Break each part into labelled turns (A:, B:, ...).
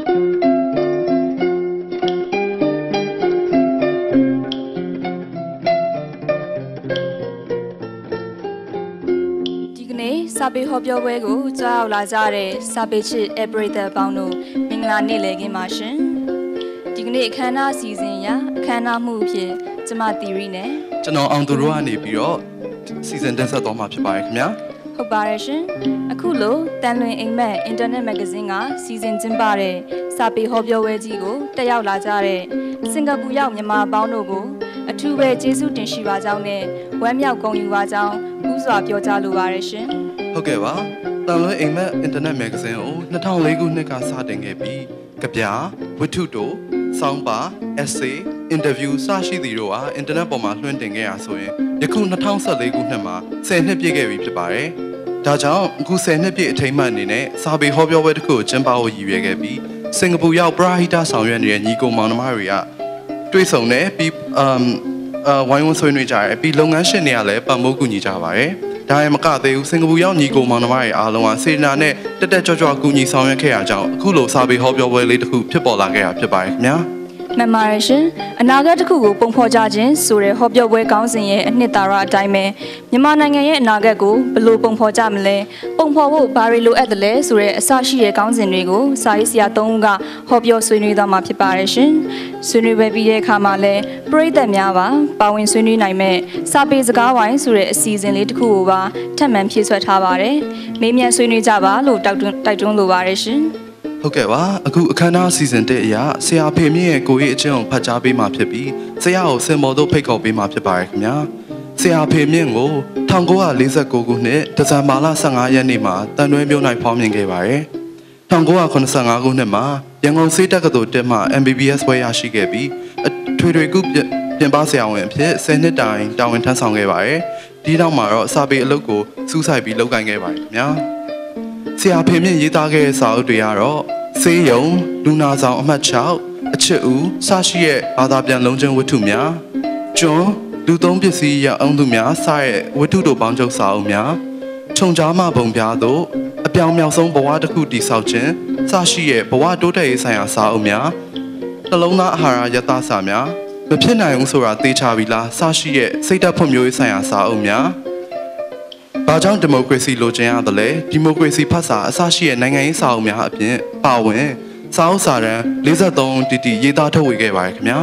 A: ဒီကနေ့စာပေဟောပြောပွဲကိုကြားရောက်လာကြတဲ့စာပေချစ်အပရိသတ်ပေါင်းတို့မင်္ဂလာနေ့လည်ခင်းပါရှင်။ဒီကနေ့အခမ်းအနားအစီအစဉ်အရအခမ်းအနားမှုအဖြစ်ကျမတီရီနဲ့
B: ကျွန်တော်အောင်သူတို့ကနေပြီးတော့စီစဉ်တင်ဆက်သွားမှာဖြစ်ပါတယ်ခင်ဗျာ။
A: ဟုတ်ပါတယ်ရှင်အခုလိုတန်လွင်အိမ်မက်အင်တာနက်မဂ္ဂဇင်းကစီစဉ်ကျင်းပတဲ့စာပေဟောပြောပွဲကြီးကိုတက်ရောက်လာကြတဲ့စင်ကာပူရောက်မြန်မာအပေါင်းတို့ကို အထူးပဲကျေးဇူးတင်ရှိပါကြောင်းနဲ့ဝမ်းမြောက်ဂုဏ်ယူပါကြောင်းဥစွာပြောကြားလိုပါတယ်ရှင်
B: ဟုတ်ကဲ့ပါတန်လွင်အိမ်မက်အင်တာနက်မဂ္ဂဇင်းကို2004ခုနှစ်ကစတင်ခဲ့ပြီးကြပြဝတ္ထုတို့စောင်းပါ essay interview စရှိသည့်တို့ဟာအင်တာနက်ပေါ်မှာလွှင့်တင်ခဲ့ရဆိုရင်ယခု2014ခုနှစ်မှာ10နှစ်ပြည့်ခဲ့ပြီဖြစ်ပါတယ်။ဒါကြောင့်အခု10နှစ်ပြည့်အထိမ်းအမှတ်အနေနဲ့စာပေဟောပြောပွဲတစ်ခုကိုကျင်းပဖို့ရည်ရွယ်ခဲ့ပြီး စင်ကာပူရောက်ပရာဟိတဆောင်ရွက်နေတဲ့ညီကိုမောင်နှမတွေကတွေ့ဆုံတယ်ပြီးအမ်အဝိုင်းဝန်းဆွေးနွေးကြတယ်ပြီးလုပ်ငန်းရှင်တွေကလည်းပံ့ပိုးကူညီကြပါတယ်ဒါရင်မကသေးဘူးစင်ကာပူရောက်ညီကိုမောင်နှမတွေအားလုံးကစေနာနဲ့တက်တက်ကြွကြွကူညီဆောင်ရွက်ခဲ့ရကြောင်းအခုလိုစာပေဟောပြောပွဲလေးတစ်ခုဖြစ်ပေါ်လာခဲ့တာဖြစ်ပါတယ်ခင်ဗျာ
A: မှန်ပါတယ်ရှင်အနာဂတ်တစ်ခုကိုပုံဖော်ကြခြင်းဆိုတဲ့ဟောပြောပွဲကောင်းစဉ်ရဲ့အနှစ်သာရအတိုင်းပဲမြန်မာနိုင်ငံရဲ့အနာဂတ်ကိုဘယ်လိုပုံဖော်ကြမလဲပုံဖော်ဖို့ဘာတွေလိုအပ်သလဲဆိုတဲ့အစရှိတဲ့ကောင်းစဉ်တွေကိုစာရေးဆရာ၃ဦးကဟောပြောဆွေးနွေးသွားမှာဖြစ်ပါတယ်ရှင်ဆွေးနွေးပွဲပြီးတဲ့အခါမှာလည်းပရိသတ်များပါပါဝင်ဆွေးနွေးနိုင်မဲ့စာပေစကားဝိုင်းဆိုတဲ့အစီအစဉ်လေးတစ်ခုကိုပါထပ်မံဖြည့်ဆွတ်ထားပါတယ်မေးမြန်းဆွေးနွေးကြပါလို့တိုက်တွန်းလိုပါတယ်ရှင်
B: ဟုတ်ကဲ့ပါအခုအခမ်းအနားစီစဉ်တဲ့အရာဆရာဖေမြင့်ရဲ့ကိုရေးအကျင့်ကိုဖတ်ကြားပေးမှာဖြစ်ပြီးဆရာကိုစင်ပေါ်သို့ဖိတ်ခေါ်ပေးမှာဖြစ်ပါတယ်ခင်ဗျာဆရာဖေမြင့်ကို1949ခုနှစ်ဒီဇင်ဘာလ15ရက်နေ့မှာတန်တွဲမြို့၌ဖောင်းမြင်ခဲ့ပါတယ်1985ခုနှစ်မှာရန်ကုန်စေတက္ကသိုလ်တက်မှ MBBS ဘွဲရရှိခဲ့ပြီးထွေထွေကုပြင်ပဆရာဝန်အဖြစ်10နှစ်တိုင်တာဝန်ထမ်းဆောင်ခဲ့ပါတယ်ဒီနောက်မှာတော့စာပေအလုပ်ကိုစူးစိုက်ပြီးလုပ်ကိုင်ခဲ့ပါတယ်ခင်ဗျာဆရာဖေမြင့်ရေးသားခဲ့တဲ့စာအုပ်တွေကတော့ဆေးရုံလူနာဆောင်အမှတ်6အချစ်ဦးစရှိရဲ့ဘာသာပြန်လုံးချင်းဝတ္ထုများကျွန်းလူသုံးပစ္စည်းရအောင်သူများစရဲ့ဝတ္ထုတို့ပေါင်းချုပ်စာအုပ်များခြုံချားမပုံပြားတို့အပြောင်မြောင်ဆုံးဘဝတစ်ခုတည်ဆောက်ခြင်းစရှိရဲ့ဘဝတိုးတက်ရေးဆိုင်ရာစာအုပ်များနှလုံးသားအာဟာရယတစာများမဖြစ်နိုင်ဘူးဆိုတာသိချပြီလားစရှိရဲ့စိတ်ဓာတ်ဖွံ့ဖြိုးရေးဆိုင်ရာစာအုပ်များဘာကြောင့်ဒီမိုကရေစီလိုချင်ရသလဲဒီမိုကရေစီဖတ်စာအစရှိတဲ့နိုင်ငံရေးစာအုပ်များအပြင်ပါဝင်စာအုပ်စာတမ်း43တီတီရေးသားထုတ်ဝေခဲ့ပါတယ်ခင်ဗျာ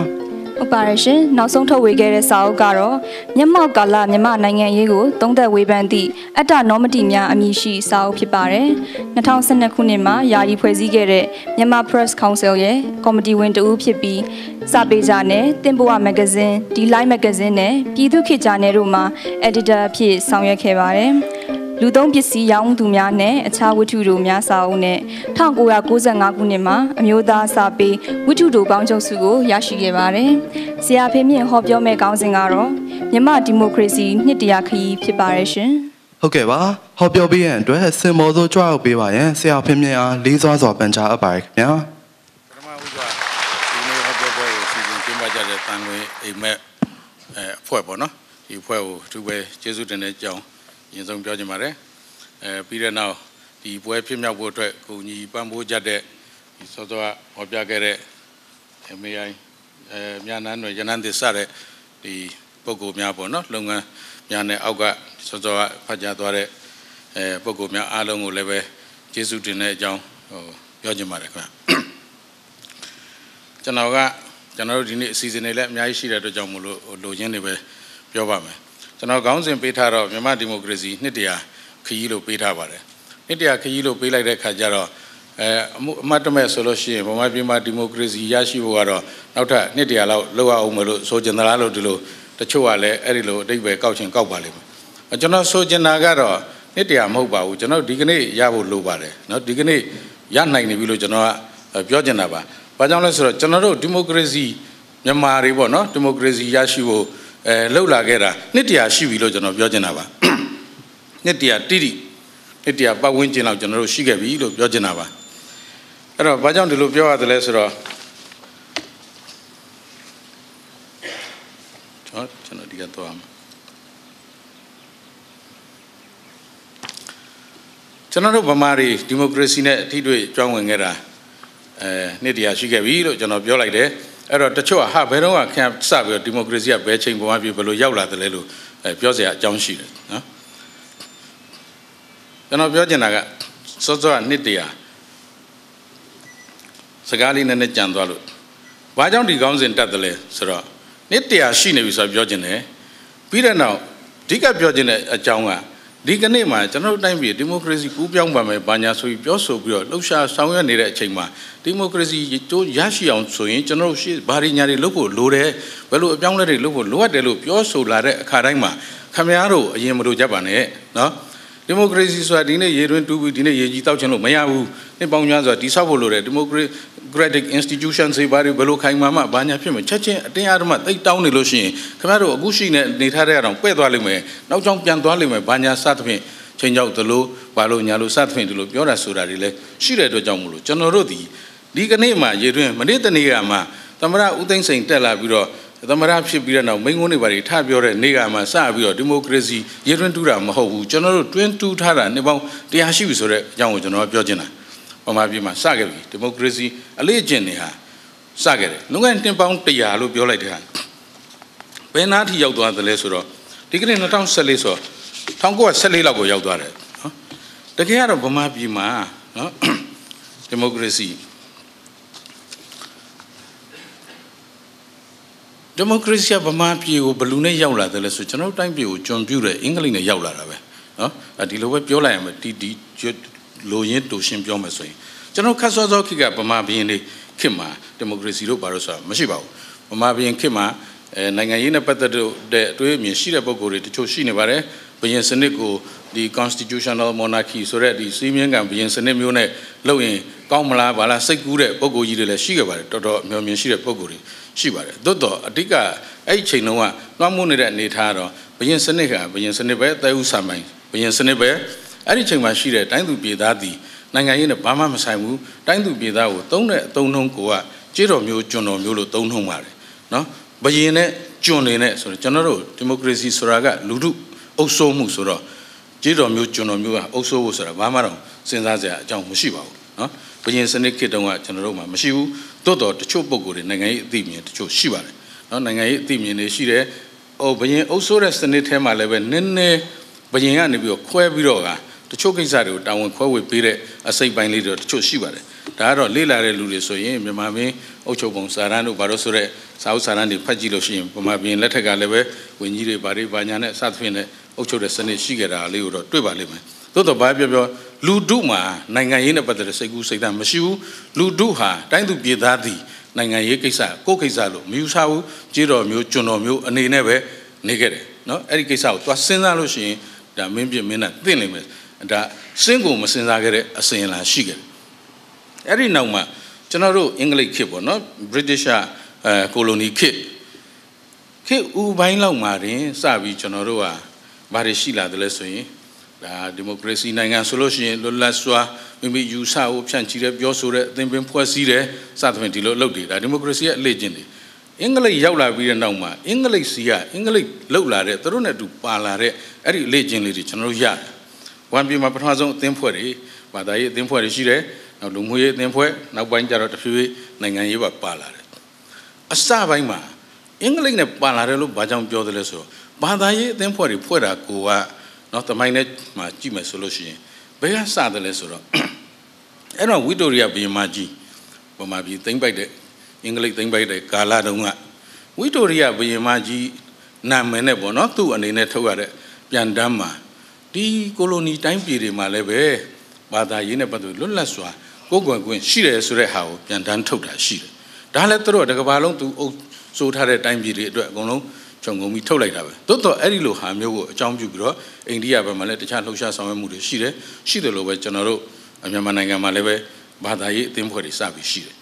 A: ဟုတ်ပါတယ်ရှင်နောက်ဆုံးထုတ်ဝေခဲ့တဲ့စာအုပ်ကတော့မျက်မှောက်ကာလမြန်မာနိုင်ငံရေးကိုသုံးသက်ဝေဖန်သည့်အတ္တနောမတိများအမည်ရှိစာအုပ်ဖြစ်ပါတယ်2012ခုနှစ်မှာယာယီဖွဲ့စည်းခဲ့တဲ့မြန်မာ Press Council ရဲ့ကော်မတီဝင်တဦးဖြစ်ပြီးစာပေစာနဲ့တင်ပွားမဂ္ဂဇင်းဒီလိုက်မဂ္ဂဇင်းနဲ့ပြည်သူခေတ်ဂျာနယ်တို့မှာ Editor အဖြစ်ဆောင်ရွက်ခဲ့ပါတယ်လူသုံးပစ္စည်းရောင်းသူများနဲ့အခြားဝတ္ထုတို့များစာအုပ်နဲ့1995ခုနှစ်မှာအမျိုးသားစာပေဝတ္ထုတို့ပေါင်းချုပ်စုကိုရရှိခဲ့ပါတယ်။ဆရာဖေမြင့်ဟောပြောမဲ့ခေါင်းစဉ်ကတော့မြမဒီမိုကရေစီနှစ်တရာခရီးဖြစ်ပါရဲ့ရှင်
B: ။ဟုတ်ကဲ့ပါဟောပြောပေးရန်အတွက်စင်မောစိုးကြွရောက်ပေးပါရန်ဆရာဖေမြင့်အားလေးစွာစွာပန်ကြားအပ်ပါရခင်ဗျာပထမဦး
C: စွာဒီနေ့ဟောပြောပွဲကိုစီစဉ်ကျင်းပကြတဲ့တန်ခွေအိမ်မက်အဖွဲ့ပေါ့နော်ဒီအဖွဲ့ကိုသူပဲကျေးဇူးတင်တဲ့ကြောင်းရင်ဆုံးပြောချင်ပါတယ်အဲပြီးတဲ့နောက်ဒီပွဲဖြစ်မြောက်ဖို့အတွက်ကိုညီပံ့ပိုးကြတဲ့ဒီစောစောကဟောပြခဲ့တဲ့ MAI အဲမြန်နန်းတွေရနန်းသစ်စတဲ့ဒီပုဂ္ဂိုလ်များပေါ့နော် လုပ်ငန်းများနဲ့အောက်ကစောစောကဖတ်ကြားသွားတဲ့အဲပုဂ္ဂိုလ်များအားလုံးကိုလည်းပဲကျေးဇူးတင်တဲ့အကြောင်းဟိုပြောချင်ပါတယ်ခင်ဗျကျွန်တော်ကကျွန်တော်တို့ဒီနေ့အစီအစဉ်တွေလည်းအများကြီးရှိတဲ့အတွက်ကြောင့်မလို့လိုရင်းတွေပဲပြောပါမယ်ကျွန်တော်ခေါင်းစဉ်ပေးထားတော့မြန်မာဒီမိုကရေစီနှစ်တရာခရီးလို့ပေးထားပါတယ်နှစ်တရာခရီးလို့ပေးလိုက်တဲ့ခါကျတော့အဲအမတ်တမဲ့ဆိုလို့ရှိရင်ဗမာပြည်မှာဒီမိုကရေစီရရှိဖို့ကတော့နောက်ထပ်နှစ်တရာလောက်လောက်အောင်မလို့ဆိုကြင်သလားလို့ဒီလိုတချို့ကလည်းအဲ့ဒီလိုအတိတ်ပဲကောက်ချင်ကောက်ပါလိမ့်မယ်ကျွန်တော်ဆိုကြင်တာကတော့နှစ်တရာမဟုတ်ပါဘူးကျွန်တော်ဒီကနေ့ရဖို့လိုပါတယ်เนาะဒီကနေ့ရနိုင်နေပြီလို့ကျွန်တော်ကပြောချင်တာပါဘာကြောင့်လဲဆိုတော့ကျွန်တော်တို့ဒီမိုကရေစီမြန်မာတွေပေါ့เนาะဒီမိုကရေစီရရှိဖို့အဲလှုပ်လာခဲ့တာနှစ်တရာရှိပြီလို့ကျွန်တော်ပြောချင်တာပါနှစ်တရာတိတိနှစ်တရာပတ်ဝန်းကျင်လောက်ကျွန်တော်တို့ရှိခဲ့ပြီလို့ပြောချင်တာပါအဲ့တော့ဘာကြောင့်ဒီလိုပြောရသလဲဆိုတော့ကျွန်တော်ကျွန်တော်ဒီကတော့ကျွန်တော်တို့ဗမာတွေဒီမိုကရေစီနဲ့အထီးတွေ့ကြောင်းဝင်ခဲ့တာအဲနှစ်တရာရှိခဲ့ပြီလို့ကျွန်တော်ပြောလိုက်တယ်အဲ့တော့တချို့ကဟာဘယ်တော့မှခင်စပြီးတော့ဒီမိုကရေစီကဘယ်ချိန်ပုံမှန်ပြီဘယ်လိုရောက်လာတယ်လဲလို့ပြောစရာအကြောင်းရှိတယ်နော်ကျွန်တော်ပြောချင်တာကစောစောကနှစ်တရာစကားလေးနည်းနည်းကြံသွားလို့ဘာကြောင့်ဒီကောင်းစဉ်တက်တယ်လဲဆိုတော့နှစ်တရာရှိနေပြီဆိုတော့ပြောချင်တယ်ပြီးတဲ့နောက်အဓိကပြောချင်တဲ့အကြောင်းကဒီကနေ့မှာကျွန်တော်တိုင်းပြည်ဒီမိုကရေစီကူးပြောင်းပါမယ်ဘာညာဆိုပြီးပြောဆိုပြီးတော့လှုပ်ရှားဆောင်ရွက်နေတဲ့အချိန်မှာဒီမိုကရေစီတိုးရရှိအောင်ဆိုရင်ကျွန်တော်တို့ရှေ့ဘာတွေညာတွေလုပ်ဖို့လိုတယ်ဘယ်လိုအပြောင်းလဲတွေလုပ်ဖို့လိုအပ်တယ်လို့ပြောဆိုလာတဲ့အခါတိုင်းမှာခမရတို့အရင်မလို့ကြပါနဲ့နော်ဒီမိုကရေစီဆိုတာဒီနေ့ရေတွင်းတူးပြီးဒီနေ့ရေကြီးတောက်ချင်လို့မရဘူးနှစ်ပေါင်းများစွာတိဆောက်ဖို့လိုတယ်ဒီမိုကရေ democratic institution တွေဘာတွေဘလို့ခိုင်မာမှဘာညာဖြစ်မှာချက်ချင်းအတင်းအဓမ္မတိတ်တောင်းနေလို့ရှိရင်ခင်ဗျားတို့အခုရှိနေနေထားတဲ့အတောင်ပဲ့သွားလိမ့်မယ်နောက်ကြောင်ပြန်သွားလိမ့်မယ်ဘာညာစသဖြင့်ချင်းကြောက်သလိုဘာလို့ညာလို့စသဖြင့်ဒီလိုပြောတာဆိုတာတွေလည်းရှိတဲ့အတွက်ကြောင့်မလို့ကျွန်တော်တို့ဒီဒီကနေ့မှရေတွင်းမနေ့တနေ့ကမှသမရဥသိမ့်စိန်တက်လာပြီးတော့သမရဖြစ်ပြီးတဲ့နောက်မိန်းကုန်းတွေဘာတွေထပြောတဲ့နေကမှာစပြီးတော့ဒီမိုကရေစီရည်တွင်းတူတာမဟုတ်ဘူးကျွန်တော်တို့တွင်းတူထားတာနှစ်ပေါင်းတရားရှိပြီဆိုတဲ့အကြောင်းကိုကျွန်တော်ပြောချင်တာပမာပြည်မှာစခဲ့ပြီဒီမိုကရေစီအလေးအကျင့်တွေဟာစခဲ့တယ်လွန်ခဲ့တဲ့နှစ်ပေါင်း100လို့ပြောလိုက်တဲ့ဟာဘယ်နာထိရောက်သွားသလဲဆိုတော့ဒီကနေ့2014ဆိုတော့1914လောက်ကိုရောက်သွားတယ်နော်တကယ်ကတော့ဗမာပြည်မှာနော်ဒီမိုကရေစီဒီမိုကရေစီကဗမာပြည်ကိုဘလူနဲ့ရောက်လာတယ်လဲဆိုကျွန်တော်တိုင်းပြည်ကိုကျွန်ပြူတဲ့အင်္ဂလိပ်နဲ့ရောက်လာတာပဲနော်ဒီလိုပဲပြောလိုက်ရမယ်ဒီဒီလိုရင်းတူရှင်းပြောမယ်ဆိုရင်ကျွန်တော်ခတ်စောစောခေတ်ကဗမာပြည်နေခေတ်မှာဒီမိုကရေစီတို့ဘာလို့ဆိုတာမရှိပါဘူးဗမာပြည်ခေတ်မှာအဲနိုင်ငံရေးနဲ့ပတ်သက်တဲ့အတွေ့အမြင်ရှိတဲ့ပုံကိုယ်တွေတချို့ရှိနေပါတယ်ဘရင်စနစ်ကိုဒီ constitutional monarchy ဆိုတဲ့ဒီစီးမြင်ကံဘရင်စနစ်မျိုးနဲ့လုပ်ရင် ကောင်းမလားဘာလားစိတ်ကူးတဲ့ပုံကိုယ်ကြီးတွေလည်းရှိခဲ့ပါတယ်တော်တော်အများမြင်ရှိတဲ့ပုံကိုယ်တွေရှိပါတယ်သို့တော့အဓိကအဲ့ဒီချိန်လုံးကလွှမ်းမိုးနေတဲ့အနေထားတော့ဘရင်စနစ်ကဘရင်စနစ်ပဲတဲဥစာမိုင်းဘရင်စနစ်ပဲအဲ့ဒီချိန်မှာရှိတဲ့တိုင်းသူပြည်သားသည်နိုင်ငံရေးနဲ့ဘာမှမဆိုင်ဘူးတိုင်းသူပြည်သားကိုတုံးတဲ့အတုံးနှုံးကိုကကြေးတော်မျိုးကျွန်တော်မျိုးလို့တုံးနှုံးပါတယ်နော်ဘရင်နဲ့ကျွန်တွေနဲ့ဆိုတော့ကျွန်တော်တို့ဒီမိုကရေစီဆိုတာကလူထုအုပ်စိုးမှုဆိုတော့ကြေးတော်မျိုးကျွန်တော်မျိုးကအုပ်စိုးဖို့ဆိုတာဘာမှတော့စဉ်းစားစရာအကြောင်းမရှိပါဘူးနော်ဘုရင်စနစ်ခေတ်တုန်းကကျွန်တော်တို့မှာမရှိဘူးတိုးတော်တချို့ပုံကိုယ်တွေနိုင်ငံရေးအသိအမြင်တချို့ရှိပါတယ်နော်နိုင်ငံရေးအသိအမြင်တွေရှိတယ်ဟိုဘုရင်အုပ်စိုးတဲ့စနစ်ထဲမှာလည်းပဲနည်းနည်းဘုရင်ကနေပြီးတော့ခွဲပြီးတော့ကတချို့ကိစ္စတွေကိုတာဝန်ခွဲဝေပေးတဲ့အစိပ်ပိုင်းလေးတွေတချို့ရှိပါတယ်ဒါကတော့လေ့လာတဲ့လူတွေဆိုရင်မြန်မာပြည်အုပ်ချုပ်ပုံစာရန်တို့ဘာလို့ဆိုတော့စာအုပ်စာရန်တွေဖတ်ကြည့်လို့ရှိရင်မြန်မာပြည်လက်ထက်ကလည်းပဲဝင်ကြီးတွေဘာတွေဘာညာနဲ့စသဖြင့်နဲ့အုပ်ချုပ်တဲ့စနစ်ရှိကြတာလေးကိုတော့တွေ့ပါလိမ့်မယ်သို့တော့ဘာပြောပြောလူဒုမှာနိုင်ငံရေးနဲ့ပတ်သက်တဲ့စိတ်ကူးစိတ်ဓာတ်မရှိဘူးလူဒုဟာတိုင်းသူပြည်သားသည်နိုင်ငံရေးကိစ္စကိုယ်ကိစ္စလို့မယူဆဘူးကြေးတော်မျိုးကျွန်တော်မျိုးအနေနဲ့ပဲနေခဲ့တယ်နော်အဲ့ဒီကိစ္စကိုသွားစဉ်းစားလို့ရှိရင်ဒါမင်းပြမင်းနဲ့သိနေမယ်ဒါစဉ်ကိုမစဉ်းစားခဲ့တဲ့အစဉ်အလာရှိခဲ့တယ်အဲ့ဒီနောက်မှာကျွန်တော်တို့အင်္ဂလိပ်ခေတ်ပေါ့နော် British အဲကိုလိုနီခေတ်ခေတ်ဦးပိုင်းလောက်မှာတင်စပြီးကျွန်တော်တို့ဟာဘာတွေရှိလာတယ်လဲဆိုရင်ဒါဒီမိုကရေစီနိုင်ငံဆိုလို့ရှိရင်လွတ်လပ်စွာမိမိယူဆဖို့ဖြန့်ချီတဲ့ပြောဆိုတဲ့အသင်ပင်ဖွဲ့စည်းတဲ့စသဖြင့်ဒီလိုလုပ်တယ်ဒါဒီမိုကရေစီရဲ့အလေ့ကျင့်တွေအင်္ဂလိပ်ရောက်လာပြီးတဲ့နောက်မှာအင်္ဂလိပ်စီကအင်္ဂလိပ်လောက်လာတဲ့သူတို့နဲ့အတူပါလာတဲ့အဲ့ဒီအလေ့ကျင့်လေးတွေကျွန်တော်တို့ရတယ်ဝမ်ပြည်မှာပထမဆုံးအသင်းဖွဲ့တွေဘာသာရေးအသင်းဖွဲ့တွေရှိတယ်နောက်လူမှုရေးအသင်းဖွဲ့နောက်ပိုင်းကျတော့တဖြည်းဖြည်းနိုင်ငံရေးပါပါလာတယ်အစပိုင်းမှာအင်္ဂလိပ်နဲ့ပါလာတယ်လို့ဘာကြောင့်ပြောတယ်လဲဆိုတော့ဘာသာရေးအသင်းဖွဲ့တွေဖွဲ့တာကိုကနော်တမိုင်းနဲ့မှာကြည့်မယ်ဆိုလို့ရှိရင်ဘယ်ကစတယ်လဲဆိုတော့အဲ့တော့ဝီတိုရီယာဘီမာကြီးဗမာပြည်သိမ့်ပိုက်တဲ့အင်္ဂလိပ်သိမ့်ပိုက်တဲ့ကာလတုန်းကဝီတိုရီယာဘီမာကြီးနာမည်နဲ့ပေါ့နော်သူ့အနေနဲ့ထုတ်ရတဲ့ပြန်တမ်းမှာဒီကိုလိုနီတိုင်းပြည်တွေမှာလည်းပဲဘာသာရေးနဲ့ပတ်သက်လွတ်လပ်စွာကိုယ်ကွယ်ခွင့်ရှိတယ်ဆိုတဲ့ဟာကိုပြန်တမ်းထုတ်တာရှိတယ်ဒါလည်းသူတို့ကတကဘာလုံးသူအုပ်စိုးထားတဲ့တိုင်းပြည်တွေအတွက်အကုန်လုံးခြုံငုံပြီးထုတ်လိုက်တာပဲသို့တော့အဲ့ဒီလိုဟာမျိုးကိုအကြောင်းပြုပြီးတော့အိန္ဒိယဘက်မှာလည်းတခြားလှုပ်ရှားဆောင်ရွက်မှုတွေရှိတယ်ရှိတယ်လို့ပဲကျွန်တော်တို့မြန်မာနိုင်ငံမှာလည်းပဲဘာသာရေးအသင်းဖွဲ့တွေစပြီးရှိတယ်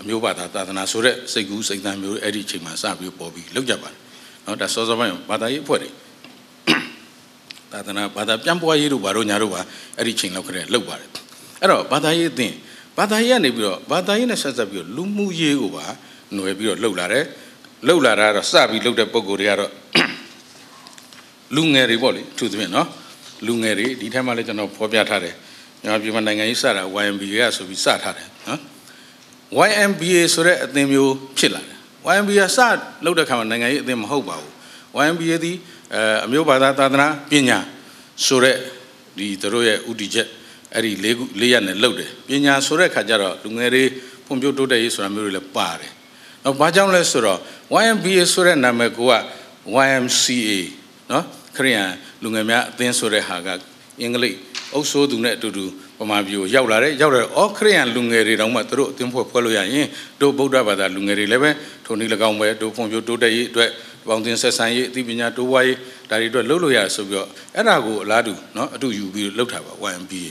C: အမျိုးဘာသာသာသနာဆိုတဲ့စိတ်ကူးစိတ်သံမျိုးအဲ့ဒီအချိန်မှာစပြီးပေါ်ပြီးလောက်ကြပါတယ်နော်ဒါစောစောပိုင်းဘာသာရေးအဖွဲ့တွေသာသနာဘာသာပြန်ပွားရေးတို့ဘာတို့ညာတို့ပါအဲ့ဒီချိန်လောက်ခရက်လောက်ပါတယ်အဲ့တော့ဘာသာရေးအသင်းဘာသာရေးကနေပြီးတော့ဘာသာရေးနဲ့ဆက်ဆက်ပြီးတော့လူမှုရေးကိုပါຫນွယ်ပြီးတော့လှုပ်လာတယ်လှုပ်လာတာကတော့စပြီးလှုပ်တဲ့ပုံကိုယ်တွေကတော့လူငယ်တွေပေါ့လေသူသဖြင့်နော်လူငယ်တွေဒီထက်မှလည်းကျွန်တော်ဖော်ပြထားတယ်ကျွန်တော်ပြည်နိုင်ငံရေးစတာ YMBA ကဆိုပြီးစထားတယ်နော် YMBA ဆိုတဲ့အသင်းမျိုးဖြစ်လာတယ် YMBA စလုပ်တဲ့ခါမှာနိုင်ငံရေးအသင်းမဟုတ်ပါဘူး YMBA သည်အမျိုးဘာသာသာသနာပညာဆိုတဲ့ဒီတို့ရဲ့ဥတီချက်အဲ့ဒီ၄ခု၄ရက်နဲ့လုပ်တယ်ပညာဆိုတဲ့ခါကျတော့လူငယ်တွေဖွံ့ဖြိုးတိုးတက်ရေးဆိုတာမျိုးတွေလည်းပါတယ်နော်ဘာကြောင့်လဲဆိုတော့ YMBA ဆိုတဲ့နာမည်က YMCA နော်ခရိယန်လူငယ်များအသင်းဆိုတဲ့ဟာကအင်္ဂလိပ်အုပ်စိုးသူနဲ့အတူတူဗမာပြည်ကိုရောက်လာတယ်ရောက်လာတော့အော်ခရိယန်လူငယ်တွေတောင်မှသူတို့အသင်းဖွဲ့ဖွဲ့လို့ရရင်တို့ဗုဒ္ဓဘာသာလူငယ်တွေလည်းပဲထိုနည်း၎င်းပဲတို့ဖွံ့ဖြိုးတိုးတက်ရေးအတွက်ပေါင်းသင်ဆက်ဆံရေးအသိပညာတိုးပွားရေးဒါတွေအတွက်လှုပ်လို့ရဆိုပြီးတော့အဲ့ဒါကိုအလားတူเนาะအတူယူပြီးလှုပ်တာပါ YMBA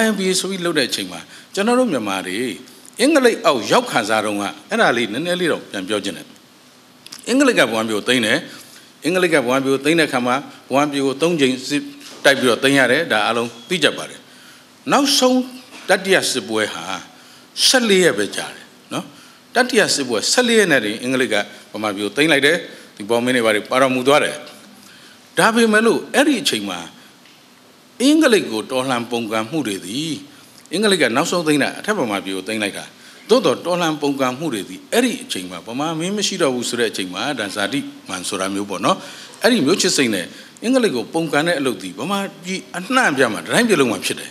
C: YMBA ဆိုပြီးလှုပ်တဲ့အချိန်မှာကျွန်တော်တို့မြန်မာတွေအင်္ဂလိပ်အောက်ရောက်ခံစားတော့ကအဲ့ဒါလေးနည်းနည်းလေးတော့ပြန်ပြောခြင်းတယ်အင်္ဂလိပ်ကဘဝံပြိုသိမ့်တယ်အင်္ဂလိပ်ကဘဝံပြိုသိမ့်တဲ့ခါမှာဘဝံပြိုကို၃ချိန်စစ်တိုက်ပြီးတော့သိမ့်ရတယ်ဒါအလုံးသိကြပါတယ်နောက်ဆုံးတတိယစစ်ပွဲဟာ14ရက်ပဲကြာတယ်နော်တတိယစစ်ပွဲ14ရက်နဲ့တင်အင်္ဂလိပ်ကဗမာပြည်ကိုသိမ်းလိုက်တယ်ဒီဘောမင်းတွေဘာတွေပါတော်မူသွားတယ်ဒါပေမဲ့လို့အဲ့ဒီအချိန်မှာအင်္ဂလိပ်ကိုတော်လှန်ပုန်ကန်မှုတွေသည်အင်္ဂလိပ်ကနောက်ဆုံးသိမ်းတာအထက်ဗမာပြည်ကိုသိမ်းလိုက်တာသို့တော်တော်လှန်ပုံကံမှုတွေဒီအဲ့ဒီအချိန်မှာဗမာမင်းမရှိတော့ဘူးဆိုတဲ့အချိန်မှာဒါဇာတိမန်ဆိုတာမျိုးပေါ့နော်အဲ့ဒီမျိုးချစ်စိတ်နဲ့အင်္ဂလိပ်ကိုပုံကံတဲ့အလုပ်ဒီဗမာပြည်အနှံ့ပြမှာဒတိုင်းပြလုံးမှာဖြစ်တယ်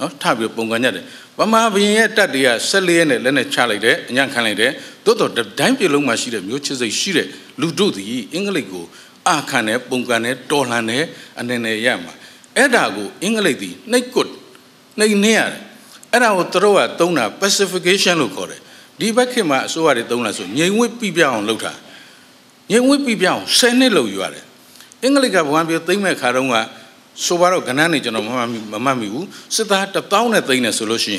C: နော်ထပြီးပုံကံညက်တယ်ဗမာဘရင်ရဲ့တပ်တွေက14ရက်နဲ့လက်နဲ့ချလိုက်တယ်အညံ့ခံလိုက်တယ်သို့တော်ဒတိုင်းပြလုံးမှာရှိတဲ့မျိုးချစ်စိတ်ရှိတဲ့လူတို့ဒီအင်္ဂလိပ်ကိုအာခံတဲ့ပုံကံနဲ့တော်လှန်တဲ့အနေနဲ့ရမှာအဲ့ဒါကိုအင်္ဂလိပ်ဒီနှိတ်ကွတ်နှိတ်နေရတယ်အဲ့ဒါကိုသူတို့ကသုံးတာ pacification လို့ခေါ်တယ်ဒီဘက်ခင်မှာအစိုးရတွေသုံးလာဆိုငြိမ်ဝှက်ပြပြအောင်လုပ်တာငြိမ်ဝှက်ပြပြအောင်10နှစ်လောက်ယူရတယ်အင်္ဂလိပ်ကဘဝပြောသိမ့်မဲ့ခါတုန်းကဆိုပါတော့ကဏ္ဍနေကျွန်တော်မမှတ်မမှတ်မိဘူးစစ်သား1000နဲ့သိမ့်နေဆိုလို့ရှိ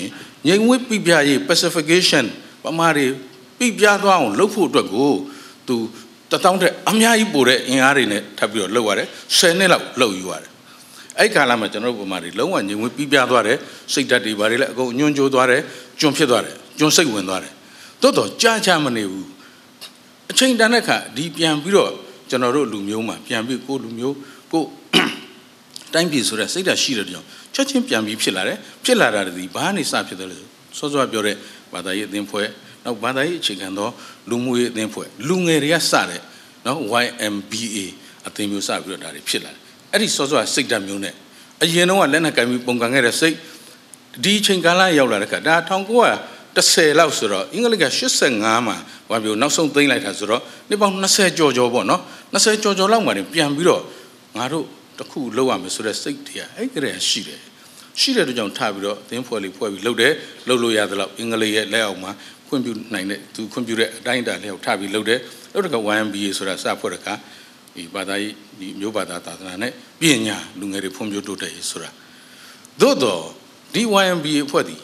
C: ရင်ငြိမ်ဝှက်ပြပြရေး pacification ပမာတွေပြပြသွားအောင်လုပ်ဖို့အတွက်ကိုသူ1000တဲ့အများကြီးပိုတဲ့အင်အားတွေနဲ့ထပ်ပြီးတော့လုပ်ရတယ်10နှစ်လောက်လုပ်ယူရတယ်အဲ့ခါလာမှာကျွန်တော်တို့ပုံမှန်တွေလုံးဝငြိမ်ဝေးပြီးပြသွားတယ်စိတ်ဓာတ်တွေဘာတွေလဲအကုန်ညွန့်ကြိုးသွားတယ်ကျွန့်ဖြစ်သွားတယ်ကျွန့်စိတ်ဝင်သွားတယ်တိုးတော့ကြားချမနေဘူးအချိန်တန်တဲ့ခါဒီပြန်ပြီးတော့ကျွန်တော်တို့လူမျိုးမှာပြန်ပြီးကိုလူမျိုးကိုတိုင်းပြည်ဆိုတဲ့စိတ်ဓာတ်ရှိတဲ့ကြောင့်ချက်ချင်းပြန်ပြီးဖြစ်လာတယ်ဖြစ်လာတာဒီဘာနေစဖြစ်တယ်လို့စောစောပြောတဲ့ဘာသာရေးအသင်းဖွဲ့နောက်ဘာသာရေးအခြေခံသောလူမှုရေးအသင်းဖွဲ့လူငယ်တွေကစတဲ့နော် YMBA အသင်းမျိုးစပြီးတော့ဒါတွေဖြစ်လာတယ်အဲ့ဒီစောစောကစိတ်ဓာတ်မျိုးနဲ့အရင်တော့ကလက်နဲ့ကင်ပြီးပုံကန်ခဲ့တဲ့စိတ်ဒီအချိန်ကာလရောက်လာတဲ့ခါဒါ1910လောက်ဆိုတော့အင်္ဂလိပ်က85မှာဝါပြိုနောက်ဆုံးသိမ်းလိုက်တာဆိုတော့နှစ်ပေါင်း20ကျော်ကျော်ပေါ့နော်20ကျော်ကျော်လောက်မှပြန်ပြီးတော့ငါတို့တခုလောက်ရမယ်ဆိုတဲ့စိတ်တွေကအဲ့ကလေးရှိတယ်ရှိတဲ့တို့ကြောင့်ထပြီးတော့သင်းဖွဲ့လေးဖွဲ့ပြီးလှုပ်တယ်လှုပ်လို့ရသလောက်အင်္ဂလိပ်ရဲ့လက်အောက်မှာခွင့်ပြုနိုင်တဲ့သူခွင့်ပြုတဲ့အတိုင်းအတာလေးကိုထပြီးလှုပ်တယ်လှုပ်တဲ့က 1MBA ဆိုတာစဖွဲ့တဲ့ကဒီဘာသာရေးဒီမျိုးဘာသာသာသနာနဲ့ပညာလူငယ်တွေဖွံ့ဖြိုးတိုးတက်ရေးဆိုတာသို့တော့ဒီ YMBA အဖွဲ့ဒီ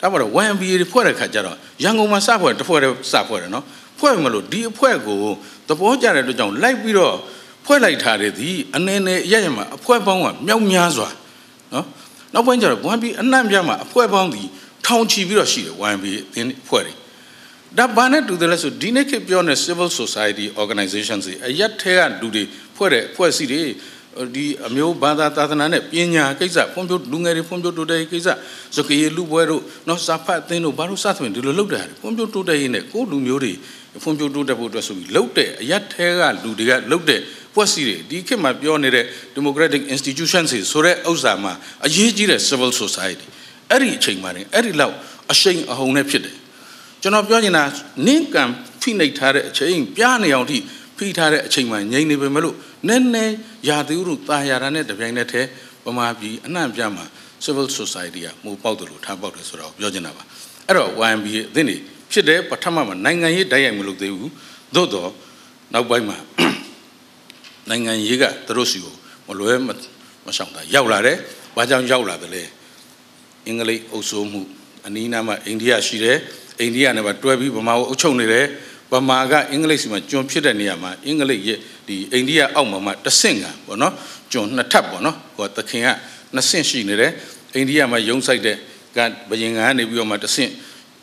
C: ဒါမှတော့ YMBA တွေဖွဲ့တဲ့ခါကျတော့ရန်ကုန်မှာစဖွဲ့တစ်ဖွဲ့တည်းစဖွဲ့တယ်နော်ဖွဲ့မလို့ဒီအဖွဲ့ကိုသဘောကျတဲ့အတွက်ကြောင့်လိုက်ပြီးတော့ဖွဲ့လိုက်ထားတဲ့ဒီအနေနဲ့အရရမှာအဖွဲ့ပေါင်းကမြောက်များစွာနော်နောက်ပိုင်းကျတော့ YMBA အနှံ့ပြားမှာအဖွဲ့ပေါင်းဒီထောင်ချီပြီးတော့ရှိတယ် YMBA အသင်းအဖွဲ့တွေဒါဘာနဲ့တူတယ်လဲဆိုဒီနေ့ခေတ်ပြောနေ civil society organizations တွေအရက်ထဲကလူတွေဖွဲ့တဲ့အဖွဲ့အစည်းတွေဒီအမျိုးဘာသာသာသနာနဲ့ပညာကိစ္စဖွံ့ဖြိုးလူငယ်တွေဖွံ့ဖြိုးတိုးတက်ရေးကိစ္စစကေလူပွဲတို့နော်စာဖတ်အသင်းတို့ဘာလို့စသဖြင့်ဒီလိုလုပ်တာဖွံ့ဖြိုးတိုးတက်ရေးနဲ့ကိုလူမျိုးတွေဖွံ့ဖြိုးတိုးတက်ဖို့အတွက်ဆိုပြီးလုပ်တဲ့အရက်ထဲကလူတွေကလုပ်တဲ့ဖွဲ့စည်းတွေဒီခေတ်မှာပြောနေတဲ့ democratic institutions တွေဆိုတဲ့ဥစ္စာမှာအရေးကြီးတဲ့ civil society အဲ့ဒီအချိန်မှာနေအဲ့ဒီလောက်အရှိန်အဟုန်နဲ့ဖြစ်တယ်ကျွန်တော်ပြောချင်တာနင်းကံဖိနှိပ်ထားတဲ့အချိန်ပြနေအောင်ထိဖိထားတဲ့အချိန်မှာငြိမ်နေပေမဲ့လို့နည်းနည်းရာသီဥတုတာယာတာနဲ့တပြိုင်နက်တည်းပမာပြည်အနှံ့ပြမှာ civil society ကမူပေါက်တယ်လို့ထားပေါက်တယ်ဆိုတော့ပြောချင်တာပါအဲ့တော့ YMB အသင်းတွေဖြစ်တယ်ပထမမှာနိုင်ငံရေးတိုက်ရိုက်မလုပ်သေးဘူးသို့တော့နောက်ပိုင်းမှာနိုင်ငံရေးကသူတို့စီကိုမလွဲမဆောင်တာရောက်လာတယ်ဘာကြောင့်ရောက်လာတယ်လဲအင်္ဂလိပ်အုပ်စိုးမှုအနီးနားမှာအိန္ဒိယရှိတယ်အိန္ဒိယနဲ့ပါတွဲပြီးဗမာကိုအုပ်ချုပ်နေတယ်ဗမာကအင်္ဂလိပ်စီမှာကျွန်ဖြစ်တဲ့နေရာမှာအင်္ဂလိပ်ရဲ့ဒီအိန္ဒိယအောက်မှာမှတဆင့်ကပေါ့နော်ကျွန်နှစ်ထပ်ပေါ့နော်ဟိုသခင်ကနှစ်ဆင့်ရှိနေတယ်အိန္ဒိယမှာရုံးဆိုင်တဲ့ကဘယင်ကန်နေပြီးတော့မှတဆင့်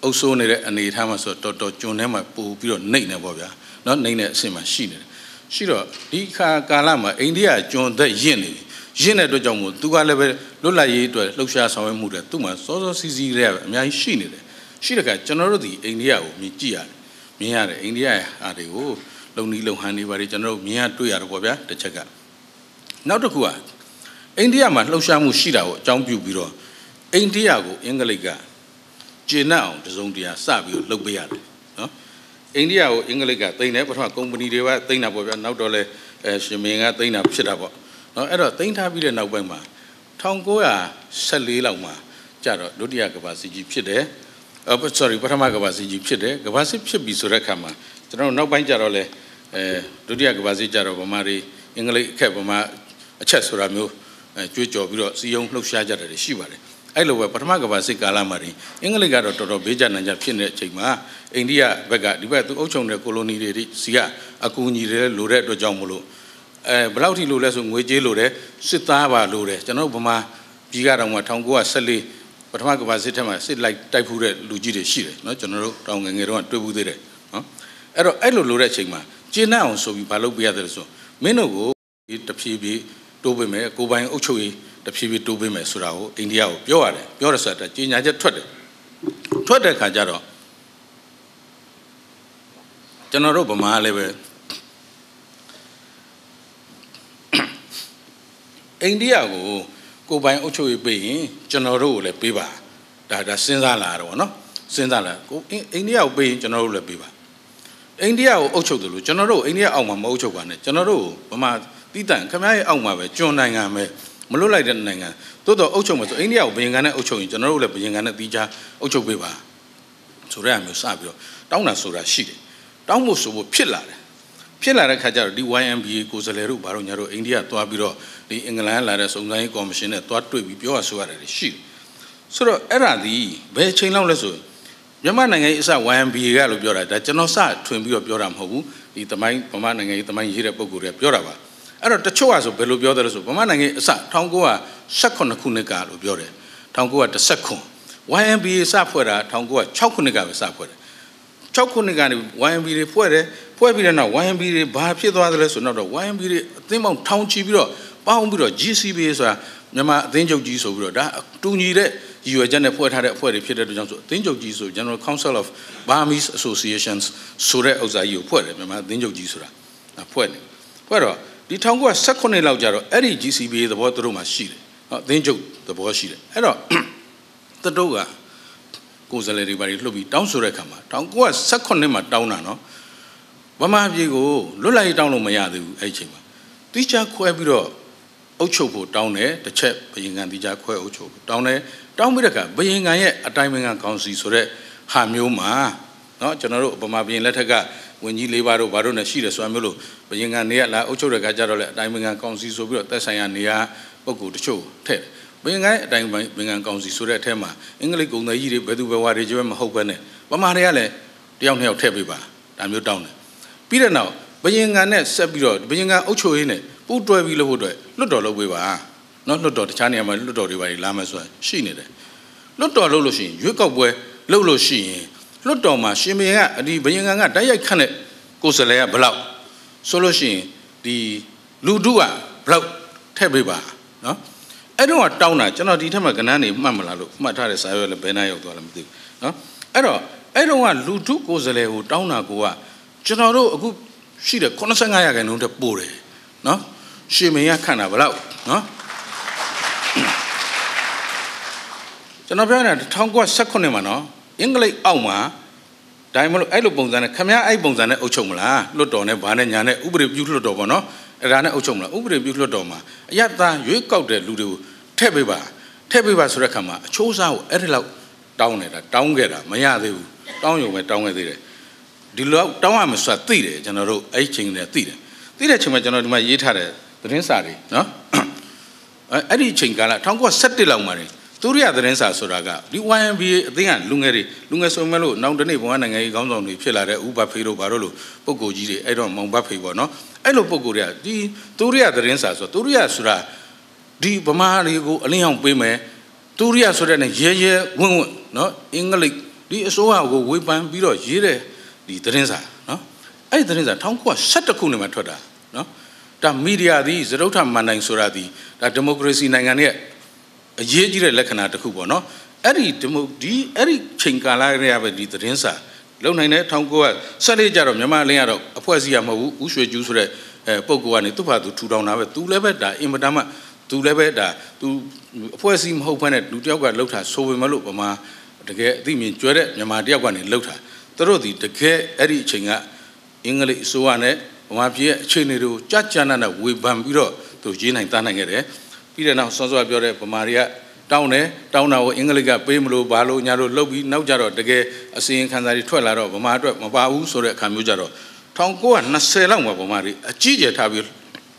C: အုပ်စိုးနေတဲ့အနေအထားမှာဆိုတော့တော်တော်ကျွန်ထဲမှာပူပြီးတော့နှိမ့်နေပေါ့ဗျာနော်နှိမ့်တဲ့အဆင့်မှာရှိနေတယ်ရှိတော့ဒီခါကာလမှာအိန္ဒိယကျွန်သက်ရင့်နေပြီရင့်တဲ့အတွက်ကြောင့်မို့သူကလည်းပဲလွတ်လပ်ရေးအတွက်လှုပ်ရှားဆောင်ရွက်မှုတွေသူ့မှာစောစောစီးစီးတွေအများကြီးရှိနေတယ်ရှိတဲ့ကကျွန်တော်တို့ဒီအိန္ဒိယကိုမြင်ကြည့်ရတယ်မြင်ရတယ်အိန္ဒိယရဲ့အားတွေကိုလုံနီးလုံဟန်တွေဘာတွေကျွန်တော်တို့မြင်ရတွေ့ရတော့ပေါ့ဗျာတစ်ချက်ကနောက်တစ်ခုကအိန္ဒိယမှာလှုပ်ရှားမှုရှိတာကိုအကြောင်းပြုပြီးတော့အိန္ဒိယကိုအင်္ဂလိပ်ကကျေနပ်အောင်တစုံတရာစပြီးလှုပ်ပေးရတယ်နော်အိန္ဒိယကိုအင်္ဂလိပ်ကတိမ့်တယ်ပထမကုမ္ပဏီတွေကတိမ့်တာပေါ့ဗျာနောက်တော့လဲအဲရှင်မင်းကတိမ့်တာဖြစ်တာပေါ့နော်အဲ့တော့တိမ့်ထားပြီးတဲ့နောက်ပိုင်းမှာ1914လောက်မှာကြတော့ဒုတိယကမ္ဘာစစ်ကြီးဖြစ်တယ် sorry ပထမကဘာစစ်ကြီးဖြစ်တယ်ကဘာစစ်ဖြစ်ပြီဆိုတဲ့အခါမှာကျွန်တော်နောက်ပိုင်းကျတော့လဲအဲဒုတိယကဘာစစ်ကျတော့ဗမာတွေအင်္ဂလိပ်အခက်ဗမာအချက်ဆိုတာမျိုးအဲကြွေးကြော်ပြီးတော့စီယုံလှုပ်ရှားကြတာတွေရှိပါတယ်အဲ့လိုပဲပထမကဘာစစ်ကာလမှာတင်အင်္ဂလိပ်ကတော့တော်တော်ဘေးကျနံကျဖြစ်တဲ့အချိန်မှာအိန္ဒိယဘက်ကဒီဘက်သူအုပ်ချုပ်တဲ့ကိုလိုနီတွေစီကအကူအညီတွေလိုတဲ့အတွက်ကြောင့်မလို့အဲဘလောက်ထိလိုလဲဆိုငွေကြေးလိုတယ်စစ်သားပါလိုတယ်ကျွန်တော်ဗမာပြည်ကတော့1914ပထမကဘာစစ်ထက်မှာစစ်လိုက်တိုက်ဖူးတဲ့လူကြီးတွေရှိတယ်နော်ကျွန်တော်တို့တောင်ငယ်ငယ်တုန်းကတွေ့ဘူးသေးတယ်နော်အဲ့တော့အဲ့လိုလိုတဲ့အချိန်မှာကျင်းနှံ့အောင်ဆိုပြီးမလုပ်ပြရတယ်ဆိုမင်းတို့ကိုတဖြည်းဖြည်းတိုးပေးမယ်ကိုပိုင်အုပ်ချုပ်ရေးတဖြည်းဖြည်းတိုးပေးမယ်ဆိုတာကိုအိန္ဒိယကိုပြောရတယ်ပြောရဆိုတာကြီးညာချက်ထွက်တယ်ထွက်တဲ့ခါကျတော့ကျွန်တော်တို့ဗမာလည်းပဲအိန္ဒိယကိုကိုပိုင်အုပ်ချုပ်ရေးပေးရင်ကျွန်တော်တို့ကိုလည်းပေးပါဒါဒါစဉ်းစားလာတော့ဗောနော်စဉ်းစားလာကိုအိန္ဒိယကိုပေးရင်ကျွန်တော်တို့လည်းပေးပါအိန္ဒိယကိုအုပ်ချုပ်တယ်လို့ကျွန်တော်တို့အိန္ဒိယအောက်မှာမအုပ်ချုပ်ပါနဲ့ကျွန်တော်တို့ဗမာတိတန်ခမရဲ့အောက်မှာပဲကျွန်နိုင်ငံပဲမလွတ်လိုက်တဲ့နိုင်ငံသို့တော်အုပ်ချုပ်မှာဆိုအိန္ဒိယကိုဘယင်ကန်နဲ့အုပ်ချုပ်ရင်ကျွန်တော်တို့လည်းဘယင်ကန်နဲ့တီးခြားအုပ်ချုပ်ပေးပါဆိုတဲ့အမျိုးစပြီးတော့တောင်းတာဆိုတာရှိတယ်တောင်းဖို့ဆိုဖို့ဖြစ်လာတယ်ဖြစ်လာတဲ့ခါကျတော့ဒီ YMBA ကိုယ်စားလှယ်တို့ဘာလို့ညာတို့အိန္ဒိယသွားပြီးတော့ဒီအင်္ဂလန်လာတဲ့စုံစမ်းရေးကော်မရှင်နဲ့သွားတွေ့ပြီးပြောရဆိုရတယ်ရှိဆိုတော့အဲ့ဒါဒီဘယ်ချိန်လောက်လဲဆိုမြန်မာနိုင်ငံရေးအစ YMBA ကလို့ပြောတာဒါကျွန်တော်စထွင်ပြီးတော့ပြောတာမဟုတ်ဘူးဒီတမိုင်းဗမာနိုင်ငံရေးတမိုင်းရေးတဲ့ပုံကိုယ်တွေပြောတာပါအဲ့တော့တချို့ကဆိုဘယ်လိုပြောတယ်လဲဆိုဗမာနိုင်ငံရေးအစ1918ခုနှစ်ကလို့ပြောတယ်1919 YMBA စဖွဲ့တာ1906ခုနှစ်ကပဲစဖွဲ့တယ်6ခုနှစ်ကနေ YMB တွေဖွဲ့တယ်ဖွဲ့ပြီးတဲ့နောက် YMB တွေဘာဖြစ်သွားသလဲဆိုတော့ YMB တွေအသင်းပေါင်းထောင်ချီပြီးတော့ပေါင်းပြီးတော့ GCB ဆိုတာမြန်မာအသင်းချုပ်ကြီးဆိုပြီးတော့ဒါတူညီတဲ့ရည်ရွယ်ချက်နဲ့ဖွဲ့ထားတဲ့အဖွဲ့တွေဖြစ်တဲ့အတွက်ကြောင့်ဆိုအသင်းချုပ်ကြီးဆို General Council of Burmese Associations ဆိုတဲ့ဥစ္စာကြီးကိုဖွဲ့တယ်မြန်မာအသင်းချုပ်ကြီးဆိုတာဖွဲ့တယ်ဖွဲ့တော့ဒီ1918လောက်ကြတော့အဲ့ဒီ GCB သဘောသူတို့မှာရှိတယ်ဟောအသင်းချုပ်သဘောရှိတယ်အဲ့တော့သူတို့ကကိုယ်စားလှယ်တွေဘာတွေလှုပ်ပြီးတောင်းဆိုတဲ့အခါမှာ1918မှာတောင်းတာနော်ဗမာပြည်ကိုလွတ်လပ်ရေးတောင်းလို့မရသေးဘူးအဲ့ဒီအချိန်မှာတိကျခွဲပြီးတော့အုပ်ချုပ်ဖို့တောင်းတယ်တစ်ချက်ဘယင်ကန်တရားခွဲအုပ်ချုပ်ဖို့တောင်းတယ်တောင်းပြီးတဲ့အခါဘယင်ကန်ရဲ့အတိုင်းပင်ခံကောင်စီဆိုတဲ့ဟာမျိုးမှာเนาะကျွန်တော်တို့ဥပမာဘယင်လက်ထက်ကဝင်ကြီး၄ပါးတို့ဘာတို့နဲ့ရှိတယ်ဆိုတာမျိုးလို့ဘယင်ကန်နေရလာအုပ်ချုပ်တဲ့အခါကျတော့လေအတိုင်းပင်ခံကောင်စီဆိုပြီးတော့သက်ဆိုင်ရာနေရာပုဂ္ဂိုလ်တချို့ထည့်ဘင်္ဂိုင်းအတိုင်းဘင်္ဂန်ကောင်စီဆိုတဲ့အထက်မှာအင်္ဂလိပ်ကုံသားကြီးတွေဘယ်သူဘယ်ဝါတွေကျွဲမဟုတ်ပဲနဲ့ဗမာတွေကလည်းတယောက်နှစ်ယောက်ထည့်ပေးပါဒါမျိုးတောင်းတယ်ပြီးတဲ့နောက်ဘယင်ကန်နဲ့ဆက်ပြီးတော့ဘယင်ကန်အုပ်ချုပ်ရေးနဲ့ပူးတွဲပြီးလုပ်ဖို့အတွက်လွတ်တော်လုပ်ပေးပါနော်လွတ်တော်တခြားနေရာမှာလွတ်တော်တွေပါလာမယ်ဆိုတာရှိနေတယ်လွတ်တော်လုပ်လို့ရှိရင်ရွေးကောက်ပွဲ လုပ်လို့ရှိရင်လွတ်တော်မှာရှင်ဘရင်ကအဒီဘရင်ကကတိုက်ရိုက်ခန့်တဲ့ကိုယ်စားလှယ်ကဘလောက်ဆိုလို့ရှိရင်ဒီလူတုကဘလောက်ထည့်ပေးပါနော်အဲ့တော့တောင်းတာကျွန်တော်ဒီထက်မှကဏ္ဍနေမှတ်မလားလို့မှတ်ထားတဲ့စာရွက်လည်းဘယ်နှရောက်သွားလဲမသိဘူးနော်အဲ့တော့အဲ့တော့ကလူထုကိုယ်စားလှယ်ကိုတောင်းတာကိုကကျွန်တော်တို့အခုရှိတဲ့85ရာခိုင်နှုန်းတက်ပို့တယ်နော်ရှင်မင်းကခန့်တာဘလောက်နော်ကျွန်တော်ပြောနေတာ1918မှာနော်အင်္ဂလိပ်အောက်မှာဒါမှမဟုတ်အဲ့လိုပုံစံနဲ့ခမရအဲ့ပုံစံနဲ့အုပ်ချုပ်မလားလွတ်တော်နဲ့ဗာနဲ့ညာနဲ့ဥပဒေပြုလွတ်တော်ပေါ့နော်အဲ့ဒါနဲ့အုပ်ချုပ်မလားဥပဒေပြုလွတ်တော်မှာအရသာရွေးကောက်တဲ့လူတွေကိုထည့်ပေးပါထည့်ပေးပါဆိုတဲ့ခါမှာအချိုးစားကိုအဲ့ဒီလောက် တောင်းနေတာတောင်းခဲ့တာမရသေးဘူးတောင်းရုံပဲတောင်းခဲ့သေးတယ်ဒီလောက်တောင်းရမယ်ဆိုတာသိတယ်ကျွန်တော်တို့အဲ့ချိန်နဲ့သိတယ်သိတဲ့ချိန်မှာကျွန်တော်ဒီမှာရေးထားတဲ့သတင်းစာတွေနော်အဲ့ဒီအချိန်ကာလ1917လောက်မှာနေသူရိယသတင်းစာဆိုတာကဒီ YMBA အသင်းကလူငယ်တွေလူငယ်ဆိုမဲ့လို့နောက်တနေ့ဘဝနိုင်ငံရေးခေါင်းဆောင်တွေဖြစ်လာတဲ့ဥပဖေတို့ဘာတို့လို့ပုံကိုကြီးတွေအဲ့တော့မောင်ဘဖေပေါ့နော်အဲ့လိုပုံကိုတွေကဒီသူရိယသတင်းစာဆိုသူရိယဆိုတာဒီဗမာတွေကိုအလင်းအောင်ပေးမယ်သူရိယဆိုတဲ့နဲ့ရဲရဲဝင့်ဝင့်နော်အင်္ဂလိပ်ဒီအစိုးရကိုဝေဖန်ပြီးတော့ရေးတဲ့ဒီသတင်းစာနော်အဲ့ဒီသတင်းစာ1917ခုနှစ်မှာထွက်တာဒါမီဒီယာသည်သရုပ်ထမှန်နိုင်ဆိုတာသည်ဒါဒီမိုကရေစီနိုင်ငံရဲ့အရေးကြီးတဲ့လက္ခဏာတစ်ခုပေါ့နော်အဲ့ဒီဒီမိုဒီအဲ့ဒီချိန်ကာလရရပဲဒီသတင်းစာလုံနိုင်တဲ့1914ကျတော့မြန်မာလင်းရတော့အဖွဲ့အစည်းရမဟုတ်ဘူးဥရွှေကျူးဆိုတဲ့အဲပုံကောကနေသူ့ဘာသူထူထောင်တာပဲသူလည်းပဲဒါအင်မတန်မှသူလည်းပဲဒါသူအဖွဲ့အစည်းမဟုတ်ဘဲနဲ့လူတယောက်ကလှုပ်တာဆိုပေမဲ့လို့ဗမာတကယ်အသိမြင်ကျွဲတဲ့မြန်မာတယောက်ကနေလှုပ်တာသူတို့ဒီတကယ်အဲ့ဒီအချိန်ကအင်္ဂလိပ်အစိုးရနဲ့ဗမာပြည်ရဲ့အခြေအနေတွေကိုကြကြနနဝေဖန်ပြီးတော့သူရေးနိုင်တန်းနိုင်ခဲ့တယ်ပြီးတဲ့နောက်စောစောပြောတဲ့ဗမာတွေကတောင်းတယ်တောင်းတာကိုအင်္ဂလိပ်ကပေးမလို့ဘာလို့ညာလို့လှုပ်ပြီးနောက်ကြတော့တကယ်အစီရင်ခံစာတွေထွက်လာတော့ဗမာအတွက်မပါဘူးဆိုတဲ့အခါမျိုးကြတော့1920လောက်မှာဗမာတွေအကြီးကျယ်ထားပြီး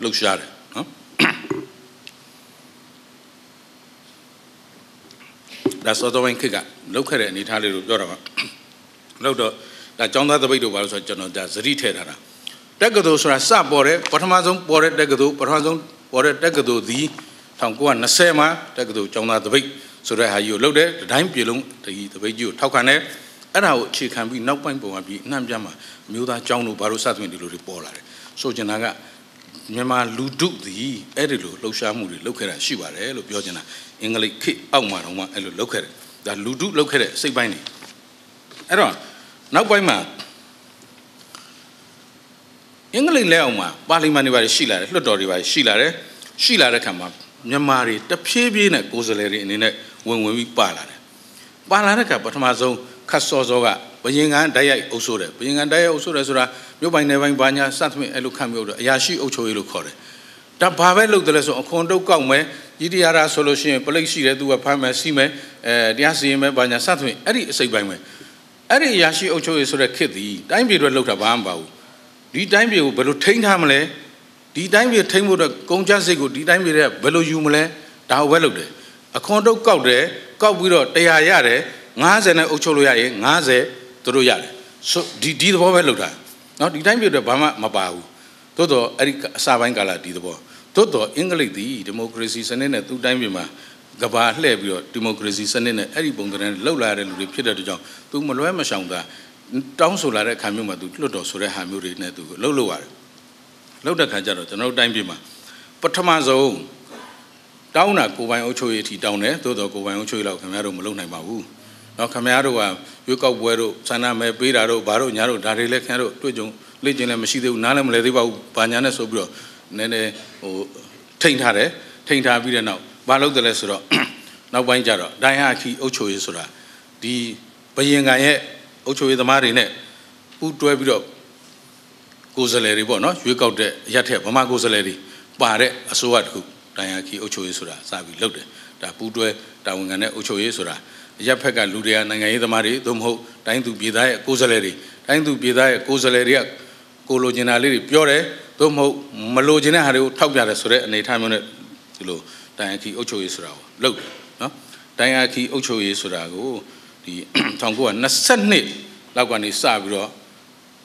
C: လှုပ်ရှားတယ်နော်ဒါစောစောပိုင်းခေတ်ကလှုပ်ခဲ့တဲ့အနေအထားလေးကိုပြောတာပါလှုပ်တော့ဒါចောင်းသားတပိတ်တို့ဘာလို့ဆိုတော့ကျွန်တော်ဒါဇတိထည့်ထားတာတက္ကသိုလ်ဆိုတာစပေါ်တဲ့ပထမဆုံးပေါ်တဲ့တက္ကသိုလ်ပထမဆုံးပေါ်တဲ့တက္ကသိုလ်သည်1920မှာတက္ကသိုလ်ကျောင်းသားတပိတ်ဆိုတဲ့ဟာကြီးကိုလုပ်တယ်ဒတိုင်းပြည်လုံးဒီတပိတ်ကြီးကိုထောက်ခံတယ်အဲ့ဒါကိုအခြေခံပြီးနောက်ပိုင်းပုံမှန်ပြီးအနှံ့ပြမှာမျိုးသားကျောင်းတို့ဘာလို့စသဖြင့်ဒီလိုတွေပေါ်လာတယ်ဆိုချင်တာကမြန်မာလူထုသည်အဲ့ဒီလိုလှုပ်ရှားမှုတွေလုပ်ခဲ့တာရှိပါတယ်လို့ပြောချင်တာအင်္ဂလိပ်ခေတ်အောက်မှာတော့အဲ့လိုလုပ်ခဲ့တယ်ဒါလူထုလုပ်ခဲ့တဲ့စိတ်ပိုင်းတွေအဲ့တော့နောက်ပိုင်းမှာအင်္ဂလိပ်လက်အောက်မှာပါလီမန်တွေပါရှိလာတယ်လွှတ်တော်တွေပါရှိလာတယ်ရှိလာတဲ့ခါမှာမြန်မာတွေတဖြည်းဖြည်းနဲ့ကိုယ်စားလှယ်တွေအနေနဲ့ဝင်ဝင်ပြီးပါလာတယ်ပါလာတဲ့ခါပထမဆုံးခတ်စောစောကဘယင်ကန်တိုက်ရိုက်အုပ်ဆိုးတယ်ဘယင်ကန်တိုက်ရိုက်အုပ်ဆိုးတယ်ဆိုတာမြို့ပိုင်နယ်ပိုင်ဘာညာစသဖြင့်အဲ့လိုခံမျိုးတော့အရာရှိအုပ်ချုပ်ရေးလို့ခေါ်တယ်ဒါဘာပဲလုပ်တယ်လဲဆိုအခွန်တုတ်ကောက်မယ်ကြီးတရားရာဆိုလို့ရှိရင်ပလိတ်ရှိတယ်သူကဖမ်းမယ်စီးမယ်အဲတရားစီရင်မယ်ဘာညာစသဖြင့်အဲ့ဒီအစိတ်ပိုင်းပဲအဲ့ဒီအရာရှိအုပ်ချုပ်ရေးဆိုတဲ့ခစ်သည်တိုင်းပြည်အတွက်လောက်တာဘာမှမပါဘူးဒီတိုင်းပြည်ကိုဘယ်လိုထိန်းထားမလဲဒီတိုင်းပြည်ထိန်းဖို့အတွက်ကုန်ကျစရိတ်ကိုဒီတိုင်းပြည်ကဘယ်လိုယူမလဲဒါကိုပဲလုပ်တယ်အခွန်တုပ်ကောက်တယ်ကောက်ပြီးတော့100ရတယ်90နဲ့အုပ်ချုပ်လို့ရရင်90သူတို့ရတယ်ဆိုဒီဒီသဘောပဲလုပ်တာเนาะဒီတိုင်းပြည်အတွက်ဘာမှမပါဘူးသို့တော့အဲ့ဒီအစာပိုင်းကာလဒီသဘောသို့တော့အင်္ဂလိပ်သည်ဒီမိုကရေစီစနစ်နဲ့သူ့တိုင်းပြည်မှာကဘာလှည့်ပြီးတော့ဒီမိုကရေစီစနစ်နဲ့အဲ့ဒီပုံစံနဲ့လှုပ်လာတဲ့လူတွေဖြစ်တဲ့အတွက်ကြောင့်သူမလွဲမရှောင်တာတောင်းဆိုလာတဲ့အခါမျိုးမှာသူလွတ်တော်ဆိုတဲ့ဟာမျိုးတွေနဲ့သူလှုပ်လှုပ်ရတယ်လှုပ်တဲ့ခါကျတော့ကျွန်တော်တို့တိုင်းပြည်မှာပထမဆုံးတောင်းတာကိုပိုင်အုပ်ချုပ်ရေးအထိတောင်းတယ်သို့တော်ကိုပိုင်အုပ်ချုပ်ရေးလောက်ခင်ဗျားတို့မလုပ်နိုင်ပါဘူးနော်ခင်ဗျားတို့ကရွေးကောက်ပွဲတို့ဆန္ဒမဲပေးတာတို့ဘာတို့ညာတို့ဒါတွေလည်းခင်ဗျားတို့တွေ့ကြုံလေ့ကျင့်လည်းမရှိသေးဘူးနားလည်းမလဲသေးပါဘူးဘာညာနဲ့ဆိုပြီးတော့နည်းနည်းဟိုထိန်ထားတယ်ထိန်ထားပြီးတဲ့နောက်ဘာလုပ်တယ်လဲဆိုတော့နောက်ပိုင်းကျတော့ဒိုင်ဟာခီအုပ်ချုပ်ရေးဆိုတာဒီဘယင်ကန်ရဲ့အုပ်ချုပ်ရေးသမားတွေနဲ့ပူးတွဲပြီးတော့ကိုယ်စားလှယ်တွေပေါ့နော်ရွေးကောက်တဲ့ရက်ထက်ဗမာကိုယ်စားလှယ်တွေပါတဲ့အစိုးရတခုတိုင်ယာခီအုပ်ချုပ်ရေးဆိုတာစပြီးလုပ်တယ်ဒါပူးတွဲတာဝန်ခံတဲ့အုပ်ချုပ်ရေးဆိုတာရက်ဖက်ကလူတွေကနိုင်ငံရေးသမားတွေသို့မဟုတ်တိုင်းသူပြည်သားရဲ့ကိုယ်စားလှယ်တွေတိုင်းသူပြည်သားရဲ့ကိုယ်စားလှယ်တွေကကိုလိုချင်တာလေးတွေပြောတယ်သို့မဟုတ်မလိုချင်တဲ့ဟာတွေကိုထောက်ပြတယ်ဆိုတဲ့အနေအထားမျိုးနဲ့ဒီလိုတိုင်ယာခီအုပ်ချုပ်ရေးဆိုတာကိုလုပ်တယ်နော်တိုင်ယာခီအုပ်ချုပ်ရေးဆိုတာကိုဒီ1922လောက်ကနေစပြီးတော့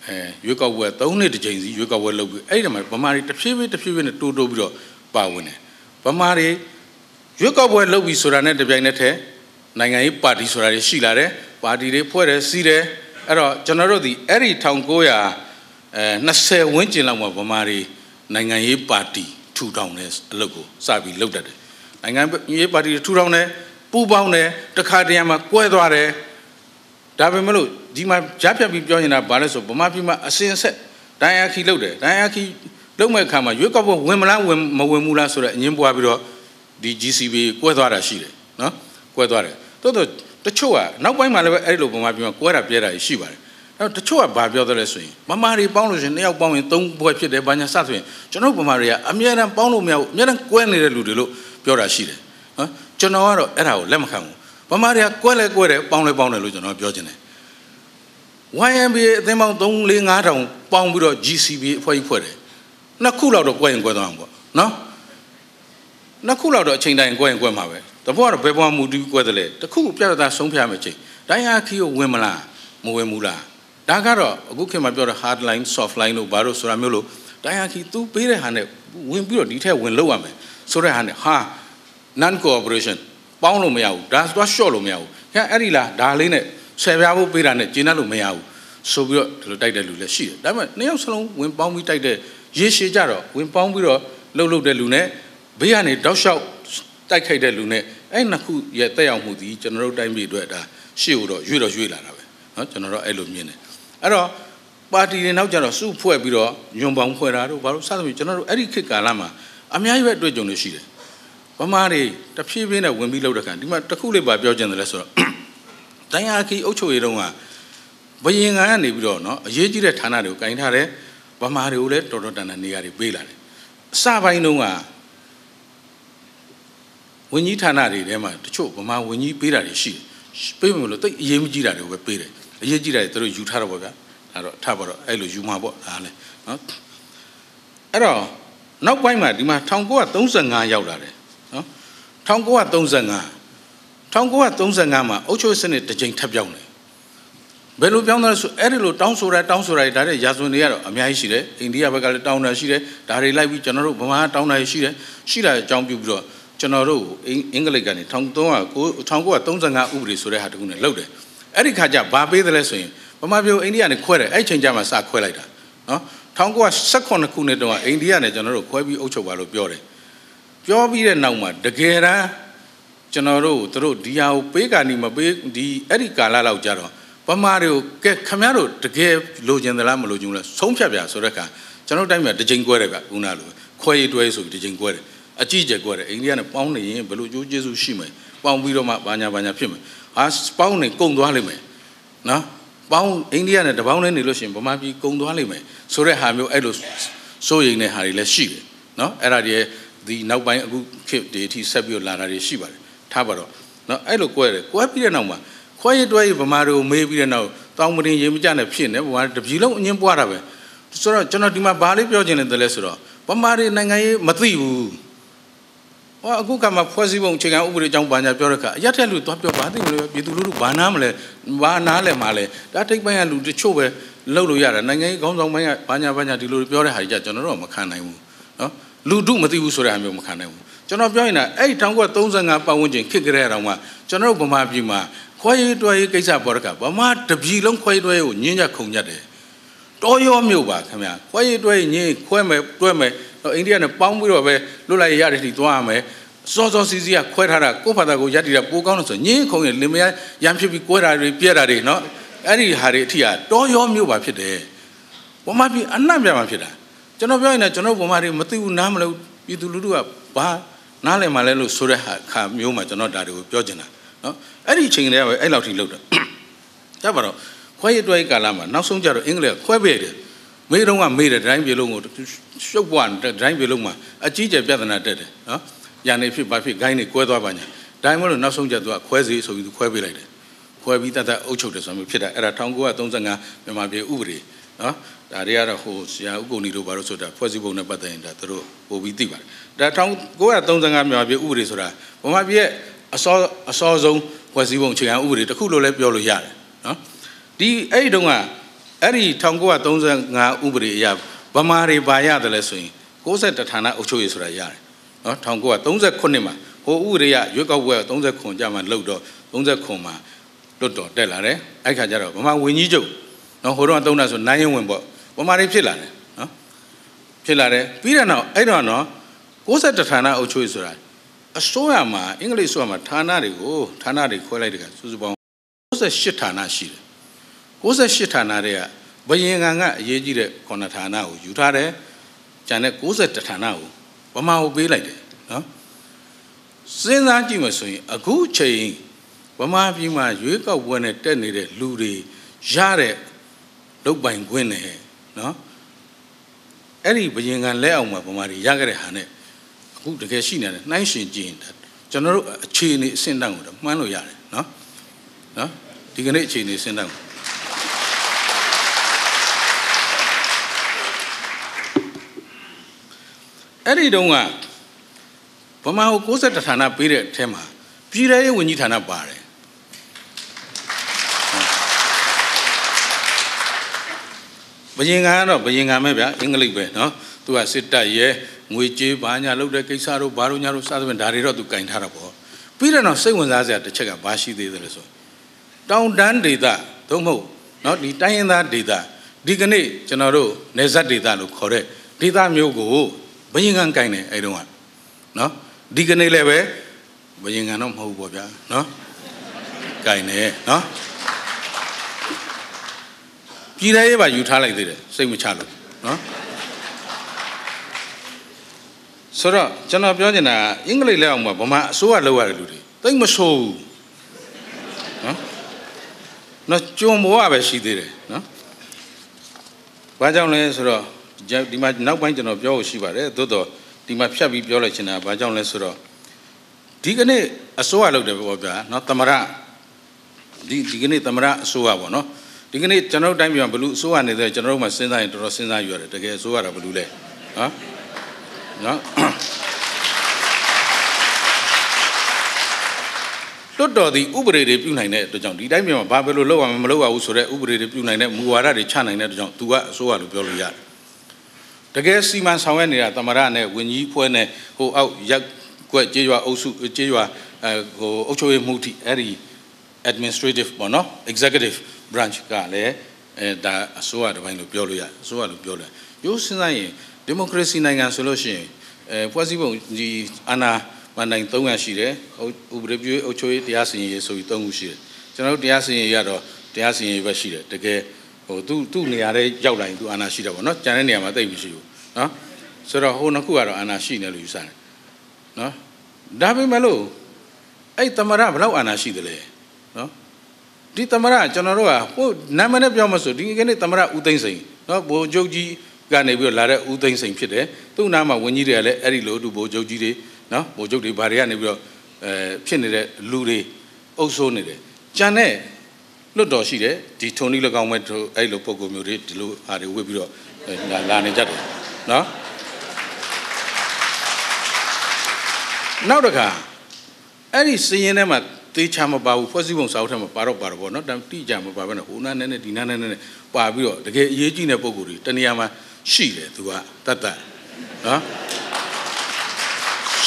C: အဲရွေးကောက်ပွဲ3နှစ်တစ်ကြိမ်စီရွေးကောက်ပွဲလုပ်ပြီးအဲ့ဒီမှာဗမာတွေတဖြည်းဖြည်းတဖြည်းဖြည်းနဲ့တိုးတိုးပြီးတော့ပါဝင်တယ်ဗမာတွေရွေးကောက်ပွဲလုပ်ပြီးဆိုတာနဲ့တပြိုင်နက်တည်းနိုင်ငံရေးပါတီဆိုတာတွေရှိလာတယ်ပါတီတွေဖွဲ့တယ်စီးတယ်အဲ့တော့ကျွန်တော်တို့ဒီအဲ့ဒီ1920ဝန်းကျင်လောက်မှာဗမာတွေနိုင်ငံရေးပါတီထူထောင်တဲ့အလုပ်ကိုစပြီးလုပ်တတ်တယ်နိုင်ငံရေးပါတီထူထောင်တယ်ပူပေါင်းတယ်တခါတရံမှာကွဲသွားတယ်ဒါပေမဲ့လို့ဒီမှာကြားဖြတ်ပြီးပြောနေတာဘာလဲဆိုဗမာပြည်မှာအစင်ဆက်ဒိုင်ယာခီလုပ်တယ်ဒိုင်ယာခီလုပ်မဲ့အခါမှာရွေးကောက်ပွဲဝင်မလားဝင်မဝင်ဘူးလားဆိုတော့အငင်းပွားပြီးတော့ဒီ GCB ကွဲသွားတာရှိတယ်နော်ကွဲသွားတယ်တိုးတော့တချို့ကနောက်ပိုင်းမှာလည်းပဲအဲ့လိုဗမာပြည်မှာကွဲတာပြဲတာရှိပါတယ်အဲ့တချို့ကဘာပြောသလဲဆိုရင်မမတွေပေါင်းလို့ရှင်နှစ်ယောက်ပေါင်းရင်သုံးဘွဲဖြစ်တယ်ဘာညာစဆိုရင်ကျွန်တော်ဗမာတွေကအများရန်ပေါင်းလို့မရဘူးအများရန်ကွဲနေတဲ့လူတွေလို့ပြောတာရှိတယ်နော်ကျွန်တော်ကတော့အဲ့ဒါကိုလက်မခံဘူးဗမာတွေကကွက်လဲကွက်တယ်ပေါင်းလဲပေါင်းတယ်လို့ကျွန်တော်ပြောချင်တယ် YMBA အသင်းပေါင်း3 4 5တောင်ပေါင်းပြီးတော့ GCB အဖွဲ့ကြီးဖွဲ့တယ်နှစ်ခုလောက်တော့ကွက်ရင်ကွက်သွားမှာပေါ့နော်နှစ်ခုလောက်တော့အချိန်တိုင်းကွက်ရင်ကွက်မှာပဲတဘောကတော့ဘယ်ဘဝမူတူးကွက်တယ်လေတခုပြတ်သားဆုံးဖြတ်မယ်ချိန်ဒိုင်းဟာခီကိုဝင်မလားမဝင်ဘူးလားဒါကတော့အခုခင်မှာပြောတဲ့ hard line soft line လို့ဘာလို့ဆိုတာမျိုးလို့ဒိုင်းဟာခီ तू ပေးတဲ့ဟာနဲ့ဝင်ပြီးတော့ဒီထက်ဝင်လောက်ရမယ်ဆိုတဲ့ဟာနဲ့ဟာ non cooperation ပေါင်းလို့မရဘူးဒါသွား short လို့မရဘူးခင်အဲ့ဒီလားဒါလေးနဲ့ဆယ်ပြားဖို့ပေးတာနဲ့ကျင်းတတ်လို့မရဘူးဆိုပြီးတော့ဒီလိုတိုက်တဲ့လူလည်းရှိတယ်ဒါပေမဲ့နှစ်ယောက်စလုံးဝင်ပေါင်းပြီးတိုက်တဲ့ရေရှည်ကြတော့ဝင်ပေါင်းပြီးတော့လှုပ်လှုပ်တဲ့လူနဲ့ဘေးကနေတောက်လျှောက်တိုက်ခိုက်တဲ့လူနဲ့အဲ့နှစ်ခုရဲ့တက်ရောက်မှုသည်ကျွန်တော်တို့တိုင်းပြည်အတွက်ဒါရှေ့ကိုတော့ရွေ့တော့ရွေ့လာတာပဲเนาะကျွန်တော်တို့အဲ့လိုမြင်တယ်အဲ့တော့ပါတီတွေနောက်ကျတော့စုဖွဲ့ပြီးတော့ညွန်ပေါင်းဖွဲ့တာတို့ဘာလို့စသဖြင့်ကျွန်တော်တို့အဲ့ဒီခေတ်ကာလမှာအများကြီးပဲအတွေ့အကြုံတွေရှိတယ်ဗမာတွေတဖြည်းဖြည်းနဲ့ဝင်ပြီးလောက်တဲ့ခံဒီမှာတခုလေးပါပြောချင်တယ်လဲဆိုတော့တိုင်းအားခီအုပ်ချုပ်ရေးတုန်းကဘယင်ကန်ကနေပြီးတော့နော်အရေးကြီးတဲ့ဌာနတွေကိုကင်ထားတယ်ဗမာတွေကိုလည်းတော်တော်တန်တန်နေရာတွေပေးလာတယ်အစပိုင်းတုန်းကဝန်ကြီးဌာနတွေထဲမှာတချို့ဗမာဝန်ကြီးပေးတာတွေရှိပေးမယ်လို့တိတ်အရေးမကြီးတာတွေကိုပဲပေးတယ်အရေးကြီးတာတွေသူတို့ယူထားတော့ပေါ့ဗျာအဲ့တော့ထားပါတော့အဲ့လိုယူမှာပေါ့အားလဲနော်အဲ့တော့နောက်ပိုင်းမှာဒီမှာ1935ရောက်လာတယ်1935 1935မှာအုပ်ချုပ်စနစ်တစ်ကြိမ်ထပ်ပြောင်းတယ်ဘယ်လိုပြောင်းလဲဆိုအဲ့ဒီလိုတောင်းဆိုတာတောင်းဆိုတာတွေဒါတွေရာဇဝင်တွေကတော့အများကြီးရှိတယ်အိန္ဒိယဘက်ကလည်းတောင်းတာရှိတယ်ဒါတွေလိုက်ပြီးကျွန်တော်တို့ဗမာတောင်းတာရှိတယ်ရှိတာအကြောင်းပြုပြီးတော့ကျွန်တော်တို့အင်္ဂလိပ်ကနေ1935ဥပဒေဆိုတဲ့ဟာတခုနဲ့လောက်တယ်အဲ့ဒီခါကျဘာပေးတယ်လဲဆိုရင်ဗမာပြည်အိန္ဒိယနဲ့ခွဲတယ်အဲ့ချိန်ကျမှစခွဲလိုက်တာနော်1918ခုနှစ်တုန်းကအိန္ဒိယနဲ့ကျွန်တော်တို့ခွဲပြီးအုပ်ချုပ်ပါလို့ပြောတယ်ပြောပြီးတဲ့နောက်မှာ တကယ်တမ်းကျွန်တော်တို့သူတို့ဒီဟာကိုပေးကာနီမပေးဒီအဲ့ဒီကာလလောက်ကြတော့ဗမာတွေကိုကဲခမရတို့တကယ်လိုချင်သလားမလိုချင်ဘူးလားဆုံးဖြတ်ပြဆိုတဲ့အခါကျွန်တော်တိုင်းမှာတစ်ချိန်ကွဲတယ်ဗျခုနလိုခွဲရေးတွဲဆိုပြီးတစ်ချိန်ကွဲတယ်အကြည့်ကျကွဲတယ်အိန္ဒိယနဲ့ပေါင်းနေရင်ဘယ်လိုအကျိုးကျေးဇူးရှိမလဲပေါင်းပြီးတော့မှဘာညာဘာညာဖြစ်မယ်ဟာပေါင်းနေကုန်သွားလိမ့်မယ်နော်ပေါင်းအိန္ဒိယနဲ့တပေါင်းနဲ့နေလို့ရှိရင်ဗမာပြည်ကုန်သွားလိမ့်မယ်ဆိုတဲ့ဟာမျိုးအဲ့လိုစိုးရိမ်တဲ့ဟာတွေလည်းရှိတယ်နော်အဲ့ဒါတွေဒီနောက်ပိုင်းအခုခေတ်တွေအထိဆက်ပြီးလာတာတွေရှိပါတယ်ထားပါတော့เนาะအဲ့လိုကွဲတယ်ကွဲပြီးတဲ့နောက်မှာခွဲရတွဲရဗမာတွေကိုမေးပြီးတဲ့နောက်တောင်းမတင်ရေမကြနဲ့ဖြစ်နေဗမာတပြည်လုံးအငင်းပွားတာပဲဆိုတော့ကျွန်တော်ဒီမှာဘာလေးပြောချင်လဲတလဲဆိုတော့ဗမာတွေနိုင်ငံရေးမသိဘူးဟောအခုကမှဖွဲ့စည်းပုံအခြေခံဥပဒေအကြောင်းဘာညာပြောရခါအရက်တဲ့လူသွားပြောဘာသိမလို့ပြည်သူလူထုဘာနားမလဲဘာနားလဲမှာလဲဒါတိတ်ပိုင်းကလူတချို့ပဲလှုပ်လို့ရတာနိုင်ငံရေးခေါင်းဆောင်ပိုင်းကဘာညာဘာညာဒီလိုပြောတဲ့ဟာကြီးကကျွန်တော်တို့မခံနိုင်ဘူးเนาะလူတို့မသိဘူးဆိုတဲ့ဟာမျိုးမခံနိုင်ဘူးကျွန်တော်ပြောရင်လည်းအဲ့1935ပတ်ဝန်းကျင်ခေတ်ကလေးတောင်မှကျွန်တော်ဗမာပြည်မှာခွဲရေးတွဲရေးကိစ္စပေါ်တကဗမာတပြည်လုံးခွဲရေးတွဲရေးကိုညင်းညက်ခုန်ညက်တယ်တော်ရောမြို့ပါခင်ဗျာခွဲရေးတွဲရေးညင်းခွဲမယ်တွဲမယ်တော့အိန္ဒိယနဲ့ပေါင်းပြီးတော့ပဲလွတ်လိုက်ရတဲ့ထိသွားရမယ်စောစောစီစီကခွဲထားတာကိုယ့်ဘာသာကိုယက်တည်တာပိုကောင်းလို့ဆိုညင်းခုံရင်လင်မယားရံဖြစ်ပြီးကွဲတာတွေပြက်တာတွေနော်အဲ့ဒီဟာတွေအထီးကတော်ရောမျိုးပါဖြစ်တယ်။ဝမပြည်အနှံ့ပြမှာဖြစ်တာကျွန်တော်ပြောရင်လည်းကျွန်တော်ပုံမှန်တွေမသိဘူးနားမလို့ပြည်သူလူထုကဘာနားလည်မှလဲလို့ဆိုတဲ့အခါမျိုးမှာကျွန်တော်ဒါတွေကိုပြောချင်တာနော်အဲ့ဒီအချိန်တည်းကပဲအဲ့လောက်ထိလောက်တာကြပါတော့ခွဲရတွဲကာလမှာနောက်ဆုံးကြတော့အင်္ဂလိပ်ခွဲပေးတယ်မေးတော့ကမေးတယ်ဒတိုင်းပြေလုံးကိုရှုပ်ပွားဒတိုင်းပြေလုံးမှာ အကြီးကျယ်ပြဿနာတက်တယ်နော်ရန်နေဖြစ်ဘာဖြစ်ဂိုင်းနေကွဲသွားပါညာဒါမှမဟုတ်နောက်ဆုံးကြသူကခွဲစေဆိုပြီးသူခွဲပေးလိုက်တယ်ခွဲပြီးတတ်တတ်အုပ်ချုပ်တယ်ဆိုမျိုးဖြစ်တာအဲ့ဒါ1935မြန်မာပြည်ဥပဒေနော်ဒါတွေကတော့ဟိုဆရာဥက္ကုဏီတို့ဘာလို့ဆိုတာဖွဲ့စည်းပုံနဲ့ပတ်သက်ရင်ဒါသူတို့ပိုပြီးသိပါတယ်ဒါ1935မြန်မာပြည်ဥပဒေဆိုတာဗမာပြည်ရဲ့အစောအစောဆုံးဖွဲ့စည်းပုံအခြေခံဥပဒေတစ်ခုလို့လည်းပြောလို့ရတယ်နော်ဒီအဲ့ဒီတုန်းကအဲ့ဒီ1935ဥပဒေအရဗမာတွေဘာရတယ်လဲဆိုရင်61ဌာနအုပ်ချုပ်ရေးဆိုတာရတယ်နော်1939မှာဟိုဥပဒေကရွေးကောက်ပွဲ39ကြာမှလှုပ်တော့39မှာလွတ်တော်တက်လာတယ်အဲ့ခါကျတော့ဗမာဝန်ကြီးချုပ်နော်ဟိုတော့အသုံးတာဆိုနိုင်ရင်ဝင်ပေါ့ဗမာတွေဖြစ်လာတယ်နော်ဖြစ်လာတယ်ပြီးတဲ့နောက်အဲ့တော့နော်62ဌာနအုပ်ချုပ်ရေးဆိုတာအစိုးရမှာအင်္ဂလိပ်ဆိုမှာဌာနတွေကိုဌာနတွေခွဲလိုက်တကစုစုပေါင်း68ဌာနရှိတယ်68ဌာနတွေကဘယင်ကံကအရေးကြီးတဲ့ခုနှစ်ဌာနကိုယူထားတယ်ကျန်တဲ့62ဌာနကိုဗမာကိုပေးလိုက်တယ်နော်စဉ်းစားကြည့်မှဆိုရင်အခုချိန်ဗမာပြည်မှာရွေးကောက်ပွဲနဲ့တက်နေတဲ့လူတွေရတဲ့လုတ်ပိုင်ခွင့်နဲ့နော်အဲ့ဒီဘယင်ကလက်အောင်မှာဗမာတွေရခဲ့တဲ့ဟာနဲ့အခုတကယ်ရှိနေတယ်နှိုင်းရှင်ကြည့်ရင်ကျွန်တော်တို့အခြေအနေအဆင့်တန်းကိုတော့မှန်းလို့ရတယ်နော်နော်ဒီကနေ့အခြေအနေအဆင့်တန်းကိုအဲ့ဒီတုန်းကဗမာကို61ဌာနပေးတဲ့အထက်မှာပြည်ထောင်ရေးဝန်ကြီးဌာနပါတယ်ဘယင်ခံကတော့ဘယင်ခံပဲဗျာအင်္ဂလိပ်ပဲနော်သူကစစ်တပ်ရဲငွေကြေးဘာညာလုပ်တဲ့ကိစ္စတို့ဘာတို့ညာတို့စသဖြင့်ဒါတွေတော့သူကင်ထားတာပေါ့ပြီးတော့စိတ်ဝင်စားစရာတစ်ချက်ကဘာရှိသေးတယ်လဲဆိုတောင်တန်းဒေသသို့မဟုတ်နော်ဒီတိုင်းရင်းသားဒေသဒီကနေ့ကျွန်တော်တို့နေဇက်ဒေသလို့ခေါ်တဲ့ဒေသမျိုးကိုဘယင်ခံကင်တယ်အဲဒီတော့ကနော်ဒီကနေ့လည်းပဲဘယင်ခံတော့မဟုတ်ဘူးပေါ့ဗျာနော်ကင်တယ်နော်ပြည်ထဲရေးပါယူထားလိုက်သေးတယ်စိတ်မချလို့နော်ဆိုတော့ကျွန်တော်ပြောချင်တာအင်္ဂလိပ်လက်အောင်မှာဗမာအစိုးရလောက်ရတဲ့လူတွေတိတ်မဆိုးဘူးနော်နော်ကျုံဘောကပဲရှိသေးတယ်နော်ဘာကြောင့်လဲဆိုတော့ဒီမှာနောက်ပိုင်းကျွန်တော်ပြောဖို့ရှိပါတယ်သို့တော့ဒီမှာဖြတ်ပြီးပြောလိုက်ချင်တာဘာကြောင့်လဲဆိုတော့ဒီကနေ့အစိုးရလောက်တယ်ပေါ့ဗျာနော်သမရဒီဒီကနေ့သမရအစိုးရပေါ့နော်ဒီကနေ့ကျွန်တော်တို့တိုင်းပြည်မှာဘလူအစိုးရနေတယ်ကျွန်တော်တို့မှစဉ်းစားရင်တော်တော်စဉ်းစားယူရတယ်တကယ်အစိုးရတာဘလူလဲဟမ်နော်လွတ်တော်သည်ဥပဒေတွေပြုနိုင်တဲ့အတွက်ကြောင့်ဒီတိုင်းပြည်မှာဘာပဲလို့လောက်ရမယ်မလောက်ရဘူးဆိုတော့ဥပဒေတွေပြုနိုင်တဲ့မူဝါဒတွေချနိုင်တဲ့အတွက်ကြောင့်သူကအစိုးရလို့ပြောလို့ရတယ်တကယ်စီမံဆောင်ရွက်နေတာတမရနဲ့ဝင်ကြီးဖွဲ့နဲ့ဟိုအောက်ရက်ကွက်ကြေးရွာအုပ်စုကြေးရွာဟိုအုပ်ချုပ်ရေးမှုထိအဲ့ဒီ administrative ပေါ့နော် executive branch ကလည်းအဲဒါအစိုးရတစ်ပိုင်းလို့ပြောလို့ရအစိုးရလို့ပြောလို့ရိုးစဉ်းစားရင်ဒီမိုကရေစီနိုင်ငံဆိုလို့ရှိရင်အဲဖွဲ့စည်းပုံဒီအာဏာမနိုင်၃ခုရှိတယ်ဥပဒေပြုအုပ်ချုပ်ရေးတရားစီရင်ရေးဆိုပြီး၃ခုရှိတယ်ကျွန်တော်တို့တရားစီရင်ရေးကတော့တရားစီရင်ရေးပဲရှိတယ်တကယ်ဟိုသူ့သူ့နေရာထဲရောက်လာရင်သူအာဏာရှိတယ်ပေါ့နော်ကျန်တဲ့နေရာမှာတိတ်မရှိဘူးနော်ဆိုတော့ဟိုနှစ်ခုကတော့အာဏာရှိတယ်လို့ယူဆတယ်နော်ဒါပေမဲ့လို့အဲ့သမရဘလောက်အာဏာရှိတယ်လဲဒီသမရကျွန်တော်တို့ကဟိုနာမည်နဲ့ပြောမှဆိုဒီကနေ့သမရဦးသိန်းစိန်နော်ဘိုးချုပ်ကြီးကနေပြီးတော့လာတဲ့ဦးသိန်းစိန်ဖြစ်တယ်သူ့နာမှာဝန်ကြီးတွေကလည်းအဲ့ဒီလိုသူဘိုးချုပ်ကြီးတွေနော်ဘိုးချုပ်တွေဘာတွေကနေပြီးတော့အဲဖြစ်နေတဲ့လူတွေအုပ်ဆိုးနေတယ်ကြံတဲ့လွတ်တော်ရှိတယ်ဒီထုံနီးလကောင်မဲ့အဲ့လိုပုံကုမျိုးတွေဒီလိုဟာတွေဝစ်ပြီးတော့လာနေကြတယ်နော်နောက်တစ်ခါအဲ့ဒီစည်ရင်ထဲမှာသေချာမပါဘူးဖွဲ့စည်းပုံစာအုပ်ထဲမှာပါတော့ပါတော့ပေါ့နော်တတိကြမပါဘဲနဲ့ဟိုနားနဲ့နဲ့ဒီနားနဲ့နဲ့ပါပြီးတော့တကယ်အရေးကြီးတဲ့ပုံကိုယ်တွေတနေရာမှာရှိတယ်သူကတတ်တတ်နော်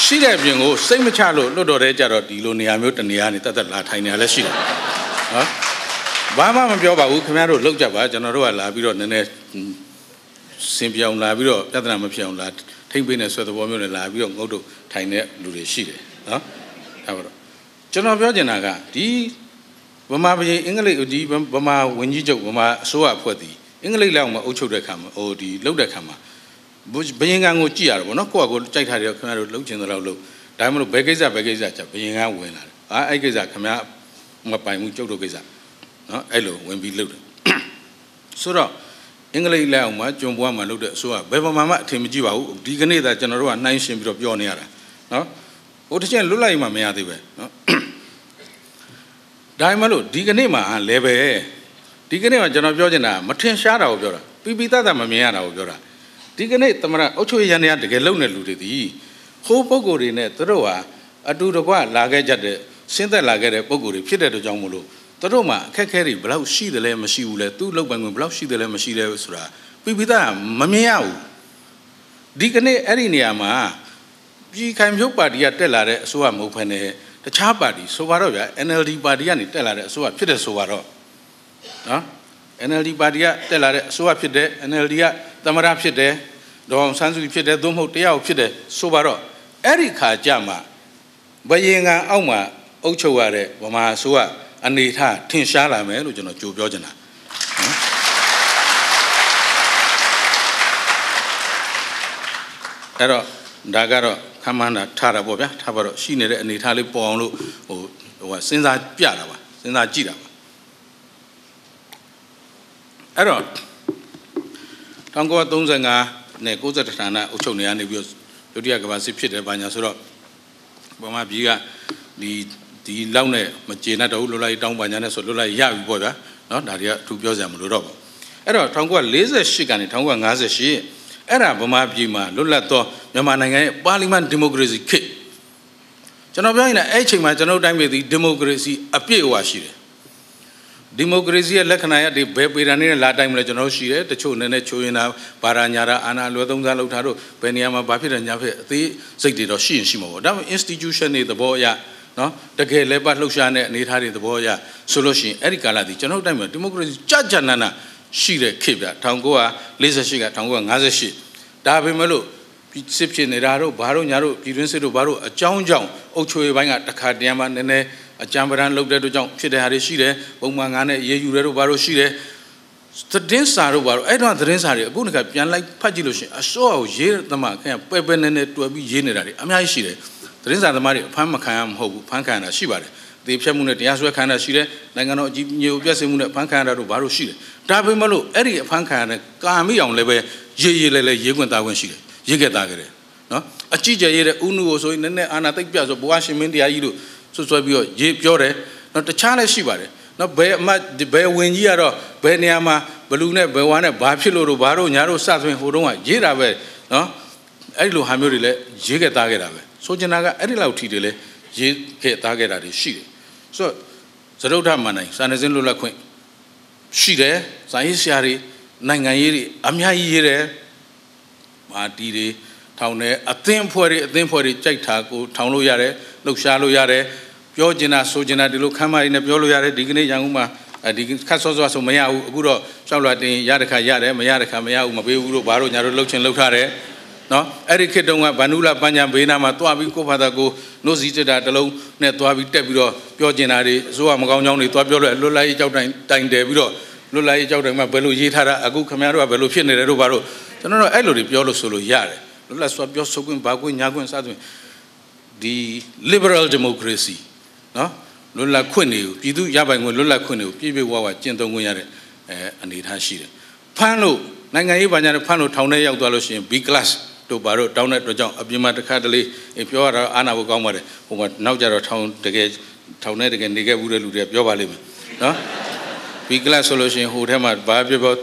C: ရှိတဲ့အပြင်ကိုစိတ်မချလို့လွတ်တော်တဲ့ကြတော့ဒီလိုနေရာမျိုးတနေရာနေတတ်တတ်လာထိုင်နေရလဲရှိတယ်နော်ဘာမှမပြောပါဘူးခင်ဗျားတို့လောက်ကြပါကျွန်တော်တို့ကလာပြီးတော့နည်းနည်းစင်ပြောင်လာပြီးတော့ပြဿနာမဖြစ်အောင်လာထိမ့်ပေးနေဆွဲသဘောမျိုးနဲ့လာပြီးတော့ငုတ်တို့ထိုင်တဲ့လူတွေရှိတယ်နော်ဒါပါတော့ကျွန်တော်ပြောချင်တာကဒီဗမာပြည်အင်္ဂလိပ်ဒီဗမာဝန်ကြီးချုပ်ဗမာအစိုးရအဖွဲ့တည်အင်္ဂလိပ်လောက်မှာအုပ်ချုပ်တဲ့ခါမှာဟိုဒီလောက်တဲ့ခါမှာဘယင်ကန်ကိုကြည့်ရတာပေါ့နော်ကိုယ့်အကိုကြိုက်ထားတယ်ခင်ဗျားတို့လှုပ်ချင်သလောက်လှုပ်ဒါမှမဟုတ်ဘယ်ကိစ္စဘယ်ကိစ္စချက်ဘယင်ကန်ဝင်လာတယ်ဟာအဲ့ကိစ္စခင်ဗျားမပိုင်ဘူးကျုပ်တို့ကိစ္စနော်အဲ့လိုဝင်ပြီးလှုပ်တယ်ဆိုတော့အင်္ဂလိပ်လက်အောင်မှာကျွန်ပွားမှာလှုပ်တဲ့အစိုးရဘယ်ပမာမှအထင်မကြီးပါဘူးဒီကနေ့သာကျွန်တော်တို့ကနှိုင်းရှင်ပြီးတော့ပြောနေရတာနော်ဟိုတစ်ချက်လွတ်လိုက်မှမရသေးပဲနော်ဒါမှမဟုတ်ဒီကနေ့မှလည်းပဲဒီကနေ့မှကျွန်တော်ပြောချင်တာမထင်ရှားတာကိုပြောတာပြပိသားသားမမြင်ရတာကိုပြောတာဒီကနေ့သမရအုတ်ချွေရန်ရတကယ်လုံတဲ့လူတွေဒီဟိုးပုံကိုယ်တွေနဲ့သူတို့ဟာအတူတကွလာခဲ့ကြတဲ့ဆင်းသက်လာခဲ့တဲ့ပုံကိုယ်တွေဖြစ်တဲ့တို့ကြောင့်မို့လို့သူတို့မှာအခက်အခဲတွေဘလောက်ရှိတယ်လဲမရှိဘူးလဲသူ့လောက်ပိုင်ခွင့်ဘလောက်ရှိတယ်လဲမရှိလဲဆိုတာပြပိသားမမြင်ရဘူးဒီကနေ့အဲ့ဒီနေရာမှာပြည်ခိုင်မြုပ်ပါတီကတက်လာတဲ့အစိုးရမဟုတ်ဘဲနဲ့တခြားပါတီဆိုပါတော့ဗျာ NLD ပါတီကနေတက်လာတဲ့အစိုးရဖြစ်တဲ့ဆိုပါတော့နော် NLD ပါတီကတက်လာတဲ့အစိုးရဖြစ်တဲ့ NLD ကသမရဖြစ်တယ်ဒေါ်အောင်ဆန်းစုကြည်ဖြစ်တယ်သို့မဟုတ်တရားကိုဖြစ်တယ်ဆိုပါတော့အဲ့ဒီခါကြမှာဘယင်ကအောက်မှာအုပ်ချုပ်ရတဲ့ဗမာအစိုးရအနေထားထင်ရှားလာမယ်လို့ကျွန်တော်ကြိုပြောချင်တာအဲ့တော့ဒါကတော့ခမ်းမန်းတာထားတာပေါ့ဗျာထားပါတော့ရှိနေတဲ့အနေထားလေးပေါ်အောင်လို့ဟိုဟိုကစဉ်းစားပြတာပါစဉ်းစားကြည့်တာပါအဲ့တော့1935နဲ့62ဌာနအုပ်ချုပ်နေရနေပြီးဒုတိယကမ္ဘာစစ်ဖြစ်တယ်ဘာညာဆိုတော့ဗမာပြည်ကဒီဒီလောက်နဲ့မကျေနပ်တော့ဘူးလွတ်လိုက်တောင်းပါညာနဲ့ဆိုလွတ်လိုက်ရပြီပေါ့ဗျာနော်ဒါတွေကအထူးပြောစရာမလိုတော့ပါဘူးအဲ့တော့1948ကနေ1958အဲ့ဒါဗမာပြည်မှာလွတ်လပ်သောမြန်မာနိုင်ငံရဲ့ပါလီမန်ဒီမိုကရေစီခေတ်ကျွန်တော်ပြောရင်အဲ့အချိန်မှာကျွန်တော်တိုင်းပြည်သည်ဒီမိုကရေစီအပြည့်အဝရှိတယ်ဒီမိုကရေစီရဲ့လက္ခဏာရဒီဘယ်ပေရန်နဲ့လာတိုင်းမလဲကျွန်တော်ရှိတယ်တချို့နည်းနည်းချိုးရင်တာဗာရာညာရာအာနာလွယ်သုံးစားလောက်ထားတော့ဘယ်နေရာမှာဘာဖြစ်တယ်ညာဖြစ်အသေးစိတ်တွေတော့ရှိရင်ရှိမှာပေါ့ဒါပေမဲ့ institution တွေသဘောအရနော်တကယ်လဲပတ်လှုပ်ရှားတဲ့အနေအထားတွေသဘောအရဆိုလို့ရှိရင်အဲ့ဒီကာလတည်းကျွန်တော်တိုင်းမှာဒီမိုကရေစီကြကြနနာရှိတဲ့ခေတ်ဗျ1948က1958ဒါပေမဲ့လို့စစ်ဖြစ်နေတာတို့ဘာတို့ညာတို့ပြည်တွင်းစစ်တို့ဘာတို့အကြောင်းကြောင့်အုပ်ချုပ်ရေးပိုင်းကတခါတရံမှနည်းနည်းအကြံပဒန်းလုပ်တဲ့တို့ကြောင့်ဖြစ်တဲ့ဟာတွေရှိတယ်ပုံမှန်ငါနဲ့ရေယူတယ်တို့ဘာတို့ရှိတယ်သတင်းစာတို့ဘာလို့အဲ့တော့သတင်းစာတွေအခုတခါပြန်လိုက်ဖတ်ကြည့်လို့ရှိရင်အစောကိုရေးသမားခင်ပဲပဲနဲ့နဲ့တွယ်ပြီးရေးနေတာတွေအများကြီးရှိတယ်သတင်းစာသမားတွေအဖမ်းမခံရမဟုတ်ဘူးဖမ်းခံရတာရှိပါတယ်သေဖြတ်မှုနဲ့တရားစွဲခံရတာရှိတယ်နိုင်ငံတော်အကြီးညိုပြည့်စုံမှုနဲ့ဖမ်းခံရတာတို့ဘာလို့ရှိတယ်ဒါပေမဲ့လို့အဲ့ဒီအဖမ်းခံရတဲ့ကာမိအောင်လည်းပဲရေရေလဲလဲရေးခွင့်တာခွင့်ရှိတယ်ရေးခဲ့တာခဲ့တယ်နော်အကြည့်ကျရေးတဲ့ဥနုကိုဆိုရင်နည်းနည်းအာနာသိပ်ပြဆိုဘုရားရှင်မင်းတရားကြီးတို့ဆွဆွဲပြီးတော့ရေးပြောတယ်နော်တခြားလည်းရှိပါတယ်နော်ဘယ်အမတ်ဘယ်ဝင်ကြီးကတော့ဘယ်နေရာမှာဘလူနဲ့ဘယ်ဝါနဲ့ဘာဖြစ်လို့တို့ဘာတို့ညာတို့စသဖြင့်ဟိုတုန်းကရေးတာပဲနော်အဲ့ဒီလိုဟာမျိုးတွေလည်းရေးခဲ့တာခဲ့တာပဲဆိုချင်တာကအဲ့ဒီလောက်ထီတွေလည်းရေးခဲ့တာခဲ့တာတွေရှိတယ်ဆိုတော့သရုတ်ထမှန်နိုင်စာနယ်ဇင်းလွတ်လပ်ခွင့်ရှိတယ်ဇာရေးဆရာတွေနိုင်ငံရေးတွေအများကြီးရေးတယ်မာတီတွေထောင်တယ်အသင်းအဖွဲ့တွေအသင်းအဖွဲ့တွေကြိုက်တာကိုထောင်လို့ရတယ်လှုပ်ရှားလို့ရတယ်ပြောကျင်တာဆိုကျင်တာဒီလိုခမ်းမရည်နဲ့ပြောလို့ရတယ်ဒီကနေ့ရန်ကုန်မှာဒီခတ်စောစောဆိုမရဘူးအခုတော့ရှောက်လာတင်ရတခါရတယ်မရတခါမရဘူးမပေးဘူးလို့ဘာလို့ညာတို့လှုပ်ချင်လှုပ်ထားတယ်နော်အဲ့ဒီခေတ်တုန်းကဗန္ဓုလပညာဘေးနာမှာတွားပြီးကိုယ့်ဘာသာကိုနှုတ်စည်းတတာတလုံးနဲ့တွားပြီးတက်ပြီးတော့ပြောကျင်တာတွေအစိုးရမကောင်းကြောင်းတွေတွားပြောလို့လွတ်လပ်ရေးကြောက်တိုင်တိုင်တယ်ပြီးတော့လွတ်လပ်ရေးကြောက်တိုင်မှာဘယ်လိုရေးထားတာအခုခင်ဗျားတို့ကဘယ်လိုဖြစ်နေတယ်တို့ဘာလို့ကျွန်တော်တို့အဲ့လိုတွေပြောလို့ဆိုလို့ရတယ်လွတ်လပ်စွာပြောဆိုခွင့်ဘာခွင့်ညာခွင့်စသဖြင့်ဒီ liberal democracy နော်လွတ်လပ်ခွင့်တွေကိုပြည်သူရပိုင်ခွင့်လွတ်လပ်ခွင့်တွေကိုပြည်ပြည်ဝဝကျင့်သုံးခွင့်ရတဲ့အဲအနေအထားရှိတယ်ဖမ်းလို့နိုင်ငံရေးဘာညာတွေဖမ်းလို့ထောင်ထဲရောက်သွားလို့ရှိရင် B class တို့ဘာတို့တောင်းတဲ့အတွက်ကြောင့်အပြင်မှာတစ်ခါတလေပြောရတာအာနာဖို့ကောင်းပါတယ်ဟိုမှာနောက်ကြတော့ထောင်တကယ်ထောင်နဲ့တကယ်နေခဲ့ဘူးတဲ့လူတွေပြောပါလိမ့်မယ်နော် B class ဆိုလို့ရှိရင်ဟိုထဲမှာဘာပြောပြော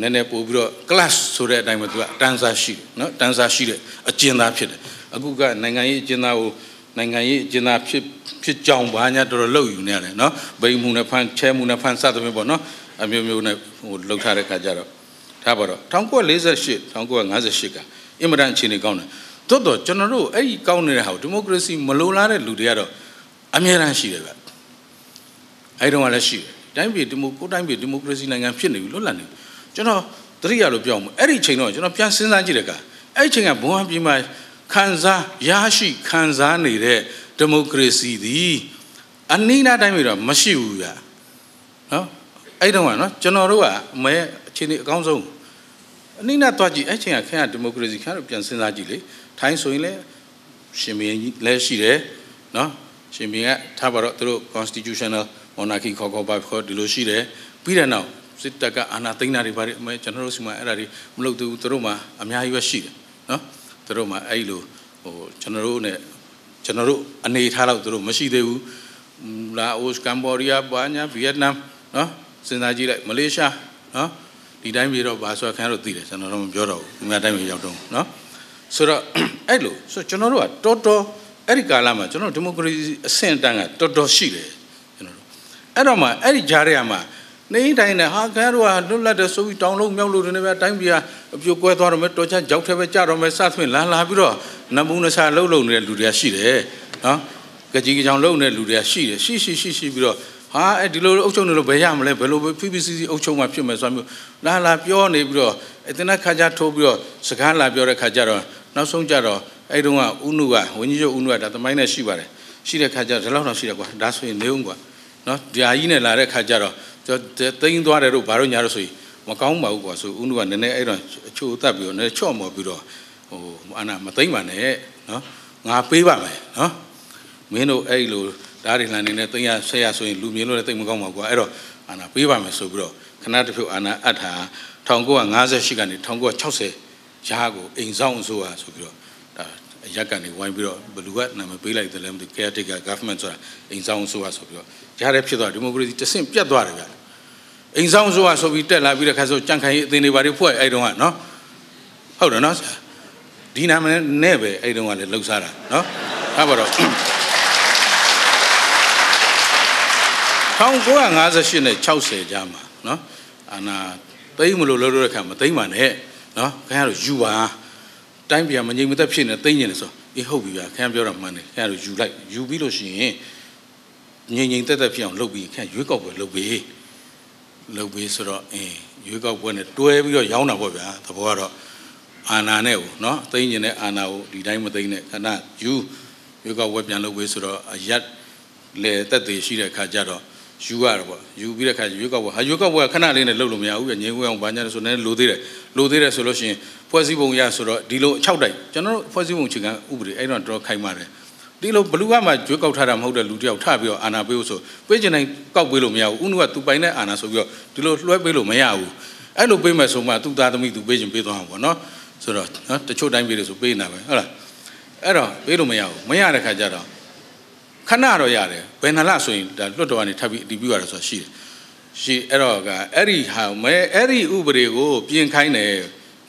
C: နည်းနည်းပို့ပြီးတော့ class ဆိုတဲ့အတိုင်းမှာသူကတန်ဆာရှိတယ်နော်တန်ဆာရှိတဲ့အကျဉ်းသားဖြစ်တယ်အခုကနိုင်ငံရေးအကျဉ်းသားကိုနိုင်ငံရေးအကျဉ်းသားဖြစ်ဖြစ်ကြောင်ဘာညာတော်တော်လောက်ယူနေရတယ်နော်ဘိမှုနဲ့ဖန်ချဲမှုနဲ့ဖန်စသဖြင့်ပေါ့နော်အမျိုးမျိုးနဲ့ဟိုလှုပ်ထားတဲ့ခါကြတော့ထားပါတော့1948 1958ကအင်မတန်အခြေအနေကောင်းတယ်တွတ်တော့ကျွန်တော်တို့အဲ့ဒီကောင်းနေတဲ့ဟာကိုဒီမိုကရေစီမလိုလားတဲ့လူတွေကတော့အများအားရှိတယ်ဗျအဲ့ဒီတော့လည်းရှိတယ်တိုင်းပြည်ဒီမိုကိုတိုင်းပြည်ဒီမိုကရေစီနိုင်ငံဖြစ်နေပြီလွတ်လပ်နေကျွန်တော်တတိယလို့ပြောအောင်အဲ့ဒီချိန်တော့ကျွန်တော်ပြန်စဉ်းစားကြည့်တဲ့အခါအဲ့ဒီချိန်ကဘုံဟန်ပြည်မှာခံစားရရှိခံစားနေတဲ့ဒီမိုကရေစီသည်အနိနာတိုင်းပြည်တော့မရှိဘူးဗျနော်အဲ့ဒီတော့ကနော်ကျွန်တော်တို့ကမဲအခြေအနေအကောင်းဆုံးအနိမ့်နဲ့တွားကြည့်အဲ့ချိန်ကခင်ဗျာဒီမိုကရေစီခင်ဗျာတို့ပြန်စဉ်းစားကြည့်လေထိုင်းဆိုရင်လည်းရှင်မင်းကြီးလည်းရှိတယ်နော်ရှင်မင်းကထားပါတော့သူတို့ constitutional monarchy ခေါ်ခေါ်ပါခေါ်ဒီလိုရှိတယ်ပြီးတဲ့နောက်စစ်တပ်ကအာဏာသိမ်းတာတွေပါတယ်အမေကျွန်တော်တို့စီမှာအဲ့ဒါတွေမလုပ်သေးဘူးသူတို့မှာအများကြီးပဲရှိတယ်နော်သူတို့မှာအဲ့လိုဟိုကျွန်တော်တို့နဲ့ကျွန်တော်တို့အနေထားတော့သူတို့မရှိသေးဘူးလာအိုစကမ်ဘောဒီးယားဘာညာဗီယက်နမ်နော်စဉ်းစားကြည့်လိုက်မလေးရှားနော်ဒီတိုင်းပြီးတော့ဘာဆိုတာခင်ဗျားတို့သိတယ်ကျွန်တော်တို့မပြောတော့ဘူးဒီမှာတိုင်းပြီးရောက်တော့เนาะဆိုတော့အဲ့လိုဆိုကျွန်တော်တို့ကတော်တော်အဲ့ဒီကာလမှာကျွန်တော်ဒီမိုကရေစီအဆင့်အတန်းကတော်တော်ရှိတယ်ကျွန်တော်တို့အဲ့တော့မှအဲ့ဒီကြားထဲမှာနေတိုင်းနဲ့ဟာခင်ဗျားတို့ကလွတ်လပ်တဲ့ဆိုပြီးတောင်းလုံးမြောက်လို့တွေနဲ့ပဲတိုင်းပြည်ကအပြိုကွဲသွားတော့မယ်တော်ချကြောက်ထဲပဲကြတော့မယ်စသဖြင့်လန်လာပြီးတော့နမူနစာလှုပ်လှုပ်နေတဲ့လူတွေကရှိတယ်နော်ကြကြီးကြောင်လှုပ်နေတဲ့လူတွေကရှိတယ်ရှိရှိရှိရှိပြီးတော့ဟာအဲ့ဒီလိုအုပ်ချုပ်နေလို့ဘယ်ရမလဲဘယ်လို PPCC အုပ်ချုပ်မှဖြစ်မယ်ဆိုတာမျိုးလာလာပြောနေပြီးတော့အတင်ခါကြထိုးပြီးတော့စကားလာပြောတဲ့ခါကြတော့နောက်ဆုံးကြတော့အဲ့တုန်းကဥနုကဝင်းကြီးချုပ်ဥနုကဒါသမိုင်းနဲ့ရှိပါတယ်ရှိတဲ့ခါကျတော့ဒီလောက်တော့ရှိတယ်ကွာဒါဆိုရင်နေဦးကွာနော်ဒီဟာကြီးနဲ့လာတဲ့ခါကျတော့ကျွန်တော်တင်းသွားတယ်တို့ဘာလို့ညာလို့ဆိုရင်မကောင်းပါဘူးကွာဆိုဥနုကနည်းနည်းအဲ့တော့အချို့တတ်ပြီးတော့နည်းချော့မော်ပြီးတော့ဟိုအနာမသိမ့်ပါနဲ့နော်ငါပေးပါမယ်နော်မင်းတို့အဲ့လိုဓာတ်တွေလန်နေနဲ့သိရဆက်ရဆိုရင်လူမြင်လို့လည်းသိမကောင်းပါဘူးကွာအဲ့တော့အာနာပေးပါမယ်ဆိုပြီးတော့ခဏတစ်ဖြုတ်အာနာအပ်ထား1958ကနေ1960ရာကိုအိမ်ဆောင်ဆိုတာဆိုပြီးတော့ဒါရက်ကနေဝိုင်းပြီးတော့ဘလူကနာမည်ပေးလိုက်တယ်လည်းမသိ caretaker government ဆိုတာအိမ်ဆောင်ဆိုတာဆိုပြီးတော့ကြားတဲ့ဖြစ်သွားဒီမိုကရေစီတဆင့်ပြတ်သွားတယ်ဗျအိမ်ဆောင်ဆိုတာဆိုပြီးတက်လာပြီးတဲ့ခါဆိုကြံခိုင်အသင်တွေဘာတွေဖွဲ့အဲ့တုန်းကနော်ဟုတ်တယ်နော်ဒီနာမည်နဲ့ပဲအဲ့တုန်းကလည်းလှုပ်ရှားတာနော်ဒါပါတော့1958နဲ့60ကြားမှာနော်အာနာသိမ့်မလို့လို့တဲ့ခါမသိမ့်ပါနဲ့နော်ခင်ဗျားတို့ယူပါတိုင်းပြည်ကမငြိမ်မသက်ဖြစ်နေသိမ့်နေတယ်ဆိုအေးဟုတ်ပြီဗျာခင်ဗျားပြောတာမှန်တယ်ခင်ဗျားတို့ယူလိုက်ယူပြီးလို့ရှိရင်ငြိမ်ငြိမ်သက်သက်ဖြစ်အောင်လုပ်ပြီးခင်ဗျားရွေးကောက်ပွဲလုပ်ပြီးလုပ်ပြီးဆိုတော့အင်းရွေးကောက်ပွဲနဲ့တွဲပြီးတော့ရောင်းတာပေါ့ဗျာသဘောကတော့အာနာနဲ့ကိုနော်သိမ့်နေတဲ့အာနာကိုဒီတိုင်းမသိမ့်နဲ့ခဏယူရွေးကောက်ပွဲပြန်လုပ်ပြီးဆိုတော့အရက်လေတက်သေးရှိတဲ့ခါကျတော့ယူရတော့ပေါ့ယူပြီးတဲ့ခါရွေးကောက်ဘွယ်ဟာရွေးကောက်ဘွယ်ကခဏလေးနဲ့လှုပ်လို့မရဘူးပြငင်းခွေးအောင်ဘာညာဆိုနေလိုသေးတယ်လိုသေးတယ်ဆိုလို့ရှိရင်ဖွဲ့စည်းပုံရဆိုတော့ဒီလို6တိုက်ကျွန်တော်တို့ဖွဲ့စည်းပုံချိန်ကဥပဒေအဲ့တော့တော်ခိုင်းပါတယ်ဒီလိုဘလူကမှရွေးကောက်ထားတာမဟုတ်တဲ့လူတယောက်ထပြီးတော့အာဏာပေးလို့ဆိုပေးချင်တိုင်းကောက်ပေးလို့မရဘူးဥနုကသူပိုင်တဲ့အာဏာဆိုပြီးတော့ဒီလိုလွှဲပေးလို့မရဘူးအဲ့လိုပေးမယ်ဆိုမှသူ့သားသမီးသူပေးချင်ပေးသွားမှာပေါ့နော်ဆိုတော့နော်တချို့တိုင်းပေးလို့ဆိုပေးနေတာပဲဟုတ်လားအဲ့တော့ပေးလို့မရဘူးမရတဲ့ခါကျတော့ခဏတော့ရတယ်ဘယ်နှလဆိုရင်ဒါလွတ်တော်ကနေထပ်ပြီးအတည်ပြုရတယ်ဆိုတာရှိတယ်ရှိအဲ့တော့ကအဲ့ဒီဟာမဲအဲ့ဒီဥပဒေကို ပြင်ခိုင်းတယ်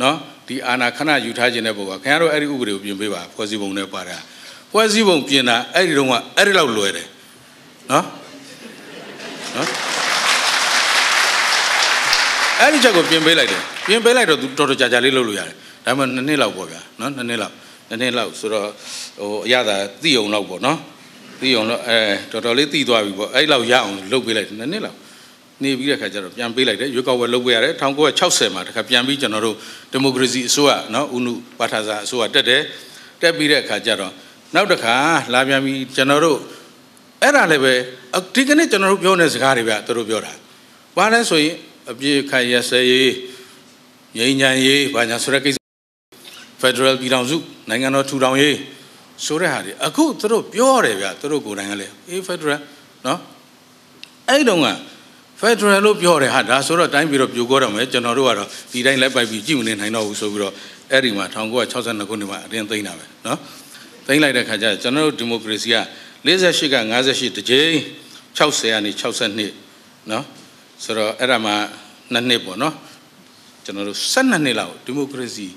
C: နော်ဒီအာဏာခဏယူထားခြင်းတဲ့ပုံကခင်ဗျားတို့အဲ့ဒီဥပဒေကိုပြင်ပေးပါဖွဲ့စည်းပုံနဲ့ပါတာဖွဲ့စည်းပုံပြင်တာအဲ့ဒီတော့ကအဲ့ဒီလောက်လွယ်တယ်နော်နော်အဲ့ဒီချက်ကိုပြင်ပေးလိုက်တယ်ပြင်ပေးလိုက်တော့သူတော်တော်ကြာကြာလေးလုပ်လို့ရတယ်ဒါမှမဟုတ်နှစ်နှစ်လောက်ပေါ့ဗျာနော်နှစ်နှစ်လောက်နှစ်နှစ်လောက်ဆိုတော့ဟိုအရသာသိအောင်လောက်ပေါ့နော်သိအောင်လို့အဲတော်တော်လေးသိသွားပြီပေါ့အဲ့လောက်ရအောင်လုပ်ပေးလိုက်နှစ်နှစ်လောက်နေပြီးတဲ့ခါကျတော့ပြန်ပေးလိုက်တယ်ရွေးကောက်ပွဲလုပ်ပေးရတယ်1960မှာတခါပြန်ပြီးကျွန်တော်တို့ဒီမိုကရေစီအစိုးရနော်ဦးနုပါထာဇာအစိုးရတက်တယ်တက်ပြီးတဲ့အခါကျတော့နောက်တစ်ခါလာပြန်ပြီးကျွန်တော်တို့အဲ့ဒါလည်းပဲဒီကနေ့ကျွန်တော်တို့ပြောနေစကားတွေဗျသူတို့ပြောတာဘာလဲဆိုရင်အပြေခံရစဲရေးငြိမ်းချမ်းရေးဘာညာဆိုတဲ့ကိစ္စ Federal ပြည်ထောင်စုနိုင်ငံတော်ထူထောင်ရေးဆိုတဲ့ဟာတွေအခုသူတို့ပြောတယ်ဗျာသူတို့ကိုယ်တိုင်ကလည်းအေး Federal နော်အဲ့တုန်းက Federal လို့ပြောတယ်ဟာဒါဆိုတော့တိုင်းပြည်တော့ပြိုကောတော့မယ်ကျွန်တော်တို့ကတော့ဒီတိုင်းလိုက်ပိုက်ပြီးကြည့်မနေနိုင်တော့ဘူးဆိုပြီးတော့အဲ့ဒီမှာ1962ခုနှစ်မှာအတင်းသိမ်းတာပဲနော်သိမ်းလိုက်တဲ့ခါကျကျွန်တော်တို့ဒီမိုကရေစီက58က58တကြိမ်60ကနေ62နော်ဆိုတော့အဲ့ဒါမှနှစ်နှစ်ပေါ့နော်ကျွန်တော်တို့12နှစ်လောက်ဒီမိုကရေစီ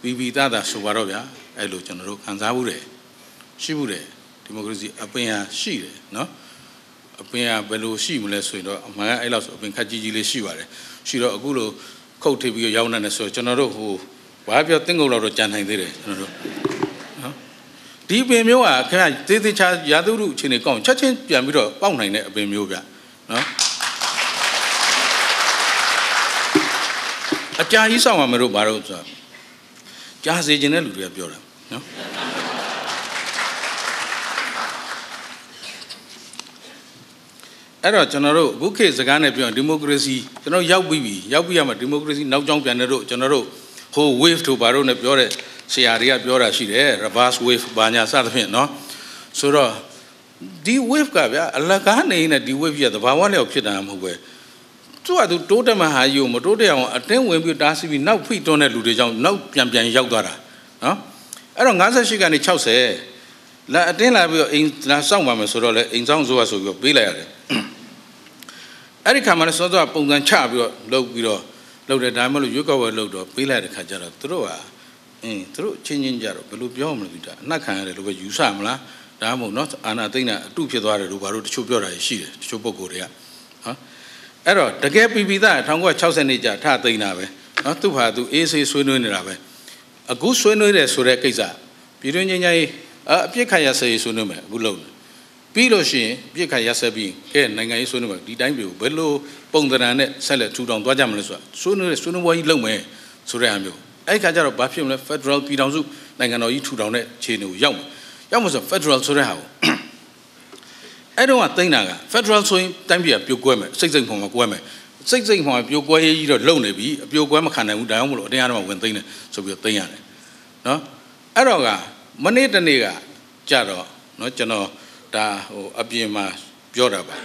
C: ပြည်ပြည်သားသားဆိုပါတော့ဗျာအဲ့လိုကျွန်တော်တို့ခံစားမှုတယ်ရှိမှုတယ်ဒီမိုကရေစီအပင်ဟာရှိတယ်နော်အပင်ကဘယ်လိုရှိမလဲဆိုရင်တော့အမှန်ကအဲ့လောက်ဆိုအပင်ခက်ကြီးကြီးလေးရှိပါတယ်ရှိတော့အခုလိုခုတ်ထိပ်ပြီးရောင်းနေတယ်ဆိုတော့ကျွန်တော်တို့ဟိုဘာပြောတင်းငုံလောက်တော့ကြံနိုင်သေးတယ်ကျွန်တော်တို့နော်ဒီပင်မျိုးကခင်ဗျသေးသေးချာရာသီဥတုအခြေအနေကောင်းချက်ချင်းပြန်ပြီးတော့ပေါက်နိုင်တဲ့အပင်မျိုးဗျနော်အကြာကြီးဆောင်ရမယ်လို့ဘာလို့ဆိုတော့ကြားစေခြင်းတဲ့လူတွေကပြောတာနော်အဲ့တော့ကျွန်တော်တို့အခုခေတ်စကားနဲ့ပြောရင်ဒီမိုကရေစီကျွန်တော်ရောက်ပြီရောက်ပြီရမှာဒီမိုကရေစီနောက်ကျောင်းပြန်တဲ့တို့ကျွန်တော်တို့ဟို wave တို့ဘာတို့ ਨੇ ပြောတဲ့ဆရာတွေကပြောတာရှိတယ် reverse wave ဘာညာစသဖြင့်နော်ဆိုတော့ဒီ wave ကဗျာအလကားနေနေတဲ့ဒီ wave ကြီးကသဘာဝလျောက်ဖြစ်တာမဟုတ်ပဲသူကသူတိုးတက်မှဟာကြီးကိုမတိုးတက်အောင်အတင်းဝင်ပြီးတားဆီးပြီးနောက်ဖိတွန်းတဲ့လူတွေကြောင့်နောက်ပြန်ပြန်ရောက်သွားတာနော်အဲ့တော့58ကနေ60လာအတင်းလာပြီးတော့အိမ်လာစောင့်ပါမယ်ဆိုတော့လေအိမ်ဆောင်ဆိုရဆိုပြီးတော့ပေးလိုက်ရတယ်အဲ့ဒီခါမှာလည်းစောစောပုံစံချပြီးတော့လှုပ်ပြီးတော့လှုပ်တယ်ဒါမှမဟုတ်ရွက်ကောက်ဝဲလှုပ်တော့ပေးလိုက်တဲ့ခါကျတော့သူတို့ကအင်းသူတို့ချင်းချင်းကြတော့ဘယ်လိုပြောမလဲဒီတာအနှက်ခံရတယ်လို့ပဲယူဆမလားဒါမှမဟုတ်เนาะအာနာသိမ့်တာအတုဖြစ်သွားတယ်လို့ဘာလို့တချို့ပြောတာရှိတယ်တချို့ပုံကိုယ်တွေကနော်အဲ့တော့တကယ်ပြည်ပြည်သား1960နှစ်ကြာထသိမ့်တာပဲနော်သူ့ဟာသူအေးဆေးဆွေးနွေးနေတာပဲအခုဆွေးနွေးတယ်ဆိုတဲ့ကိစ္စပြည်တွင်းငြိမ်းချမ်းရေးအပြစ်ခတ်ရစရေးဆွေးနွေးမယ်အခုလုပ်ပြီးလို့ရှိရင်ပြစ်ခတ်ရစပြီးကဲနိုင်ငံရေးဆွေးနွေးမယ်ဒီတိုင်းပြည်ကိုဘယ်လိုပုံသဏ္ဍာန်နဲ့ဆက်လက်ထူထောင်သွားကြမလဲဆိုတာဆွေးနွေးဆွေးနွေးပွဲကြီးလုပ်မယ်ဆိုတဲ့အမျိုးအဲ့ခါကျတော့ဘာဖြစ်မလဲ Federal ပြည်ထောင်စုနိုင်ငံတော်ကြီးထူထောင်တဲ့ခြေအနေကိုရောက်မယ်ရောက်မှာဆို Federal ဆိုတဲ့ဟာကိုအဲ့တော့ကတိမ့်တာက Federal ဆိုရင်တိုင်းပြည်ကပြုတ်ကွဲမယ်စိတ်စိတ်ဖုံမှာကွဲမယ်စိတ်စိတ်မှပြိုကွဲရေးကြီးတော့လုံနေပြီအပြိုကွဲမခံနိုင်ဘူးဒါကြောင့်မလို့အတရားတော်ဝင်သိမ့်တယ်ဆိုပြီးတော့သိမ့်ရတယ်နော်အဲ့တော့ကမနေ့တနေ့ကကြတော့နော်ကျွန်တော်ဒါဟိုအပြင်မှာပြောတာပါ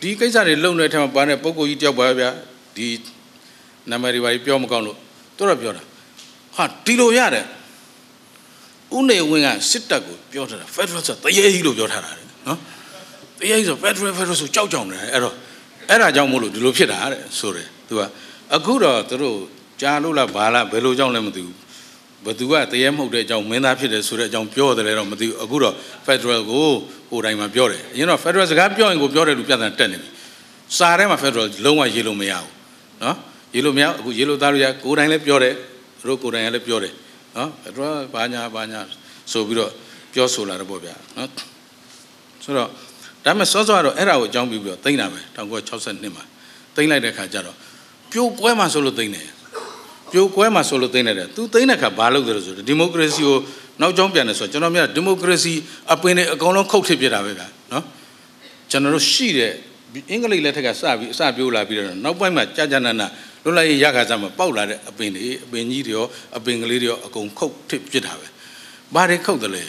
C: ဒီကိစ္စတွေလုံနေထဲမှာပါတဲ့ပုံကိုကြီးတယောက်ပါဗျာဒီနံပါတ်တွေပါပြောမကောင်းလို့သူတော့ပြောတာဟာဒီလိုရတယ်ဥနေဝင်းကစစ်တပ်ကိုပြောထားတာ Federal ဆိုတရေကြီးလို့ပြောထားတာနော်တရေကြီးဆို Federal Federal ဆိုကြောက်ကြောင်တယ်အဲ့တော့အဲ့ဒါကြောင့်မို့လို့ဒီလိုဖြစ်တာတဲ့ဆိုတယ်သူကအခုတော့သူတို့ကြားလို့လားဘာလားဘယ်လိုကြောင့်လဲမသိဘူးဘသူကတရေမဟုတ်တဲ့အကြောင်းမင်းသားဖြစ်တယ်ဆိုတဲ့အကြောင်းပြောတယ်လည်းတော့မသိဘူးအခုတော့ Federal ကိုဟိုတိုင်းမှာပြောတယ်အရင်တော့ Federal စကားပြောရင်ကိုပြောတယ်လို့ပြဿနာတက်နေပြီစာထဲမှာ Federal လုံးဝရေးလို့မရဘူးနော်ရေးလို့မရအခုရေးလို့သားတွေကကိုတိုင်းလည်းပြောတယ်တို့ကိုတိုင်းလည်းပြောတယ်နော် Federal ဘာညာဘာညာဆိုပြီးတော့ပြောဆိုလာတယ်ပေါ့ဗျာနော်ဆိုတော့ဒါပေမဲ့စောစောကတော့အဲ့ဒါကိုအကြောင်းပြပြီးတော့သိမ့်တာပဲ1962မှာသိမ့်လိုက်တဲ့ခါကျတော့ပြိုကွဲမှာဆိုလို့သိမ့်တယ်ပြိုကွဲမှာဆိုလို့သိမ့်တယ်သူသိမ့်တဲ့ခါဘာလုပ်တယ်လို့ဆိုတော့ဒီမိုကရေစီကိုနောက်ကျောင်းပြန်တယ်ဆိုတော့ကျွန်တော်များဒီမိုကရေစီအပင်တွေအကုန်လုံးခုတ်ထစ်ပြတာပဲဗျာနော်ကျွန်တော်တို့ရှိတဲ့အင်္ဂလိပ်လက်ထက်ကစပြီးအစပြိုးလာပြီးတော့နောက်ပိုင်းမှာကြာကြာနာနာလွတ်လပ်ရေးရခါစားမှာပေါက်လာတဲ့အပင်တွေအပင်ကြီးတွေရောအပင်ကလေးတွေရောအကုန်ခုတ်ထစ်ပြတာပဲဘာတွေခုတ်တယ်လဲ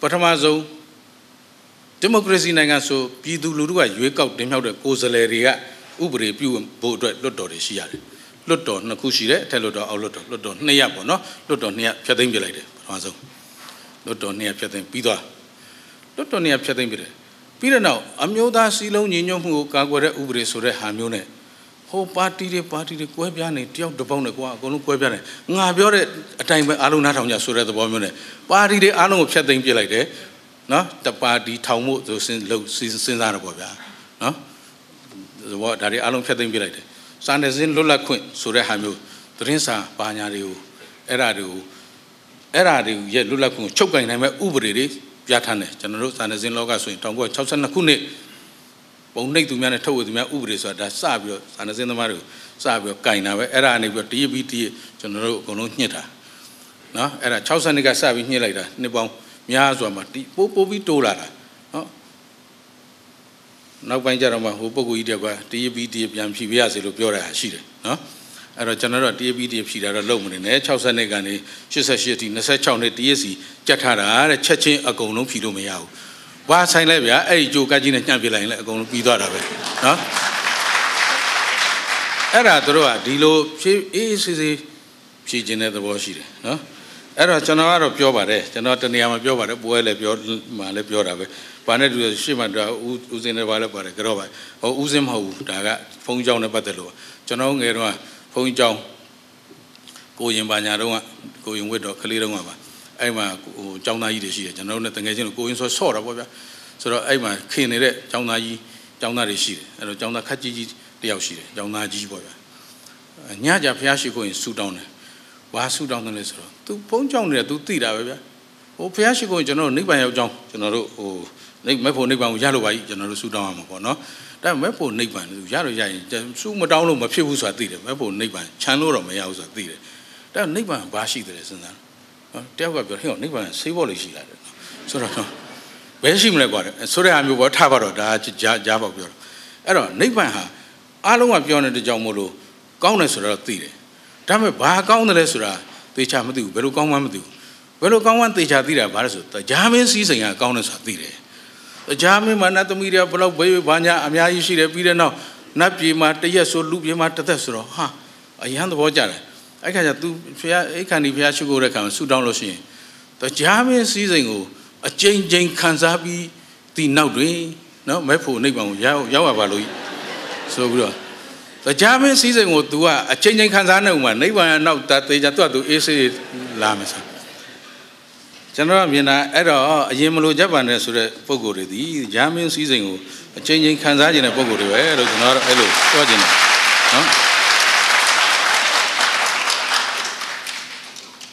C: ပထမဆုံးဒီမိုကရေစီနိုင်ငံဆိုပြည်သူလူထုကရွေးကောက်တင်မြှောက်တဲ့ကိုယ်စားလှယ်တွေကဥပဒေပြုဖို့အတွက်လွတ်တော်တွေရှိရတယ်လွတ်တော်နှစ်ခုရှိတယ်အထက်လွတ်တော်အောက်လွတ်တော်လွတ်တော်နှစ်ရပ်ပေါ့နော်လွတ်တော်နှစ်ရပ်ဖြတ်သိမ်းပြလိုက်တယ်ပထမဆုံးလွတ်တော်နှစ်ရပ်ဖြတ်သိမ်းပြီးသွားလွတ်တော်နှစ်ရပ်ဖြတ်သိမ်းပြတယ်ပြီးတဲ့နောက်အမျိုးသားစည်းလုံးညီညွတ်မှုကိုကာကွယ်တဲ့ဥပဒေဆိုတဲ့ဟာမျိုးနဲ့ဟိုပါတီတွေပါတီတွေကွဲပြားနေတယောက်တစ်ပေါက်နဲ့ကွာအကုန်လုံးကွဲပြားနေငါပြောတဲ့အတိုင်းပဲအားလုံးနားထောင်ကြဆိုတဲ့သဘောမျိုးနဲ့ပါတီတွေအားလုံးကိုဖျက်သိမ်းပြစ်လိုက်တယ်နော်တပါတီထောင်မှုဆိုစဉ်းလို့စဉ်းစားတော့ပေါ့ဗျာနော်ဘောဒါတွေအားလုံးဖျက်သိမ်းပြလိုက်တယ်စာနယ်ဇင်းလွတ်လပ်ခွင့်ဆိုတဲ့ဟာမျိုးသတင်းစာဘာညာတွေကိုအဲ့ဒါတွေကိုအဲ့ဒါတွေရဲ့လွတ်လပ်ခွင့်ကိုချုပ်ကင်နိုင်မဲ့ဥပဒေတွေပြဋ္ဌာန်းတယ်ကျွန်တော်တို့စာနယ်ဇင်းလောကဆိုရင်1962ခုနှစ်ပုံနှိပ်သူများနဲ့ထုတ်ဝေသူများဥပဒေဆိုတာဒါစပြီးတော့စာနယ်ဇင်းသမားတွေကိုစပြီးတော့ကင်တာပဲအဲ့ဒါနေပြီးတော့ TPT ကျွန်တော်တို့အကုန်လုံးညှစ်တာနော်အဲ့ဒါ62ကစပြီးညှစ်လိုက်တာနှစ်ပေါင်း19များစွာမှာဒီပိုးပိုးပြီးတိုးလာတာနော်နောက်ပိုင်းကျတော့မှဟိုပုဂ္ဂိုလ်ကြီးတယောက်က TB တပြန်ဖြီးပြရစေလို့ပြောတာရှိတယ်နော်အဲ့တော့ကျွန်တော်တို့ TB တဖြီးတာတော့လုပ်မနေနဲ့60နှစ်ကနေ88ဒီ26နှစ် TSC ကြက်ထားတာတဲ့ချက်ချင်းအကုန်လုံးဖြီးလို့မရဘူးဘာဆိုင်လဲဗျာအဲ့ဒီကြိုကကြီးနဲ့ညှပ်ပြလိုက်ရင်လည်းအကုန်လုံးပြီးသွားတာပဲနော်အဲ့ဒါတို့ကဒီလိုဖြီးအေးအေးဆေးဆေးဖြီးခြင်းတဲ့သဘောရှိတယ်နော်အဲ့တော့ကျွန်တော်ကတော့ပြောပါတယ်ကျွန်တော်တနေရာမှာပြောပါတယ်ပွဲလည်းပြောမှလည်းပြောတာပဲဘာနဲ့တူရှေ့မှာတူဦးစင်းတွေပါလည်းပါတယ်ကတော့ပါဟောဦးစင်းမဟုတ်ဘူးဒါကဖုန်းကြောင်းနဲ့ပတ်သက်လို့ကျွန်တော်ငယ်တော့ဖုန်းကြောင်းကိုရင်ပါညာတော့ကိုရင်ဝစ်တော့ကလေးတော့ပါအဲ့မှာဟိုចောင်းသားကြီးတွေရှိတယ်ကျွန်တော်တို့နဲ့တကယ်ချင်းကိုရင်ဆိုဆော့တာပေါ့ဗျာဆိုတော့အဲ့မှာခင်နေတဲ့ចောင်းသားကြီးចောင်းသားတွေရှိတယ်အဲ့တော့ចောင်းသားခက်ကြီးကြီးတယောက်ရှိတယ်ចောင်းသားကြီးပေါ့ဗျာညကြဖျားရှိခိုးရင်ဆူတောင်းတယ်ဘာဆူတောင်းတယ်လဲဆိုတော့ तू ဘုံကြောင့်နေတာ तू သိတာပဲဗျာဟိုဘုရားရှိခိုးကျွန်တော်တို့နိဗ္ဗာန်ရောက်ကြောင်းကျွန်တော်တို့ဟိုနိမက်ဖို့နိဗ္ဗာန်ကိုရလို့ပါကြီးကျွန်တော်တို့ဆူတောင်းရမှာပေါ့နော်ဒါမက်ဖို့နိဗ္ဗာန်သူရလို့ရရင်ဆူမတောင်းလို့မဖြစ်ဘူးဆိုတာသိတယ်မက်ဖို့နိဗ္ဗာန်ခြံလို့တော့မရဘူးဆိုတာသိတယ်ဒါနိဗ္ဗာန်ဘာရှိတယ်စဉ်းစားနော်တယောက်ကပြောဟဲ့နိဗ္ဗာန်ဆေးဖို့လို့ရှိလာတယ်ဆိုတော့ဘယ်ရှိမလဲကွာဆိုတဲ့အားမျိုးပေါ်ထားပါတော့ဒါကြားကြားပေါ့ပြောတော့အဲ့တော့နိဗ္ဗာန်ဟာအားလုံးကပြောနေတဲ့ကြောင့်မို့လို့ကောင်းတယ်ဆိုတော့သိတယ်ဒါပေမဲ့ဘာကောင်းတယ်လဲဆိုတာသေချာမသိဘူးဘယ်လိုကောင်းမှန်းမသိဘူးဘယ်လိုကောင်းမှန်းသေချာသိတာဘာလဲဆိုတော့ဂျာမင်းစီးစိန်ကကောင်းတယ်ဆိုတာသိတယ်ဂျာမင်းမှာနတ်သမီးတွေကဘလောက်ဘေးဘာညာအများကြီးရှိတယ်ပြီးတဲ့နောက်နတ်ပြည်မှာတရက်ဆိုလူပြည်မှာတသက်ဆိုတော့ဟာအရန်သဘောကျတယ်အဲ့ခါကျ तू ဖះအိခန္ဒီဖះရှိခိုးတဲ့ခါမှာဆူတောင်းလို့ရှိရင်တဂျာမင်းစီးစိန်ကိုအကြိမ်ကြိမ်ခံစားပြီးဒီနောက်တွင်နော်မဲဖို့နိဗ္ဗာန်ကိုရောက်ရောက်ရပါလို့ဆိုပြီးတော့ကြားမင်းစည်းစိမ်ကို तू ကအချိန်ချင်းခံစားနေဦးမှာနိဗ္ဗာန်အနောက်တေချာ तू က तू အေးဆေးလာမယ်ဆိုကျွန်တော်မြင်တာအဲ့တော့အရင်မလို့ဂျပန်နဲ့ဆိုတဲ့ပုံကိုယ်တွေဒီကြားမင်းစည်းစိမ်ကိုအချိန်ချင်းခံစားနေတဲ့ပုံကိုယ်တွေပဲလို့ကျွန်တော်ကတော့အဲ့လိုပြောချင်တယ်နော်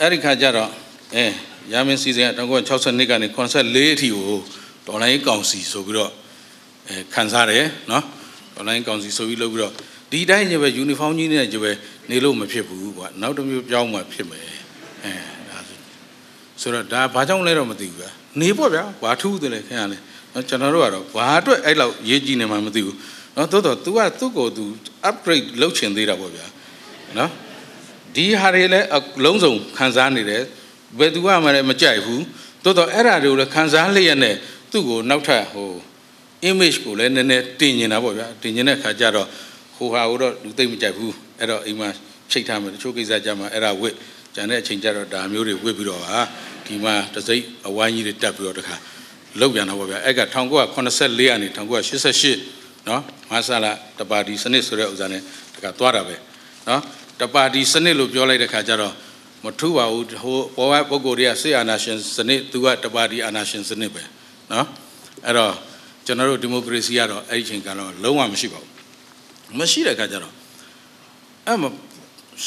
C: အဲ့ဒီခါကျတော့အဲရာမင်းစီစဉ်1962ကနေ84အထိကိုဒေါ်လာရေးကောင်စီဆိုပြီးတော့အဲခန်းစားတယ်နော်ဒေါ်လာရေးကောင်စီဆိုပြီးလုပ်ပြီးတော့ဒီတိုင်းကြီးပဲယူနီဖောင်းကြီးနဲ့ကြီးပဲနေလို့မဖြစ်ဘူးကွာနောက်တစ်မျိုးပြောင်းမှဖြစ်မယ်အဲဒါဆိုတော့ဒါဘာကြောင့်လဲတော့မသိဘူးကွာနေပေါ့ဗျာဘာထူးတယ်လဲခင်ဗျာလဲကျွန်တော်တို့ကတော့ဘာအတွက်အဲ့လောက်ရေးကြည့်နေမှမသိဘူးနော်တိုးတော့ तू ကသူ့ကို तू upgrade လုပ်ချင်သေးတာပေါ့ဗျာနော်ဒီဟာတွေလည်းအလုံးစုံခံစားနေတယ်ဘယ်သူမှလည်းမကြိုက်ဘူးတိုးတော့အဲ့ဒါတွေကိုလည်းခံစားလျက်နဲ့သူ့ကိုနောက်ထပ်ဟို image ကိုလည်းနည်းနည်းတင်ညင်တာပေါ့ဗျာတင်ညင်တဲ့ခါကျတော့ဟိုဟာကိုတော့လူသိမ့်မကြိုက်ဘူးအဲ့တော့အိမ်မှာချိန်ထားမယ်တချို့ကိစ္စကြမှာအဲ့ဒါဝစ်ကျန်တဲ့အချိန်ကြတော့ဒါမျိုးတွေဝစ်ပြီးတော့ဟာဒီမှာတစိမ့်အဝိုင်းကြီးတွေတက်ပြီးတော့တခါလောက်ပြန်တော့ဗျာအဲ့က1984ကနေ1988နော်မဆလာတပါတီစနစ်ဆိုတဲ့ဥစ္စာနဲ့တခါသွားတာပဲနော်တပါတီစနစ်လို့ပြောလိုက်တဲ့ခါကျတော့မထူပါဘူးဟိုပေါ်ကပုံကိုယ်တွေကစစ်အာဏာရှင်စနစ်သူကတပါတီအာဏာရှင်စနစ်ပဲနော်အဲ့တော့ကျွန်တော်တို့ဒီမိုကရေစီကတော့အဲ့ဒီအချိန်ကတော့လုံးဝမရှိပါဘူးမရှိတဲ့ခါကျတော့အဲ့မှာ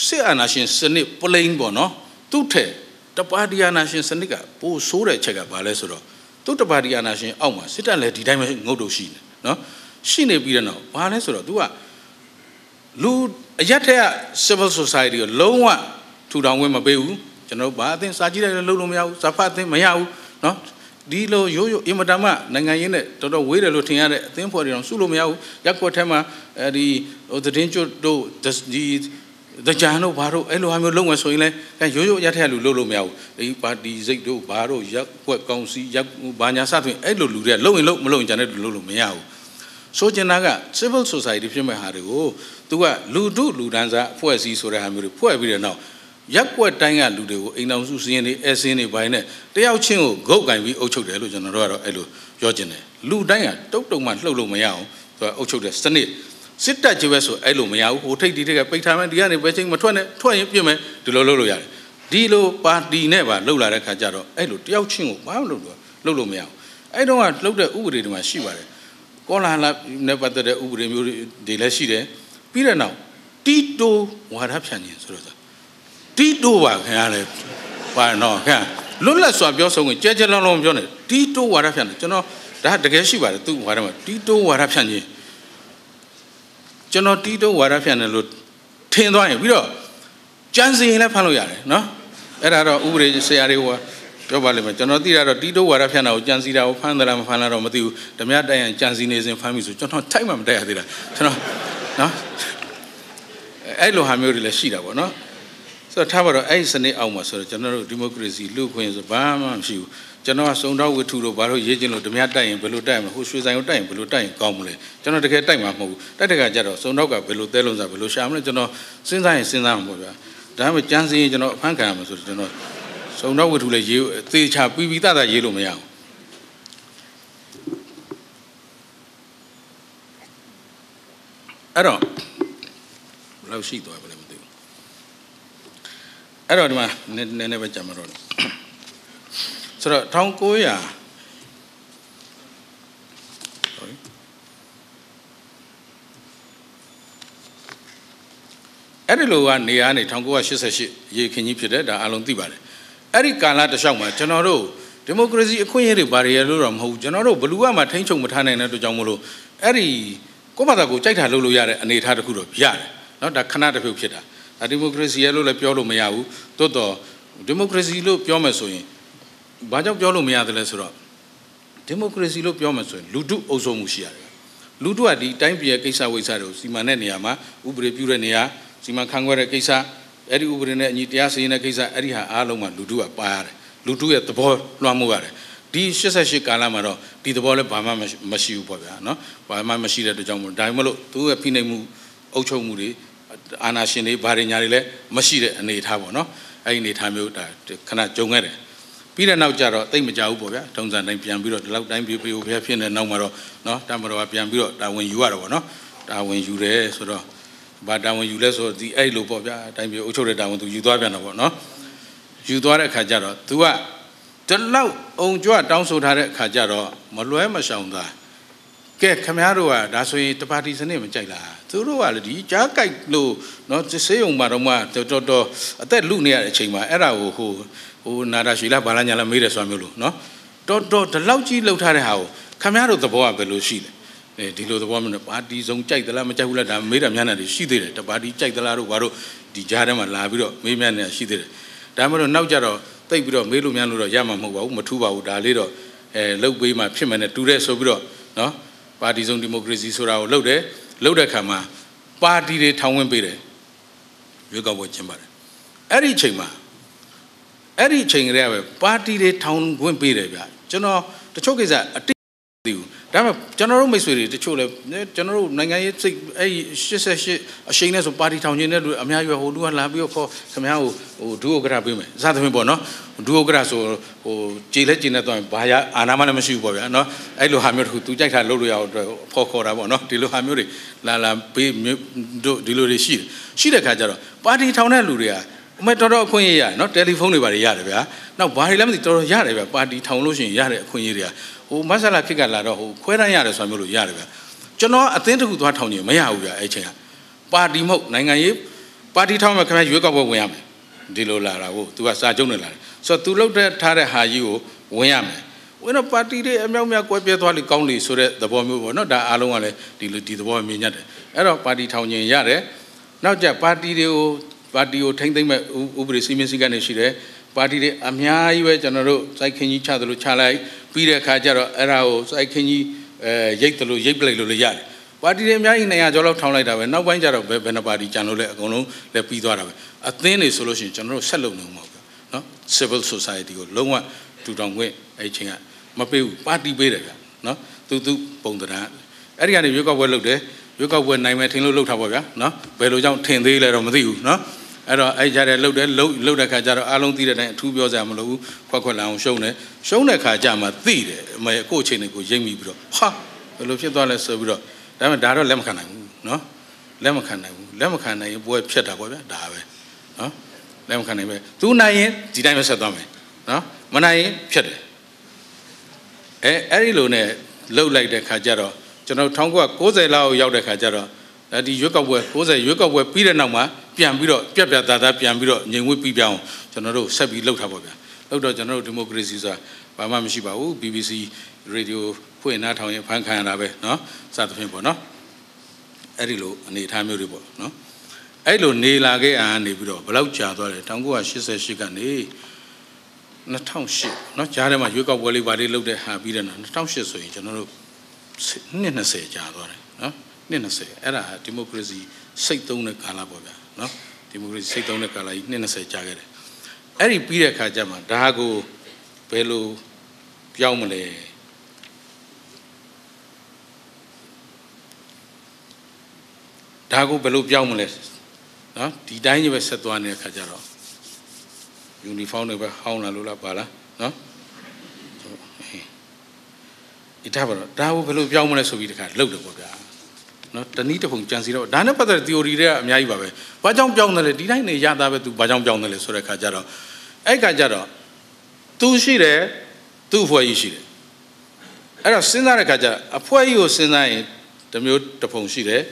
C: စစ်အာဏာရှင်စနစ်ပလိန်ပေါ့နော်သူ့ထက်တပါတီအာဏာရှင်စနစ်ကပိုဆိုးတဲ့အချက်ကဘာလဲဆိုတော့သူ့တပါတီအာဏာရှင်အောက်မှာစစ်တပ်လည်းဒီတိုင်းပဲငုတ်တုတ်ရှိနေနော်ရှိနေပြီးတော့ဘာလဲဆိုတော့ तू ကလူအရက်ထက်က civil society ကိုလုံးဝထူထောင်ခွင့်မပေးဘူးကျွန်တော်တို့ဘာအသင်းစာကြည့်တယ်လည်းလုပ်လို့မရဘူးစာဖတ်အသင်းမရဘူးနော်ဒီလိုရိုးရိုးအင်မတန်မှနိုင်ငံရေးနဲ့တော်တော်ဝေးတယ်လို့ထင်ရတဲ့အသင်းဖွဲ့တွေတော့စုလို့မရဘူးရက်ကွက်ထဲမှာအဲဒီဟိုသတင်းကျွတ်တို့ဒီဒကြံတို့ဘာတို့အဲ့လိုဟာမျိုးလုပ်မယ်ဆိုရင်လည်းကရိုးရိုးရက်ထက်လူလုပ်လို့မရဘူးဒီပါတီစိတ်တို့ဘာတို့ရက်ကွက်ကောင်စီရက်ဘာညာစသဖြင့်အဲ့လိုလူတွေလုပ်ရင်လုပ်မလုပ်ရင်ကြံတဲ့လူလုပ်လို့မရဘူးဆိုကျင်တာက civil society ဖြစ်မဲ့ဟာတွေကိုသူကလူတို့လူဒန်းစားအဖွဲ့အစည်းဆိုတဲ့ဟာမျိုးတွေဖွဲ့ပြီးတဲ့နောက်ရက်ွက်တိုင်းကလူတွေကိုအိမ်တော်စုစည်းရင်းတွေအဲစင်းတွေပိုင်းနဲ့တယောက်ချင်းကိုဂုတ်ကင်ပြီးအုပ်ချုပ်တယ်လို့ကျွန်တော်တို့ကတော့အဲ့လိုပြောချင်တယ်လူတိုင်းကတုတ်တုံမှလှုပ်လို့မရအောင်သူကအုပ်ချုပ်တဲ့စနစ်စစ်တပ်ကြီးပဲဆိုအဲ့လိုမရဘူးဟိုထိပ်ဒီထိပ်ကပိတ်ထားမယ်ဒီကနေပဲချင်းမထွက်နဲ့ထွက်ရင်ပြစ်မယ်ဒီလိုလုပ်လို့ရတယ်ဒီလိုပါတီနဲ့ပါလှုပ်လာတဲ့ခါကျတော့အဲ့လိုတယောက်ချင်းကိုဘာမှလုပ်လို့လုပ်လို့မရအောင်အဲ့တော့ကလှုပ်တဲ့ဥပဒေတွေမှာရှိပါတယ်ကောလာလနဲ့ပတ်သက်တဲ့ဥပဒေမျိုးတွေလည်းရှိတယ်ပြီးတဲ့နောက်တီတိုဝါဒဖြန့်ခြင်းဆိုတော့တီးတိုးပါခင်ဗျာလေပါတော့ခင်ဗျာလွတ်လပ်စွာပြောဆုံးကိုကြဲကြဲလောင်းလောင်းပြောနေတီးတိုးဝါဒဖြန့်တယ်ကျွန်တော်ဒါတကယ်ရှိပါတယ်သူ့ဝါဒမှာတီးတိုးဝါဒဖြန့်ခြင်းကျွန်တော်တီးတိုးဝါဒဖြန့်တယ်လို့ထင်သွားရင်ပြီးတော့ကြမ်းစီရင်လည်းဖမ်းလို့ရတယ်နော်အဲ့ဒါတော့ဥပဒေဆရာတွေကပြောပါလိမ့်မယ်ကျွန်တော်သိတာတော့တီးတိုးဝါဒဖြန့်တာကိုကြံစီတာကိုဖမ်းသလားမဖမ်းလားတော့မသိဘူးဓမြတိုင်ရန်ကြံစီနေစဉ်ဖမ်းပြီဆိုကျွန်တော်ထိုက်မှမတိုက်ရသေးတာကျွန်တော်နော်အဲ့လိုဟာမျိုးတွေလည်းရှိတာပေါ့နော်ဆိုတော့ထားပါတော့အဲ့ဒီစနစ်အောက်မှာဆိုတော့ကျွန်တော်တို့ဒီမိုကရေစီလူ့ခွင့်ဆိုဘာမှမရှိဘူးကျွန်တော်ကစုံတော်ဝတ္ထုတို့ဘာလို့ရေးခြင်းလို့ဓမြတိုက်ရင်ဘယ်လိုတိုက်မလဲဟိုရွှေဆိုင်ကိုတိုက်ရင်ဘယ်လိုတိုက်ရင်ကောင်းမလဲကျွန်တော်တကယ်တိုက်မှာမဟုတ်ဘူးတိုက်တဲ့ခါကျတော့စုံတော်ကဘယ်လိုသဲလုံးစားဘယ်လိုရှာမလဲကျွန်တော်စဉ်းစားရင်စဉ်းစားမှာပေါ့ဗျာဒါမှမကြမ်းစင်းရင်ကျွန်တော်အဖမ်းခံရမှာဆိုတော့ကျွန်တော်စုံတော်ဝတ္ထုလည်းရေးသေချာပြီးပြီးတတ်တတ်ရေးလို့မရဘူးအဲ့တော့ဘယ်လောက်ရှိသွားပြီအဲ့တော့ဒီမှာနည်းနည်းပဲကြံမတော့လို့ဆိုတော့1900ဲ့ဒီလိုကနေရာနေ1988ရေခင်ကြီးဖြစ်တဲ့ဒါအလုံးသိပါတယ်အဲ့ဒီကာလတစ်လျှောက်မှာကျွန်တော်တို့ဒီမိုကရေစီအခွင့်အရေးတွေဘာတွေရလို့တော့မဟုတ်ဘူးကျွန်တော်တို့ဘလူးကမှထိန်းချုပ်မထားနိုင်တဲ့အတွက်ကြောင့်မလို့အဲ့ဒီကိုယ့်ဘာသာကိုကြိုက်တာလုပ်လို့ရတဲ့အနေအထားတစ်ခုတော့ရတယ်နော်ဒါခဏတစ်ဖြုတ်ဖြစ်တာအဒီမိုကရေစီရလို့လည်းပြောလို့မရဘူးတိုးတော့ဒီမိုကရေစီလို့ပြောမယ်ဆိုရင်ဘာကြောင့်ပြောလို့မရတယ်လဲဆိုတော့ဒီမိုကရေစီလို့ပြောမယ်ဆိုရင်လူထုအုပ်စုံမှုရှိရတယ်လူထုကဒီတိုင်းပြည်ရဲ့ကိစ္စဝိစ္စတွေကိုစီမံတဲ့နေရာမှာဥပဒေပြုတဲ့နေရာစီမံခန့်ခွဲတဲ့ကိစ္စအဲ့ဒီဥပဒေနဲ့အညီတရားစီရင်တဲ့ကိစ္စအဲ့ဒီဟာအားလုံးကလူထုကပါရတယ်လူထုရဲ့သဘောလွှမ်းမိုးရတယ်ဒီ88ကာလမှာတော့ဒီသဘောလည်းဘာမှမရှိဘူးပေါ့ဗျာနော်ဘာမှမရှိတဲ့အတွက်ကြောင့်မို့ဒါမှမဟုတ်သူ့ရဲ့ဖိနှိပ်မှုအုပ်ချုပ်မှုတွေအာနာရှင်တွေဗာရညာတွေလည်းမရှိတဲ့အနေအထားပေါ့နော်အဲ့ဒီအနေအထားမျိုးဒါခဏကြုံခဲ့တယ်ပြီးတဲ့နောက်ကျတော့တိတ်မကြဘူးပေါ့ဗျာထုံစံတိုင်းပြန်ပြီးတော့ဒီလောက်တိုင်းပြေပြေဘုရားဖြစ်နေတဲ့နောက်မှာတော့နော်တမတော်ကပြန်ပြီးတော့တာဝန်ယူရတော့ပေါ့နော်တာဝန်ယူတယ်ဆိုတော့ဘာတာဝန်ယူလဲဆိုတော့ဒီအဲ့လိုပေါ့ဗျာအတိုင်းပြေအုပ်ချုပ်တဲ့တာဝန်သူယူသွားပြန်တော့ပေါ့နော်ယူသွားတဲ့အခါကျတော့ तू ကဒီလောက်အုံကြွတောင်းဆိုထားတဲ့အခါကျတော့မလွဲမရှောင်သားကဲခမည်းတော်ကဒါဆိုရင်တပါတီစနစ်မကြိုက်လားသူတို့ကလေဒီကြားကြိုက်လို့เนาะစေးုံမှာတော့မှတော်တော်အသက်လူနေရတဲ့အချိန်မှာအဲ့ဒါကိုဟိုဟိုနာတာရွှေလာဘာလာညာလာမေးတယ်ဆိုတာမျိုးလို့เนาะတော်တော်ဒီလောက်ကြီးလှုပ်ထားတဲ့ဟာကိုခမည်းတော်သဘောကဘယ်လိုရှိလဲအဲဒီလိုသဘောမျိုးနဲ့ပါတီစုံကြိုက်သလားမကြိုက်ဘူးလားဒါမေးတာများနေတယ်ရှိသေးတယ်တပါတီကြိုက်သလားတို့ဘာတို့ဒီကြားထဲမှာလာပြီးတော့မေးမြန်းနေတာရှိသေးတယ်ဒါမှမဟုတ်နောက်ကြတော့တိတ်ပြီးတော့မေးလို့များလို့တော့ရမှာမဟုတ်ပါဘူးမထူးပါဘူးဒါလေးတော့အဲလှုပ်ပေးမှဖြစ်မယ်နဲ့တူတယ်ဆိုပြီးတော့เนาะပါတီစုံဒီမိုကရေစီဆိုတာကိုလှုပ်တယ်လှုပ်တဲ့အခါမှာပါတီတွေထောင်ဝင်ပေးတယ်ရွေးကောက်ပွဲကျင်းပတယ်အဲ့ဒီအချိန်မှာအဲ့ဒီအချိန်ကလေးကပဲပါတီတွေထောင်ဝင်ပေးတယ်ဗျကျွန်တော်တချို့ကိစ္စအတိတ်မသိဘူးဒါပေမဲ့ကျွန်တော်တို့မိတ်ဆွေတွေတချို့လည်းကျွန်တော်တို့နိုင်ငံရေးစိတ်အဲ့88အရှိန်နဲ့ဆိုပါတီထောင်ချင်းတဲ့လူအများကြီးပဲဟိုလူကလာပြီးတော့ခေါ်ခင်ဗျားဟိုဟိုဒုဥက္ကဋ္ဌပေးမယ်စသဖြင့်ပေါ့နော်ဒုဥက္ကဋ္ဌဆိုဟိုကြည်လက်ကြည်နဲ့တော့ဘာရအာနာမလည်းမရှိဘူးပေါ့ဗျာနော်အဲ့လိုဟာမျိုးတခုသူကြိုက်တာလုပ်လို့ရအောင်အတွက်ဖော်ခေါ်တာပေါ့နော်ဒီလိုဟာမျိုးတွေလာလာပေးတို့ဒီလိုတွေရှိတယ်ရှိတဲ့ခါကျတော့ပါတီထောင်တဲ့လူတွေကအမေတော်တော်အခွင့်အရေးရနော်တယ်လီဖုန်းတွေပါတယ်ရတယ်ဗျာနောက်ဘာတွေလည်းမသိတော်တော်ရတယ်ဗျာပါတီထောင်လို့ရှိရင်ရတဲ့အခွင့်အရေးတွေကဟိုမဆလာခစ်ကလာတော့ဟိုခွဲတန်းရတယ်ဆိုတာမျိုးလို့ရတယ်ဗျကျွန်တော်အသင်းတစ်ခုသွားထောင်ကြီးမရဘူးဗျအဲ့ချိန်ကပါတီမဟုတ်နိုင်ငံရေးပါတီထောင်မှခင်ဗျရွေးကောက်ပွဲဝင်ရမယ်ဒီလိုလာတာကို तू ကစာချုပ်နဲ့လာတယ်ဆိုတော့ तू လောက်တဲ့ထားတဲ့ဟာကြီးကိုဝင်ရမယ်ဝင်တော့ပါတီတွေအမြောက်များကွဲပြဲသွားလိကောင်းလိဆိုတဲ့သဘောမျိုးပေါ့နော်ဒါအားလုံးကလည်းဒီလိုဒီသဘောမြင်ရတယ်အဲ့တော့ပါတီထောင်ကြီးရတယ်နောက်ကျပါတီတွေကိုပါတီကိုထိမ့်သိမ့်မဲ့ဥပဒေစီမင်းစည်းကမ်းတွေရှိတယ်ပါတီတွေအများကြီးပဲကျွန်တော်တို့စိုက်ခင်းကြီးချသလိုချလိုက်ပြီးတဲ့အခါကျတော့အဲ့ဒါကိုစိုက်ခင်းကြီးအဲရိတ်တယ်လို့ရိတ်ပလိုက်လို့လည်းရတယ်ပါတီတွေအများကြီး200ကျော်လောက်ထောင်လိုက်တာပဲနောက်ပိုင်းကျတော့ဘယ်ဘယ်နှပါတီကြံလို့လဲအကုန်လုံးလည်းပြီးသွားတာပဲအသင်းတွေဆိုလို့ရှိရင်ကျွန်တော်တို့ဆက်လုပ်နေမှာပေါ့နော် civil society ကိုလုံးဝတူတောင်ခွင့်အဲ့ချင်းကမပေးဘူးပါတီပေးတယ်ဗျနော်သူသူပုံသဏ္ဍာန်အဲ့ဒီကနေရွေးကောက်ပွဲလုပ်တယ်ရွေးကောက်ပွဲနိုင်မယ်ထင်လို့လုပ်တာပေါ့ဗျာနော်ဘယ်လိုကြောင့်ထင်သေးလဲတော့မသိဘူးနော်အဲ့တော့အဲ့ကြတဲ့လှုပ်တယ်လှုပ်လှုပ်တဲ့ခါကျတော့အားလုံးသိတဲ့အတိုင်းအထူးပြောစရာမလိုဘူးခွက်ခွက်လာအောင်ရှုံးတယ်ရှုံးတဲ့ခါကျမှသိတယ်အမေကိုယ့်အချိန်တွေကိုရိပ်မိပြီးတော့ဟာဘယ်လိုဖြစ်သွားလဲဆိုပြီးတော့ဒါပေမဲ့ဒါတော့လက်မခံနိုင်ဘူးနော်လက်မခံနိုင်ဘူးလက်မခံနိုင်ရင်ပွဲဖြတ်တာပေါ့ဗျာဒါပဲနော်လက်မခံနိုင်ပဲသူနိုင်ရင်ဒီတိုင်းပဲဆက်သွားမယ်နော်မနိုင်ရင်ဖြတ်တယ်အဲအဲ့ဒီလိုနဲ့လှုပ်လိုက်တဲ့ခါကျတော့ကျွန်တော်1990လောက်ရောက်တဲ့ခါကျတော့အဲဒီရွက်ကောက်ပွဲ60ရွက်ကောက်ပွဲပြီးတဲ့နောက်မှာပြန်ပြီးတော့ပြက်ပြက်သားသားပြန်ပြီးတော့ငြိမ်ဝှေ့ပြီးပြောင်းကျွန်တော်တို့ဆက်ပြီးလှုပ်ထားပါဗျာလှုပ်တော့ကျွန်တော်တို့ဒီမိုကရေစီဆိုတာဘာမှမရှိပါဘူး BBC ရေဒီယိုဖွင့်နှားထောင်ရင်ဖန်ခံရတာပဲเนาะစသဖြင့်ပေါ့เนาะအဲ့ဒီလိုအနေအထားမျိုးတွေပေါ့เนาะအဲ့လိုနေလာခဲ့အာနေပြီးတော့ဘလောက်ကြာသွားတယ်1988ကနေ2008เนาะကြားထဲမှာရွေးကောက်ပွဲလေးပါလေးလုပ်တဲ့ဟာပြီးတဲ့နောက်2008ဆိုရင်ကျွန်တော်တို့နှစ်20ကြာသွားတယ်เนาะ20အဲ့ဒါဟာဒီမိုကရေစီစိတ်သုံးတဲ့ကာလပေါ့ဗျာနော်ဒီမိုကရေစီစိတ်သုံးတဲ့ကာလကြီး20ကြာခဲ့တယ်အဲ့ဒီပြီးတဲ့အခါကျမှဒါကိုဘယ်လိုပြောင်းမလဲဒါကိုဘယ်လိုပြောင်းမလဲနော်ဒီတိုင်းကြီးပဲဆက်သွားနေတဲ့အခါကျတော့ယူနီဖောင်းတွေပဲဟောင်းလာလို့လားပါလားနော်ဒီထားပါတော့ဒါကိုဘယ်လိုပြောင်းမလဲဆိုပြီးတခါလှုပ်တယ်ပေါ့ဗျာနော်တနည်းတစ်ပုံကြံစီတော့ဒါနဲ့ပတ်သက်တဲ့ theory တွေကအများကြီးပါပဲဘာကြောင့်ပြောင်းတယ်လဲဒီတိုင်းနေရတာပဲ तू ဘာကြောင့်ပြောင်းတယ်လဲဆိုတဲ့ခါကျတော့အဲ့ခါကျတော့ तू ရှိတယ်သူ့အဖွဲ့ကြီးရှိတယ်အဲ့တော့စဉ်းစားတဲ့ခါကျအဖွဲ့ကြီးကိုစဉ်းစားရင်တမျိုးတစ်ပုံရှိတယ်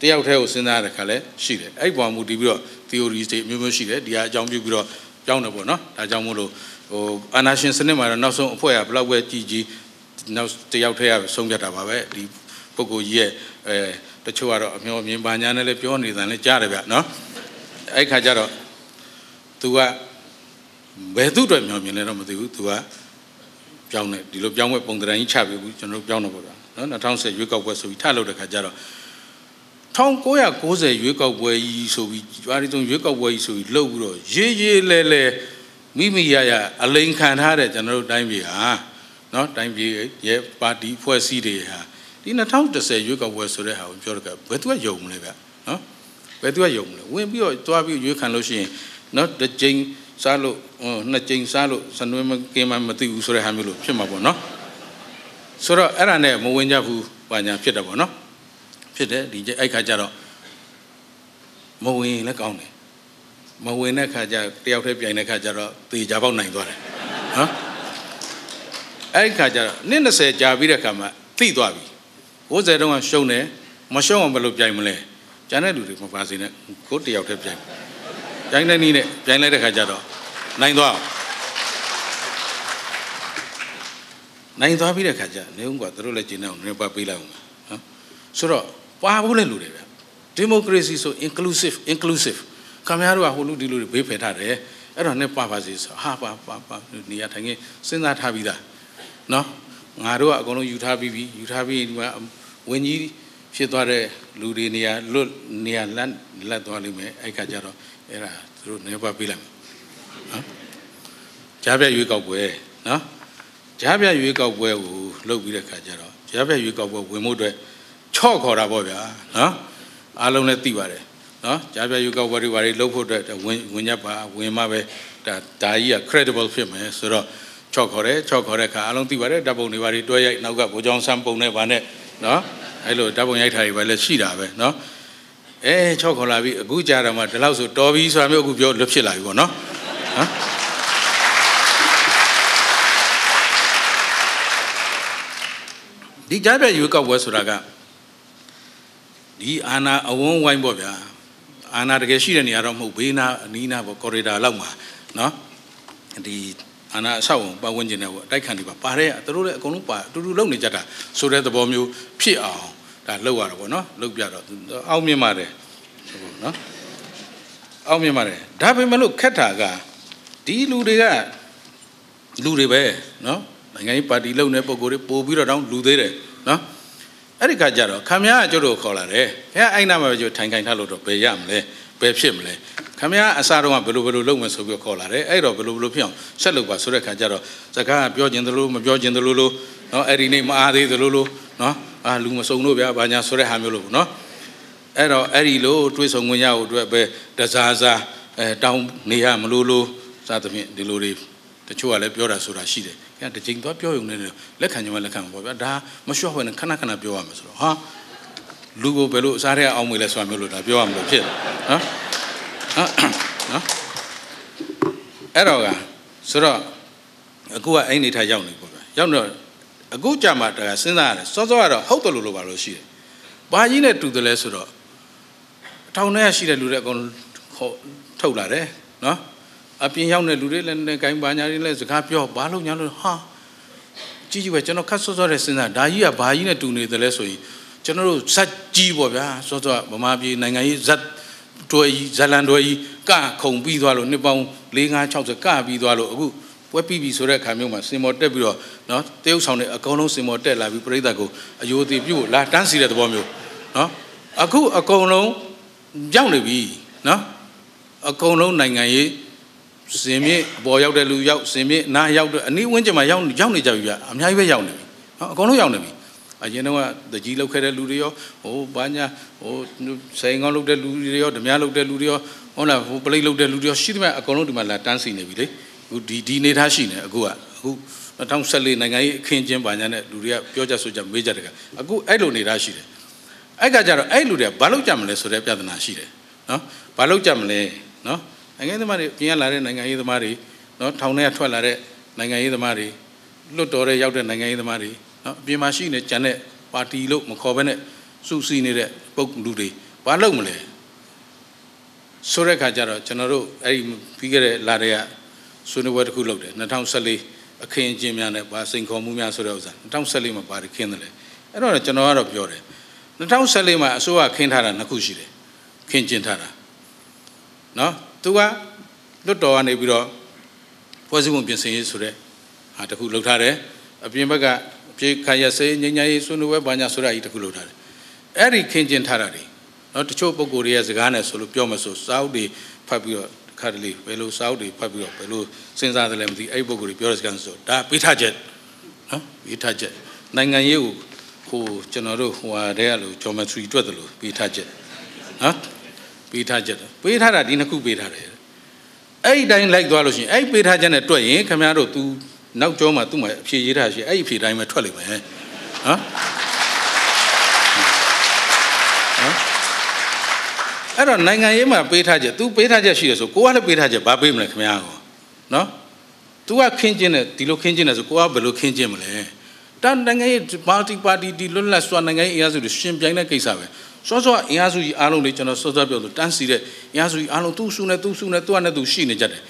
C: တယောက်တည်းကိုစဉ်းစားတဲ့ခါလဲရှိတယ်အဲ့ပေါ်မူတည်ပြီးတော့ theory တွေအမျိုးမျိုးရှိတယ်ဒီဟာအကြောင်းပြုပြီးတော့ပြောင်းတယ်ပေါ့နော်ဒါကြောင့်မို့လို့ဟိုအာနာရှင်စနစ်မှာတော့နောက်ဆုံးအဖွဲ့ကဘလောက်ပဲကြည်ကြည်နောက်တယောက်တည်းကဆုံးဖြတ်တာပါပဲဒီပုဂ္ဂိုလ်ကြီးရဲ့အဲတချို့ကတော့အမျိုးအမြင်ပါညာနဲ့လည်းပြောနေတယ်လည်းကြားတယ်ဗျနော်အဲ့ခါကျတော့ तू ကဘယ်သူ့အတွက်မျှော်မြင်လဲတော့မသိဘူး तू ကပြောင်းတယ်ဒီလိုပြောင်းွက်ပုံသဏ္ဍာန်ကြီးချပြီးဘူးကျွန်တော်တို့ပြောင်းတော့ပေါ့ဗျာနော်2010ရွေးကောက်ပွဲဆိုပြီးထလုပ်တဲ့ခါကျတော့1990ရွေးကောက်ပွဲကြီးဆိုပြီးကြွားရီတုံရွေးကောက်ပွဲကြီးဆိုပြီးလှုပ်ပြီးတော့ရေးရေးလဲလဲမိမိရရအလိန်ခံထားတဲ့ကျွန်တော်တို့တိုင်းပြည်ဟာနော်တိုင်းပြည်ရဲ့ပါတီဖွဲ့စည်းတွေဟာဒီ2010ရွေးကောက်ပွဲဆိုတဲ့ဟာကိုပြောရကဘယ်သူကယုံမလဲဗျနော်ဘယ်သူကယုံမလဲဝင်ပြီးတော့တွားပြီးရွေးခံလို့ရှိရင်နော်တစ်ကြိမ်စားလို့နှစ်ကြိမ်စားလို့စနွေးမကင်းမမသိဘူးဆိုတဲ့ဟာမျိုးလို့ဖြစ်မှာပေါ့နော်ဆိုတော့အဲ့ဒါနဲ့မဝင်ကြဘူးပါညာဖြစ်တယ်ပေါ့နော်ဖြစ်တယ်ဒီအဲ့ခါကျတော့မဝင်လည်းကောင်းတယ်မဝင်တဲ့ခါကျတယောက်တည်းပြိုင်တဲ့ခါကျတော့သေချာပေါက်နိုင်သွားတယ်နော်အဲ့ခါကျတော့နှစ်20ကြာပြီးတဲ့ခါမှသိသွားပြီ60တုန်းကရှုံးတယ်မရှုံးအောင်ဘယ်လိုပြိုင်မလဲကျန်တဲ့လူတွေမပါစေနဲ့ကိုတယောက်တည်းပြိုင်ပြိုင်တဲ့နည်းနဲ့ပြိုင်လိုက်တဲ့ခါကျတော့နိုင်သွားနိုင်သွားပြီးတဲ့ခါကျနေဦးကသူတို့လည်းကျင်းအောင်နည်းပါပေးလိုက်အောင်နော်ဆိုတော့ပွားဖို့လည်းလူတွေပဲဒီမိုကရေစီဆို inclusive inclusive ခင်ဗျားတို့ကဟိုလူဒီလူတွေဘေးဖယ်ထားတယ်အဲ့တော့နဲ့ပါပါစေဆိုဟာပါပါပါနေရာထိုင်ခင်းစဉ်းစားထားပြီးသားနော်ငါတို့ကအကုန်လုံးယူထားပြီးပြီယူထားပြီးဒီမှာဝင်းကြီးဖြစ်သွားတဲ့လူတွေနေရာလွတ်နေရာလက်လက်သွားလိမ့်မယ်အဲ့ခါကျတော့အဲ့ဒါသူတို့နေပါပေးလိုက်မယ်နော်ကြားပြရွေးကောက်ပွဲနော်ကြားပြရွေးကောက်ပွဲကိုလုပ်ပြီးတဲ့ခါကျတော့ကြားပြရွေးကောက်ပွဲဝင်ဖို့အတွက်ချော့ခေါ်တာပေါ့ဗျာနော်အားလုံးလည်းသိပါတယ်နော်ကြားပြရွေးကောက်ပွဲတွေဘာတွေလုပ်ဖို့အတွက်ဝင်ဝင်ရပါဝင်မှပဲဒါဒါကြီးက credible ဖြစ်မယ်ဆိုတော့ချော့ခေါ်တယ်ချော့ခေါ်တဲ့အခါအလုံးသိပါတယ်ဓာတ်ပုံတွေဘာတွေတွဲရိုက်နောက်ကဘိုးချောင်းဆန်းပုံနဲ့ဘာနဲ့နော်အဲ့လိုဓာတ်ပုံရိုက်ထားတွေပဲလည်းရှိတာပဲနော်အဲချော့ခေါ်လာပြီအခုကြာတော့မှဒီလောက်ဆိုတော်ပြီဆိုတာမျိုးအခုပြောလွတ်ဖြစ်လာပြီပေါ့နော်ဟမ်ဒီကြားပြရွေးကောက်ပွဲဆိုတာကဒီအာနာအဝန်းဝိုင်းပေါ့ဗျာအာနာတကယ်ရှိတဲ့နေရာတော့မဟုတ်ဘေးနာအနီးနာပေါ့ကော်ရီဒါလောက်မှာနော်ဒီအာဏာအဆောက်အုံပတ်ဝန်းကျင်တွေပေါ့တိုက်ခံတွေပါပါတယ်သူတို့လည်းအကုန်လုံးပါအတူတူလုပ်နေကြတာဆိုတဲ့သဘောမျိုးဖြစ်အောင်ဒါလုပ်ရတာပေါ့နော်လုပ်ပြတော့အောက်မြင်ပါတယ်ဟုတ်နော်အောက်မြင်ပါတယ်ဒါပေမဲ့လို့ခက်တာကဒီလူတွေကလူတွေပဲနော်နိုင်ငံရေးပါတီလုပ်နေပုံကိုယ်တွေပို့ပြီးတော့တောင်းလူသေးတယ်နော်အဲ့ဒီခါကျတော့ခမရကကျတို့ခေါ်လာတယ်ခင်ဗျအိုက်နာမှာပဲကျထိုင်ခိုင်ထားလို့တော့ဘယ်ရမလဲဘယ်ဖြစ်မလဲခမရအစားတော့ဘယ်လိုဘယ်လိုလုပ်မယ်ဆိုပြီးခေါ်လာတယ်အဲ့တော့ဘယ်လိုဘယ်လိုဖြစ်အောင်ဆက်လုပ်ပါဆိုတဲ့ခါကျတော့စကားပြောခြင်းသလိုမပြောခြင်းသလိုလိုနော်အဲ့ဒီနေ့မအားသေးသလိုလိုနော်အာလူမစုံလို့ဗျာဘာညာဆိုတဲ့ဟာမျိုးလို့နော်အဲ့တော့အဲ့ဒီလိုတွေးဆုံခွင့်ရဖို့အတွက်ပဲတစားစားအဲတောင်းနေရမလို့လို့စသဖြင့်ဒီလိုတွေတချို့ကလည်းပြောတာဆိုတာရှိတယ်။ခင်ဗျာတစ်ချိန်သွားပြောရုံနဲ့လက်ခံကြမှာလက်ခံမှာပေါ့ဗျာ။ဒါမလျှော့ဘဲနဲ့ခဏခဏပြောရမယ်ဆိုတော့ဟာလူကိုဘယ်လိုအစားထဲအောင်မွေလဲဆိုတာမျိုးလို့ဒါပြောရမလို့ဖြစ်နော်နော်အဲ့တော့ကဆိုတော့အခုကအဲ့နေထားရောက်နေပေါ့ဗျရောက်တော့အခုကြာမှတကစဉ်းစားရတယ်စောစောကတော့ဟုတ်တယ်လို့လို့ပါလို့ရှိတယ်ဘာကြီးနဲ့တူတယ်လဲဆိုတော့ထောင်ထဲရှိတဲ့လူတွေအကုန်ထုတ်လာတယ်နော်အပြင်ရောက်တဲ့လူတွေလည်းနဲ့ဂိုင်းပါညာတွေလည်းစကားပြောဘာလို့ညာလို့ဟာကြည့်ကြည့်ပဲကျွန်တော်ခက်ဆော့ဆော့တဲ့စဉ်းစားဒါကြီးကဘာကြီးနဲ့တူနေတယ်လဲဆိုရင်ကျွန်တော်တို့ဇက်ကြီးပေါ့ဗျာစောစောဗမာပြည်နိုင်ငံရေးဇက်တွဲကြီးဇလန်တွဲကြီးကခုံပြီးသွားလို့နှစ်ပေါင်း၄၅60ကပြီးသွားလို့အခုပွဲပြီးပြီဆိုတဲ့ခါမျိုးမှာစင်မော်တက်ပြီးတော့နော်တရုတ်ဆောင်တဲ့အကောင်လုံးစင်မော်တက်လာပြီးပြိဿကိုအယိုသိပြုတ်လာတန်းစီတဲ့သဘောမျိုးနော်အခုအကောင်လုံးရောက်နေပြီနော်အကောင်လုံးနိုင်ငံရေးစင်မြင့်အပေါ်ရောက်တဲ့လူရောက်စင်မြင့်နားရောက်တဲ့အနီးဝန်းကျင်မှာရောက်ရောက်နေကြပြီဗျအများကြီးပဲရောက်နေပြီနော်အကောင်လုံးရောက်နေပြီအရင်တော့တကြီးလောက်ခဲ့တဲ့လူတွေရောဟိုဘာညာဟိုဆိုင်ကောင်းလောက်တဲ့လူတွေရောဓမြလောက်တဲ့လူတွေရောဟုတ်လားဟိုပလိတ်လောက်တဲ့လူတွေရောရှိသမျှအကုန်လုံးဒီမှာလာတန်းစီနေပြီလေအခုဒီဒီနေသားရှိနေအခုကအခု2014နိုင်ငံရေးအခင်းကျင်းပါညာနဲ့လူတွေကပြောကြဆိုကြမေးကြတကအခုအဲ့လိုနေသားရှိတယ်အဲ့ကကြတော့အဲ့လူတွေကဘာလောက်ကြမလဲဆိုတဲ့ပြဿနာရှိတယ်နော်ဘာလောက်ကြမလဲနော်နိုင်ငံသမားတွေပြင်ရလာတဲ့နိုင်ငံရေးသမားတွေနော်ထောင်ထဲကထွက်လာတဲ့နိုင်ငံရေးသမားတွေလွတ်တော်တဲ့ရောက်တဲ့နိုင်ငံရေးသမားတွေနော်အပြင်မှာရှိနေကြတဲ့ပါတီလို့မခေါ်ဘဲနဲ့စုစည်းနေတဲ့ပုဂ္ဂိုလ်တွေဘာလုပ်မလဲဆိုတဲ့အခါကျတော့ကျွန်တော်တို့အဲ့ဒီပြီးခဲ့တဲ့လတွေကဆွေးနွေးပွဲတစ်ခုလုပ်တယ်2014အခင်းအကျင်းများနဲ့ဘာစိန်ခေါ်မှုများဆိုတဲ့ဥစ္စာ2014မှာဘာတွေခင်းတယ်လဲအဲ့တော့ကျွန်တော်ကတော့ပြောတယ်2014မှာအစိုးရခင်းထားတာနှစ်ခုရှိတယ်ခင်းကျင်းထားတာနော်သူကလွတ်တော်ကနေပြီးတော့ဖွဲ့စည်းပုံပြင်ဆင်ရေးဆိုတဲ့ဟာတစ်ခုလုပ်ထားတယ်အပြင်ဘက်ကပြေခါရစေငញ្ញရေးဆွနွယ်ဘာညာဆိုတာကြီးတခုလို့ထားတယ်အဲ့ဒီခင်ကျင်ထားတာတွေနော်တချို့ပုံကိုယ်တွေရဲ့စကားနဲ့ဆိုလို့ပြောမဆိုစာအုပ်တွေဖတ်ပြီးတော့ခါတလေဘယ်လိုစာအုပ်တွေဖတ်ပြီးတော့ဘယ်လိုစဉ်းစားတယ်လဲမသိအဲ့ဒီပုံကိုယ်တွေပြောတဲ့စကားဆိုဒါပေးထားချက်နော်ပေးထားချက်နိုင်ငံရေးကိုဟိုကျွန်တော်တို့ဟိုဟာတဲ့ကလို့ geometry တွေ့တယ်လို့ပေးထားချက်နော်ပေးထားချက်ပေးထားတာဒီနှစ်ခုပေးထားတယ်အဲ့ဒီတိုင်းလိုက်သွားလို့ရှိရင်အဲ့ပေးထားချက်နဲ့တွေ့ရင်ခင်ဗျားတို့ तू နောက်ကျောမှာသူ့မှာအဖြေရေးထားရှိအဲ့ဒီအဖြေတိုင်းပဲထွက်လိမ့်မယ်ဟမ်အဲ့တော့နိုင်ငံရေးမှာပေးထားချက် तू ပေးထားချက်ရှိရဆိုကိုကလည်းပေးထားချက်ဘာပေးမလဲခင်ဗျာကိုနော် तू ကခင်းကျင်းတယ်ဒီလိုခင်းကျင်းတယ်ဆိုကိုကဘယ်လိုခင်းကျင်းမလဲတန်နိုင်ငံရေးပါတီပါတီဒီလွတ်လပ်စွာနိုင်ငံရေးအင်အားစုတွေရှင်ပြိုင်တဲ့ကိစ္စပဲစောစောအင်အားစုကြီးအားလုံးလေကျွန်တော်စောစောပြောလို့တန်းစီတဲ့အင်အားစုကြီးအားလုံးသူ့စုနဲ့သူ့စုနဲ့သူ့နဲ့သူရှိနေကြတယ်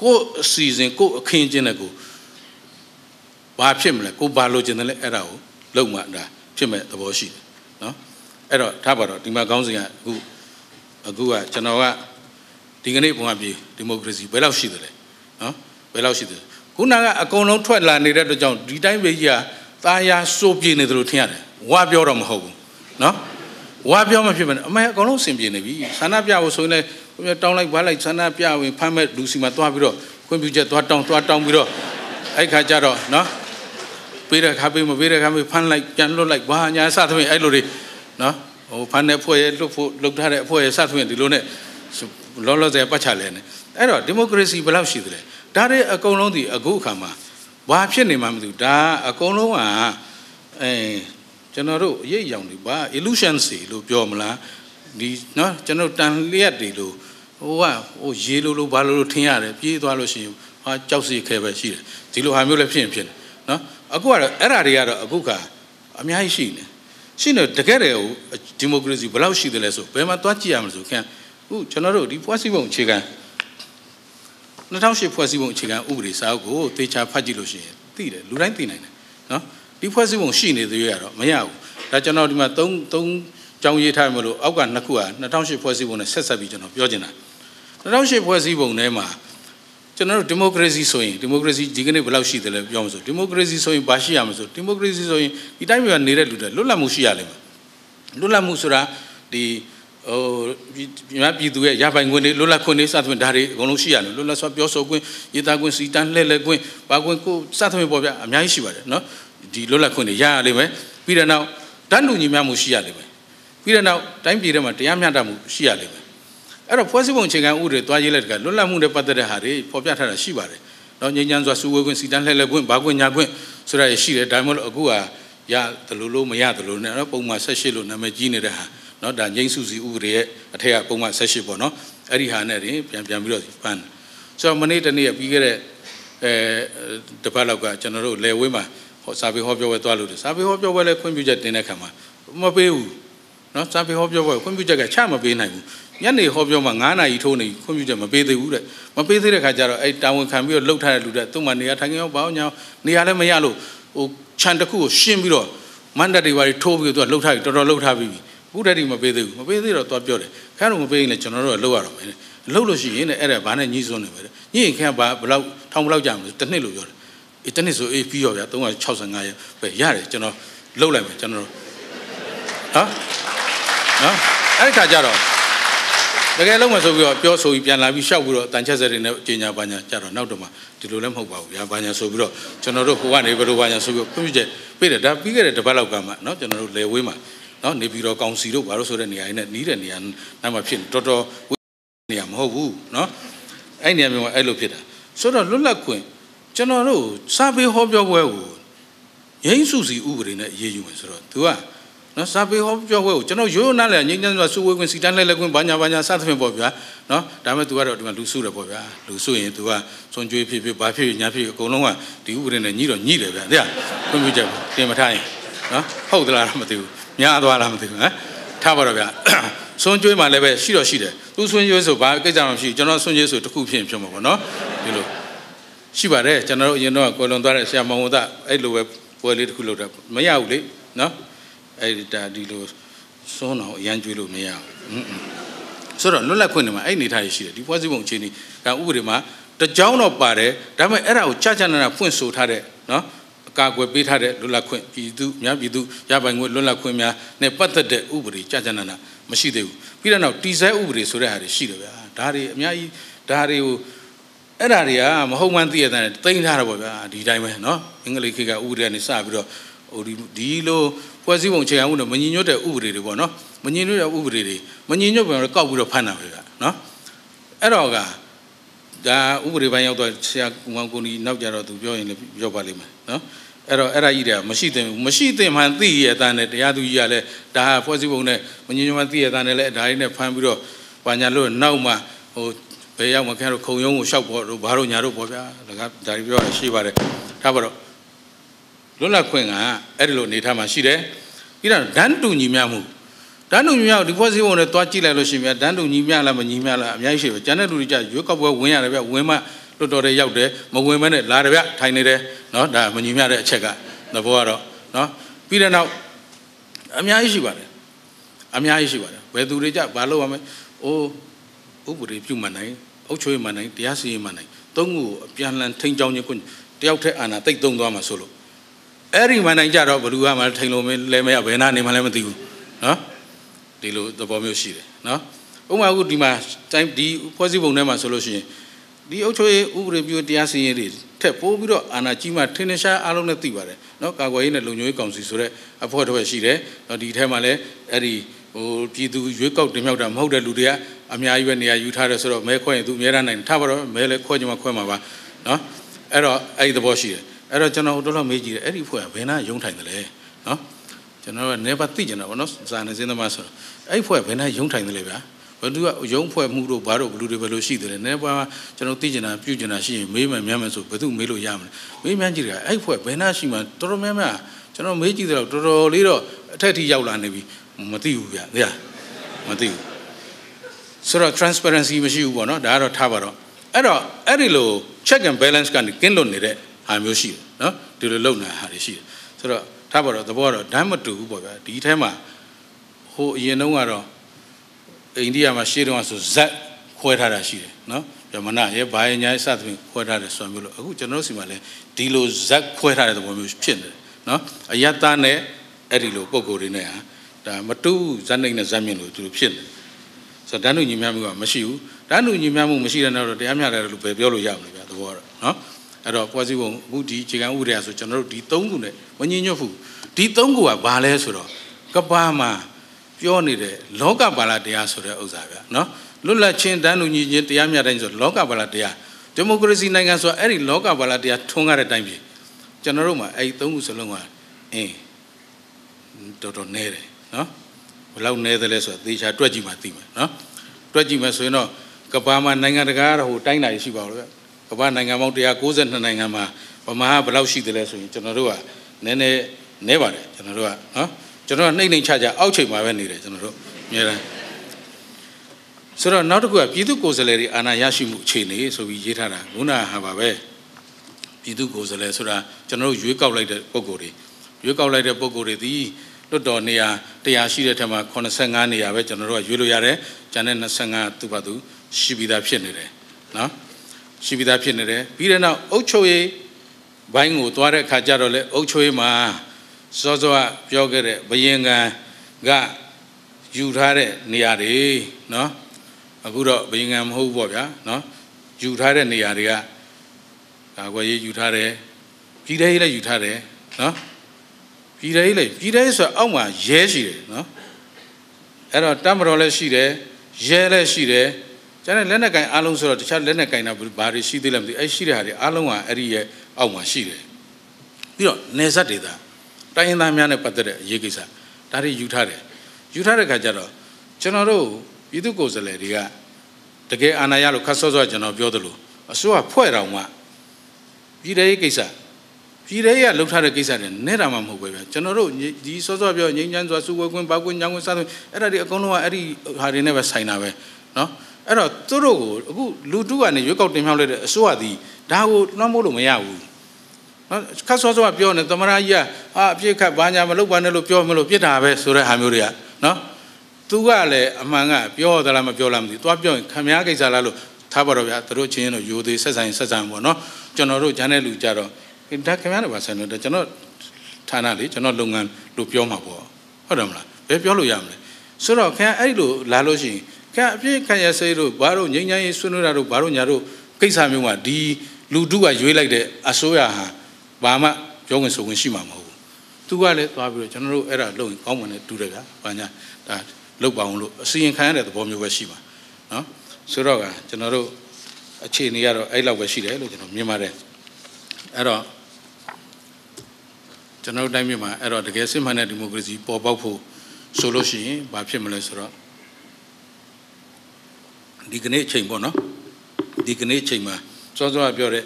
C: ကိုအစီအစဉ်ကိုအခင်းကျင်းတဲ့ကိုဘာဖြစ်မလဲကိုဘာလိုချင်တယ်လဲအဲ့ဒါကိုလုံမှဒါဖြစ်မဲ့သဘောရှိတယ်နော်အဲ့တော့ထားပါတော့ဒီမှာကောင်းစဉ်ကအခုအခုကကျွန်တော်ကဒီကနေ့ပုံမှန်ပြည်ဒီမိုကရေစီဘယ်လောက်ရှိတယ်လဲနော်ဘယ်လောက်ရှိတယ်ခုနကအကုန်လုံးထွက်လာနေတဲ့အတွက်ကြောင့်ဒီတိုင်းပြည်ကြီးကตาယာစိုးပြေနေတယ်လို့ထင်ရတယ်ဝါပြောတော့မဟုတ်ဘူးနော်ဝါပြောမှဖြစ်မယ်အမေအကုန်လုံးစင်ပြေနေပြီဆန္ဒပြဖို့ဆိုရင်လည်းကိုမျိုးတောင်းလိုက်ဘာလိုက်ဆန္ဒပြဝင်ဖမ်းမဲ့လူစီမှာသွားပြီးတော့ခွင့်ပြုချက်သွားတောင်းသွားတောင်းပြီးတော့အဲ့ခါကျတော့နော်ပေးတဲ့ခါပေးမပေးတဲ့ခါမဖမ်းလိုက်ပြန်လွတ်လိုက်ဘာညာစသဖြင့်အဲ့လိုတွေနော်ဟိုဖမ်းတဲ့ဖွဲ့ရဲ့လွတ်ဖို့လုတ်ထားတဲ့အဖွဲ့ရဲ့စသဖြင့်ဒီလိုနဲ့လောလောဆယ်ပတ်ချလဲနေအဲ့တော့ဒီမိုကရေစီဘယ်လောက်ရှိသလဲဒါတွေအကုန်လုံးဒီအခုအခါမှာဘာဖြစ်နေမှမသိဘူးဒါအကုန်လုံးကအဲကျွန်တော်တို့အရေးအယောင်တွေဘာ illusions တွေလို့ပြောမလားဒီနော်ကျွန်တော်တန်လျက်တွေလို့ဟိုကဟိုရေးလို့လို့ဘာလို့လို့ထင်ရတယ်ပြေးသွားလို့ရှိရင်ဟာကြောက်စီခဲပဲရှိတယ်ဒီလိုဟာမျိုးလည်းဖြစ်ရင်ဖြစ်တယ်နော်အခုကတော့အဲ့ဒါတွေကတော့အခုကအများကြီးရှိနေရှိနေတကယ်တည်းဟိုဒီမိုကရေစီဘယ်လောက်ရှိတယ်လဲဆိုဘယ်မှာသွားကြည့်ရမလဲဆိုခင်အခုကျွန်တော်တို့ဒီဖွဲ့စည်းပုံအခြေခံ2008ဖွဲ့စည်းပုံအခြေခံဥပဒေစာအုပ်ကိုသေချာဖတ်ကြည့်လို့ရှိရင်သိတယ်လူတိုင်းသိနိုင်တယ်နော်ဒီဖွဲ့စည်းပုံရှိနေသေးရတော့မရဘူးဒါကျွန်တော်ဒီမှာ3 3ကြောင်းရေးထားမလို့အောက်ကနှစ်ခုက2008ဖွဲ့စည်းပုံနဲ့ဆက်ဆက်ပြီးကျွန်တော်ပြောချင်တာ2008ဖွဲ့စည်းပုံထဲမှာကျွန်တော်တို့ဒီမိုကရေစီဆိုရင်ဒီမိုကရေစီဒီကနေ့ဘယ်လောက်ရှိတယ်လဲပြောမစို့ဒီမိုကရေစီဆိုရင်ဘာရှိရမစို့ဒီမိုကရေစီဆိုရင်ဒီတိုင်းပြည်မှာနေတဲ့လူတွေလွတ်လပ်မှုရှိရလိမ့်မယ်လွတ်လပ်မှုဆိုတာဒီဟိုမြန်မာပြည်သူရဲ့ရပိုင်ခွင့်တွေလွတ်လပ်ခွင့်တွေစသဖြင့်ဒါတွေအကုန်လုံးရှိရတယ်လွတ်လပ်စွာပြောဆိုခွင့်ရေးသားခွင့်စီတန်းလှည့်လည်ခွင့်ဘာခွင့်ကိုစသဖြင့်ပေါ့ဗျအများကြီးရှိပါတယ်နော်ဒီလွတ်လပ်ခွင့်တွေရရလိမ့်မယ်ပြီးတဲ့နောက်တန်းတူညီမျှမှုရှိရလိမ့်မယ်ပြီးတဲ့နောက်တိုင်းပြည်ထဲမှာတရားမျှတမှုရှိရလိမ့်မယ်အဲ့တော့ဖွဲ့စည်းပုံအခြေခံဥပဒေတွားရေးလိုက်ကလွတ်လပ်မှုနဲ့ပတ်သက်တဲ့ဟာတွေဖော်ပြထားတာရှိပါတယ်။နော်ငြိမ်းချမ်းစွာစုဝေးခွင့်စီတန်းလှည့်လည်ခွင့်ဘာခွင့်ညာခွင့်ဆိုတာရှိတယ်ဒါမှမဟုတ်အခုဟာရတယ်လို့လို့မရတယ်လို့နဲ့နော်ပုံမှန်၁၈လို့နာမည်ကြီးနေတဲ့ဟာနော်ဒါငြိမ်းစုစည်းဥပဒေရဲ့အထက်ကပုံမှန်၁၈ပေါ့နော်အဲ့ဒီဟာနဲ့တင်ပြန်ပြန်ပြီးတော့ပန်းဆိုတော့မနေ့တနေ့ပြီးခဲ့တဲ့အဲတပတ်လောက်ကကျွန်တော်တို့လယ်ဝေးမှာစာပေဟောပြောပွဲသွားလို့တယ်စာပေဟောပြောပွဲလဲခွင့်ပြုချက်တင်တဲ့ခါမှာမပေးဘူးနော်စာပေဟောပြောပွဲခွင့်ပြုချက်ကချမပေးနိုင်ဘူးညနေဟောပြောမှာ9နာရီထိုးနေခွင့်ပြုချက်မပေးသေးဘူးတဲ့မပေးသေးတဲ့ခါကျတော့အဲတာဝန်ခံပြီးတော့လှုပ်ထားတဲ့လူတဲ့သူ့မှာနေရာထိုင်ခင်းရောဘာအောင်ညာနေရာလည်းမရလို့ဟိုခြံတစ်ခုကိုရှင်းပြီးတော့မန္တတေဝါတွေထိုးပြီးတော့သူကလှုပ်ထားပြီးတော်တော်လှုပ်ထားပြီးခုတည်းကမပေးသေးဘူးမပေးသေးတော့သွားပြောတယ်ခင်ဗျားတို့မပေးရင်လည်းကျွန်တော်တို့ကလှုပ်ရတော့မယ်လှုပ်လို့ရှိရင်လည်းအဲ့ဒါဘာနဲ့ညှိစွန်းနေပဲတဲ့ညှိရင်ခင်ဗျားဘလောက်ထောင်ဘလောက်ကြာမလဲတစ်နှစ်လို့ပြောတယ်အေးတစ်နှစ်ဆိုအေးပြီးရောဗျာ365ရက်ပဲရတယ်ကျွန်တော်လှုပ်လိုက်မယ်ကျွန်တော်ဟာနော်အဲ့ခါကျတော့တကယ်လုံးမဆိုပြီးတော့ပြောဆိုပြီးပြန်လာပြီးရှောက်ပြီးတော့တန်ချက်စက်တွေနဲ့အကျညာဘာညာကြတော့နောက်တော့မှဒီလိုလည်းမဟုတ်ပါဘူးဗျာဘာညာဆိုပြီးတော့ကျွန်တော်တို့ဟိုကနေဘယ်လိုဘာညာဆိုပြီးတော့ပြည့်ပြည့်ပေးတယ်ဒါပြီးခဲ့တဲ့တစ်ပတ်လောက်ကမှနော်ကျွန်တော်တို့လယ်ဝေးမှာနော်နေပြီးတော့ကောင်စီတို့ဘာလို့ဆိုတဲ့နေရာနဲ့နီးတဲ့နေရာနိုင်မှာဖြစ်တော်တော်နေရာမဟုတ်ဘူးနော်အဲ့နေရာမျိုးကအဲ့လိုဖြစ်တာဆိုတော့လွတ်လပ်ခွင့်ကျွန်တော်တို့စာပေဟောပြောပွဲကိုရင်းစုစီဥပဒေနဲ့အရေးယူမယ်ဆိုတော့ तू ကနော်စာပေဟောပြောပွဲကိုကျွန်တော်ရိုးရိုးနားလည်ငြိမ်းချမ်းစွာစုဝေးခွင့်စီတန်းလှည့်လှည့်ခွင့်ဘာညာဘာညာစသဖြင့်ပေါ့ဗျာနော်ဒါပေမဲ့ तू ကတော့ဒီမှာလူစုတယ်ပေါ့ဗျာလူစုရင် तू ကစွန်ကြွေးဖြစ်ဖြစ်ဘာဖြစ်ညာဖြစ်အကုန်လုံးကဒီဥပဒေနဲ့ညီတော့ညီတယ်ဗျာတဲ့ခွင့်ပြုချက်ပြင်မထားရင်နော်ဟုတ်သလားတော့မသိဘူးများသွားလားမသိဘူးဟမ်ထားပါတော့ဗျာစွန်ကြွေးမှလည်းပဲရှိတော့ရှိတယ်သူစွန်ကြွေးဆိုဘာကိစ္စမှမရှိကျွန်တော်စွန်ကြွေးဆိုတစ်ခုဖြစ်ဖြစ်မှာပေါ့နော်ဒီလိုရှိပါတယ်ကျွန်တော်တို့အရင်တော့ကိုလွန်သွားတဲ့ဆရာမောင်ဝဒအဲ့လိုပဲပွဲလေးတစ်ခုလုပ်တာမရဘူးလေနော်အဲ့ဒီဒါဒီလိုစွန်းအောင်အရန်ကျွေးလို့မရဘူးဆိုတော့လွတ်လပ်ခွင့်တွေမှာအဲ့အနေထားရှိတယ်ဒီဖွဲ့စည်းပုံအခြေအနေကဥပဒေမှာတကြောင်းတော့ပါတယ်ဒါပေမဲ့အဲ့ဒါကိုကြာကြာနာနာဖွင့်ဆိုထားတဲ့နော်အကာအကွယ်ပေးထားတဲ့လွတ်လပ်ခွင့်ပြည်သူများပြည်သူရပိုင်ခွင့်လွတ်လပ်ခွင့်များနဲ့ပတ်သက်တဲ့ဥပဒေကြာကြာနာနာမရှိသေးဘူးပြီးတော့နောက်တီဆဲဥပဒေဆိုတဲ့ဟာတွေရှိတယ်ဗျာဒါတွေအများကြီးဒါတွေကိုအဲ့ဒါတွေကမဟုတ်မှန်းသိရတဲ့တိမ့်ထားတာပေါ့ဗျာဒီတိုင်းပဲเนาะအင်္ဂလိပ်ခေတ်ကဥပဒေကနေစပြီးတော့ဟိုဒီဒီလိုဖွဲ့စည်းပုံခြေခံဥပဒေမညီညွတ်တဲ့ဥပဒေတွေပေါ့နော်မညီညွတ်တဲ့ဥပဒေတွေမညီညွတ်ပြန်တော့ကောက်ပြီးတော့ဖမ်းတာပဲကနော်အဲ့တော့ကဒါဥပဒေပိုင်းရောက်တော့ဆရာဝန်ကိုကြီးနောက်ကြတော့သူပြောရင်လည်းပြောပါလိမ့်မယ်နော်အဲ့တော့အဲ့ဒါကြီးတွေကမရှိသင့်ဘူးမရှိသင့်မှန်သိရတဲ့အတန်းနဲ့တရားသူကြီးကလည်းဒါဖွဲ့စည်းပုံနဲ့မညီညွတ်မှန်သိရတဲ့အတန်းနဲ့လည်းဒါကြီးနဲ့ဖမ်းပြီးတော့ဘာညာလို့နောက်မှဟိုဘယ်ရောက်မှခင်ဗျားတို့ခုံရုံးကိုရှောက်ဖို့တို့ဘာတို့ညာတို့ပေါ့ဗျာဒါကဒါကြီးပြောရရှိပါတယ်ဒါပါတော့လွတ်လပ်ခွင့်ကအဲ့ဒီလိုအနေထားမှာရှိတယ်ပြီးတော့ဒန်းတူညီမျှမှုဒန်းတူညီမျှဒီဖွဲ့စည်းပုံနဲ့တွားကြည့်လိုက်လို့ရှိရင်ဒန်းတူညီမျှလားမညီမျှလားအများကြီးရှိပဲကျန်တဲ့လူတွေကြရွေးကောက်ပွဲဝင်ရတယ်ဗျဝင်မှလွတ်တော်တွေရောက်တယ်မဝင်မနဲ့လာတယ်ဗျထိုင်နေတယ်နော်ဒါမညီမျှတဲ့အချက်ကသဘောကတော့နော်ပြီးတဲ့နောက်အများကြီးရှိပါတယ်အများကြီးရှိပါတယ်ဘယ်သူတွေကြဘာလို့ရမလဲအိုးဥပဒေပြုမှန်နိုင်အုပ်ချုပ်ရေးမှန်နိုင်တရားစီရင်မှန်နိုင်သုံးခုကိုအပြန်လှန်ထိန်းချောင်းခြင်းကိုတယောက်ထက်အာဏာတိတ်သုံးသွားမှာဆိုလို့အဲ့ဒီမန်တိုင်းကြတော့ဘလူကမှထိန်လို့မလဲမရဘယ်နာနေမှလည်းမသိဘူးနော်ဒီလိုသဘောမျိုးရှိတယ်နော်ဥပမာအခုဒီမှာတိုင်းဒီဖွဲ့စည်းပုံထဲမှာဆိုလို့ရှိရင်ဒီအုပ်ချုပ်ရေးဥပဒေပြုတရားစီရင်ရေးတွေထက်ပိုပြီးတော့အာဏာကြီးမှထင်းထင်းရှားအားလုံးနဲ့သိပါတယ်နော်ကာကွယ်ရေးနဲ့လုံခြုံရေးကောင်စီဆိုတဲ့အဖွဲ့တစ်ဖွဲ့ရှိတယ်နော်ဒီထဲမှာလည်းအဲ့ဒီဟိုပြည်သူရွေးကောက်တင်မြှောက်တာမဟုတ်တဲ့လူတွေကအများကြီးပဲနေရာယူထားတယ်ဆိုတော့မဲခွဲရင်သူအများရနိုင်ထားပါတော့မဲလည်းခွဲကြမှာခွဲမှာပါနော်အဲ့တော့အဲ့ဒီသဘောရှိတယ်အဲ့တော့ကျွန်တော်တို့တော့မေးကြည့်တယ်အဲ့ဒီဖွဲ့ကဘယ်နှယုံထိုင်တယ်လဲနော်ကျွန်တော်က never သိကျင်တာဗောနော်စာနေစင်းသမားဆိုအဲ့ဖွဲ့ဘယ်နှယုံထိုင်တယ်လဲဗျာဘယ်သူကယုံဖွဲ့မှုတို့ဘာတို့ဘလူတွေဘယ်လိုရှိတယ်လဲ never ကျွန်တော်သိကျင်တာပြုကျင်တာရှိရင်မေးမှန်မြတ်မှန်ဆိုဘယ်သူမေးလို့ရမလဲမေးမှန်းကြည့်တာအဲ့ဖွဲ့ဘယ်နှရှိမှတော်တော်များများကျွန်တော်မေးကြည့်တော့တော်တော်လေးတော့အထက်ထိရောက်လာနေပြီမသိဘူးဗျာတရားမသိဘူးဆိုတော့ transparency မရှိဘူးပေါ့နော်ဒါကတော့ထားပါတော့အဲ့တော့အဲ့ဒီလို check and balance ကနေကင်းလွတ်နေတဲ့ဟာမျိုးရှိတယ်နော်ဒီလိုလုံနိုင်ဟာတွေရှိတယ်ဆိုတော့ထားပါတော့သဘောကတော့ဓာတ်မတူဘူးပေါ့ဗျာဒီထဲမှာဟိုအရင်တုန်းကတော့အိန္ဒိယမှာရှေးတုန်းကဆိုဇက်ခွဲထားတာရှိတယ်နော်ဗမနာရဲ့ဘာညာစသဖြင့်ခွဲထားတယ်ဆိုမျိုးလို့အခုကျွန်တော်တို့စီမှာလည်းဒီလိုဇက်ခွဲထားတဲ့သဘောမျိုးဖြစ်နေတယ်နော်အယတ္တနဲ့အဲ့ဒီလိုပုံကိုယ်တွေနဲ့ဟာဒါမတူဇက်နိုင်နဲ့ဇက်မြင့်လို့သူတို့ဖြစ်နေတယ်ဆိုတော့ဓာတ်ညဉ့်ညမ်းမှုကမရှိဘူးဓာတ်ညဉ့်ညမ်းမှုမရှိတဲ့နောက်တော့တရားမျှတယ်လို့ပဲပြောလို့ရမှာလေဗျာသဘောကတော့နော်အဲ့တော့ဖွဲ့စည်းပုံအခုဒီအခြေခံဥပဒေအရဆိုကျွန်တော်တို့ဒီ၃ခုနဲ့မညီညွတ်ဘူးဒီ၃ခုကဘာလဲဆိုတော့ကပ္ပမှာပြောနေတဲ့လောကပါဠိတရားဆိုတဲ့ဥစ္စာဗျနော်လွတ်လပ်ခြင်းတန်းတူညီခြင်းတရားမျှတိုင်းဆိုလောကပါဠိတရားဒီမိုကရေစီနိုင်ငံဆိုတာအဲ့ဒီလောကပါဠိတရားထွန်းကားတဲ့အတိုင်းပြည်ကျွန်တော်တို့မှာအဲ့ဒီ၃ခုစလုံးကအင်းတော်တော်နဲတယ်နော်ဘလောက်နဲတယ်လဲဆိုတာသေချာတွက်ကြည့်မှသိမှာနော်တွက်ကြည့်မှဆိုရင်တော့ကပ္ပမှာနိုင်ငံတကာကဟိုတိုင်းတာရှိပါဘူးဗျကမ္ဘာနိုင်ငံပေါင်း192နိုင်ငံမှာဗမာကဘယ်လောက်ရှိတယ်လဲဆိုရင်ကျွန်တော်တို့ကနည်းနည်းနည်းပါတယ်ကျွန်တော်တို့ကနော်ကျွန်တော်ကနှိမ့်နှိမ့်ချချအောက်ချိန်မှာပဲနေတယ်ကျွန်တော်တို့အများတိုင်းဆိုတော့နောက်တစ်ခုကပြည်သူကိုယ်စားလှယ်တွေအာဏာရရှိမှုအခြေအနေဆိုပြီးရေးထားတာခုနကဟာပါပဲပြည်သူကိုယ်စားလှယ်ဆိုတာကျွန်တော်တို့ရွေးကောက်လိုက်တဲ့ပုံကိုယ်တွေရွေးကောက်လိုက်တဲ့ပုံကိုယ်တွေဒီလွတ်တော်နေရာတရားရှိတဲ့ထက်မှာ85နေရာပဲကျွန်တော်တို့ကရွေးလို့ရတယ်ကျန်တဲ့25သူ့ဘာသူရှိပြီးသားဖြစ်နေတယ်နော်ရှိပြီးသားဖြစ်နေတယ်ပြီးတဲ့နောက်အုတ်ချုပ်ရေးဘိုင်းကို သွားတဲ့အခါကျတော့လေအုတ်ချုပ်ရေးမှာစောစောကပြောခဲ့တဲ့ဘယင်ကံကယူထားတဲ့နေရာတွေနော်အခုတော့ဘယင်ကံမဟုတ်ဘူးပေါ့ဗျာနော်ယူထားတဲ့နေရာတွေကဒါကွယ်ရေးယူထားတယ်ပြည်ထဲရေးလည်းယူထားတယ်နော်ပြည်ထဲရေးလည်းပြည်ထဲရေးဆိုအောက်မှာရဲရှိတယ်နော်အဲ့တော့တမတော်လည်းရှိတယ်ရဲလည်းရှိတယ်ကျန်တဲ့လက်နက်ကင်အားလုံးဆိုတော့တခြားလက်နက်ကင်တာဘာတွေရှိသေးလဲမသိအဲရှိတဲ့ဟာတွေအားလုံးကအဲ့ဒီရဲ့အောက်မှာရှိတယ်ပြီးတော့နေဆက်ဒေသတိုင်းရင်းသားများနဲ့ပတ်သက်တဲ့အရေးကိစ္စဒါတွေယူထားတယ်ယူထားတဲ့ခါကျတော့ကျွန်တော်တို့ပြည်သူကိုယ်စားလှယ်တွေကတကယ်အာဏာရလို့ခတ်စောစောကျွန်တော် ပြောသလိုအစိုးရဖွဲ့တော်မှာပြည်ထောင်ကိစ္စပြည်ထောင်ရလှုပ်ထားတဲ့ကိစ္စတွေနဲ့တာမှမဟုတ်ပဲဗျကျွန်တော်တို့ဒီစောစောပြောငြိမ်းချမ်းစွာစုဝေးခွင့်ပါခွင့်ညောင်းခွင့်စသဖြင့်အဲ့ဒါတွေအကုန်လုံးကအဲ့ဒီဟာတွေနဲ့ပဲဆိုင်တာပဲနော်အဲ့တော့သူတို့ကိုအခုလူတုကနေရွေးကောက်တင်မြှောက်လိုက်တဲ့အစိုးရသည်ဒါကိုလွှမ်းမိုးလို့မရဘူးနော်ခတ်စောစောကပြောနေသမရာကြီးကအာအပြစ်ခတ်ဘာညာမလုပ်ပါနဲ့လို့ပြောမလို့ပြစ်တာပဲဆိုတဲ့ဟာမျိုးတွေကနော်သူကလည်းအမှန်ကပြောသလားမပြောလားမသိသွားပြောရင်ခမည်းကိစ္စလားလို့ထားပါတော့ဗျာသူတို့ချင်းတို့ယူသေးဆက်ဆိုင်ဆက်ဆံပေါ့နော်ကျွန်တော်တို့ဂျန်တဲ့လူကြတော့ဒါခမည်းနဲ့ပါဆိုင်တော့ကျွန်တော်ဌာနလေကျွန်တော်လုပ်ငန်းလို့ပြောမှာပေါ့ဟုတ်တယ်မလားဘယ်ပြောလို့ရမလဲဆိုတော့ခင်ဗျအဲ့ဒီလိုလာလို့ရှိရင်ကဲအပြည့်ခံရစေတို့ဘာလို့ငြိမ်းချမ်းရေးဆွေးနွေးတာတို့ဘာလို့ညာတို့ကိစ္စမျိုးမှာဒီလူတုကရွေးလိုက်တဲ့အစိုးရဟာဘာမှပြောဝင်ဆိုဝင်ရှိမှာမဟုတ်ဘူးသူကလည်းသွားပြီးတော့ကျွန်တော်တို့အဲ့ဒါလုပ်ရင်ကောင်းမှလည်းတူတယ်ဗျာဘာညာဒါလုပ်ပါအောင်လို့အစီရင်ခံရတဲ့သဘောမျိုးပဲရှိမှာနော်ဆိုတော့ကကျွန်တော်တို့အခြေအနေကတော့အဲ့လောက်ပဲရှိတယ်လို့ကျွန်တော်မြင်ပါတယ်အဲ့တော့ကျွန်တော်တို့တိုင်းပြည်မှာအဲ့တော့တကယ်စစ်မှန်တဲ့ဒီမိုကရေစီပေါ်ပေါက်ဖို့ဆိုလို့ရှိရင်ဘာဖြစ်မလဲဆိုတော့ဒီကနေ့အချိန်ပေါ့နော်ဒီကနေ့အချိန်မှာစောစောကပြောတဲ့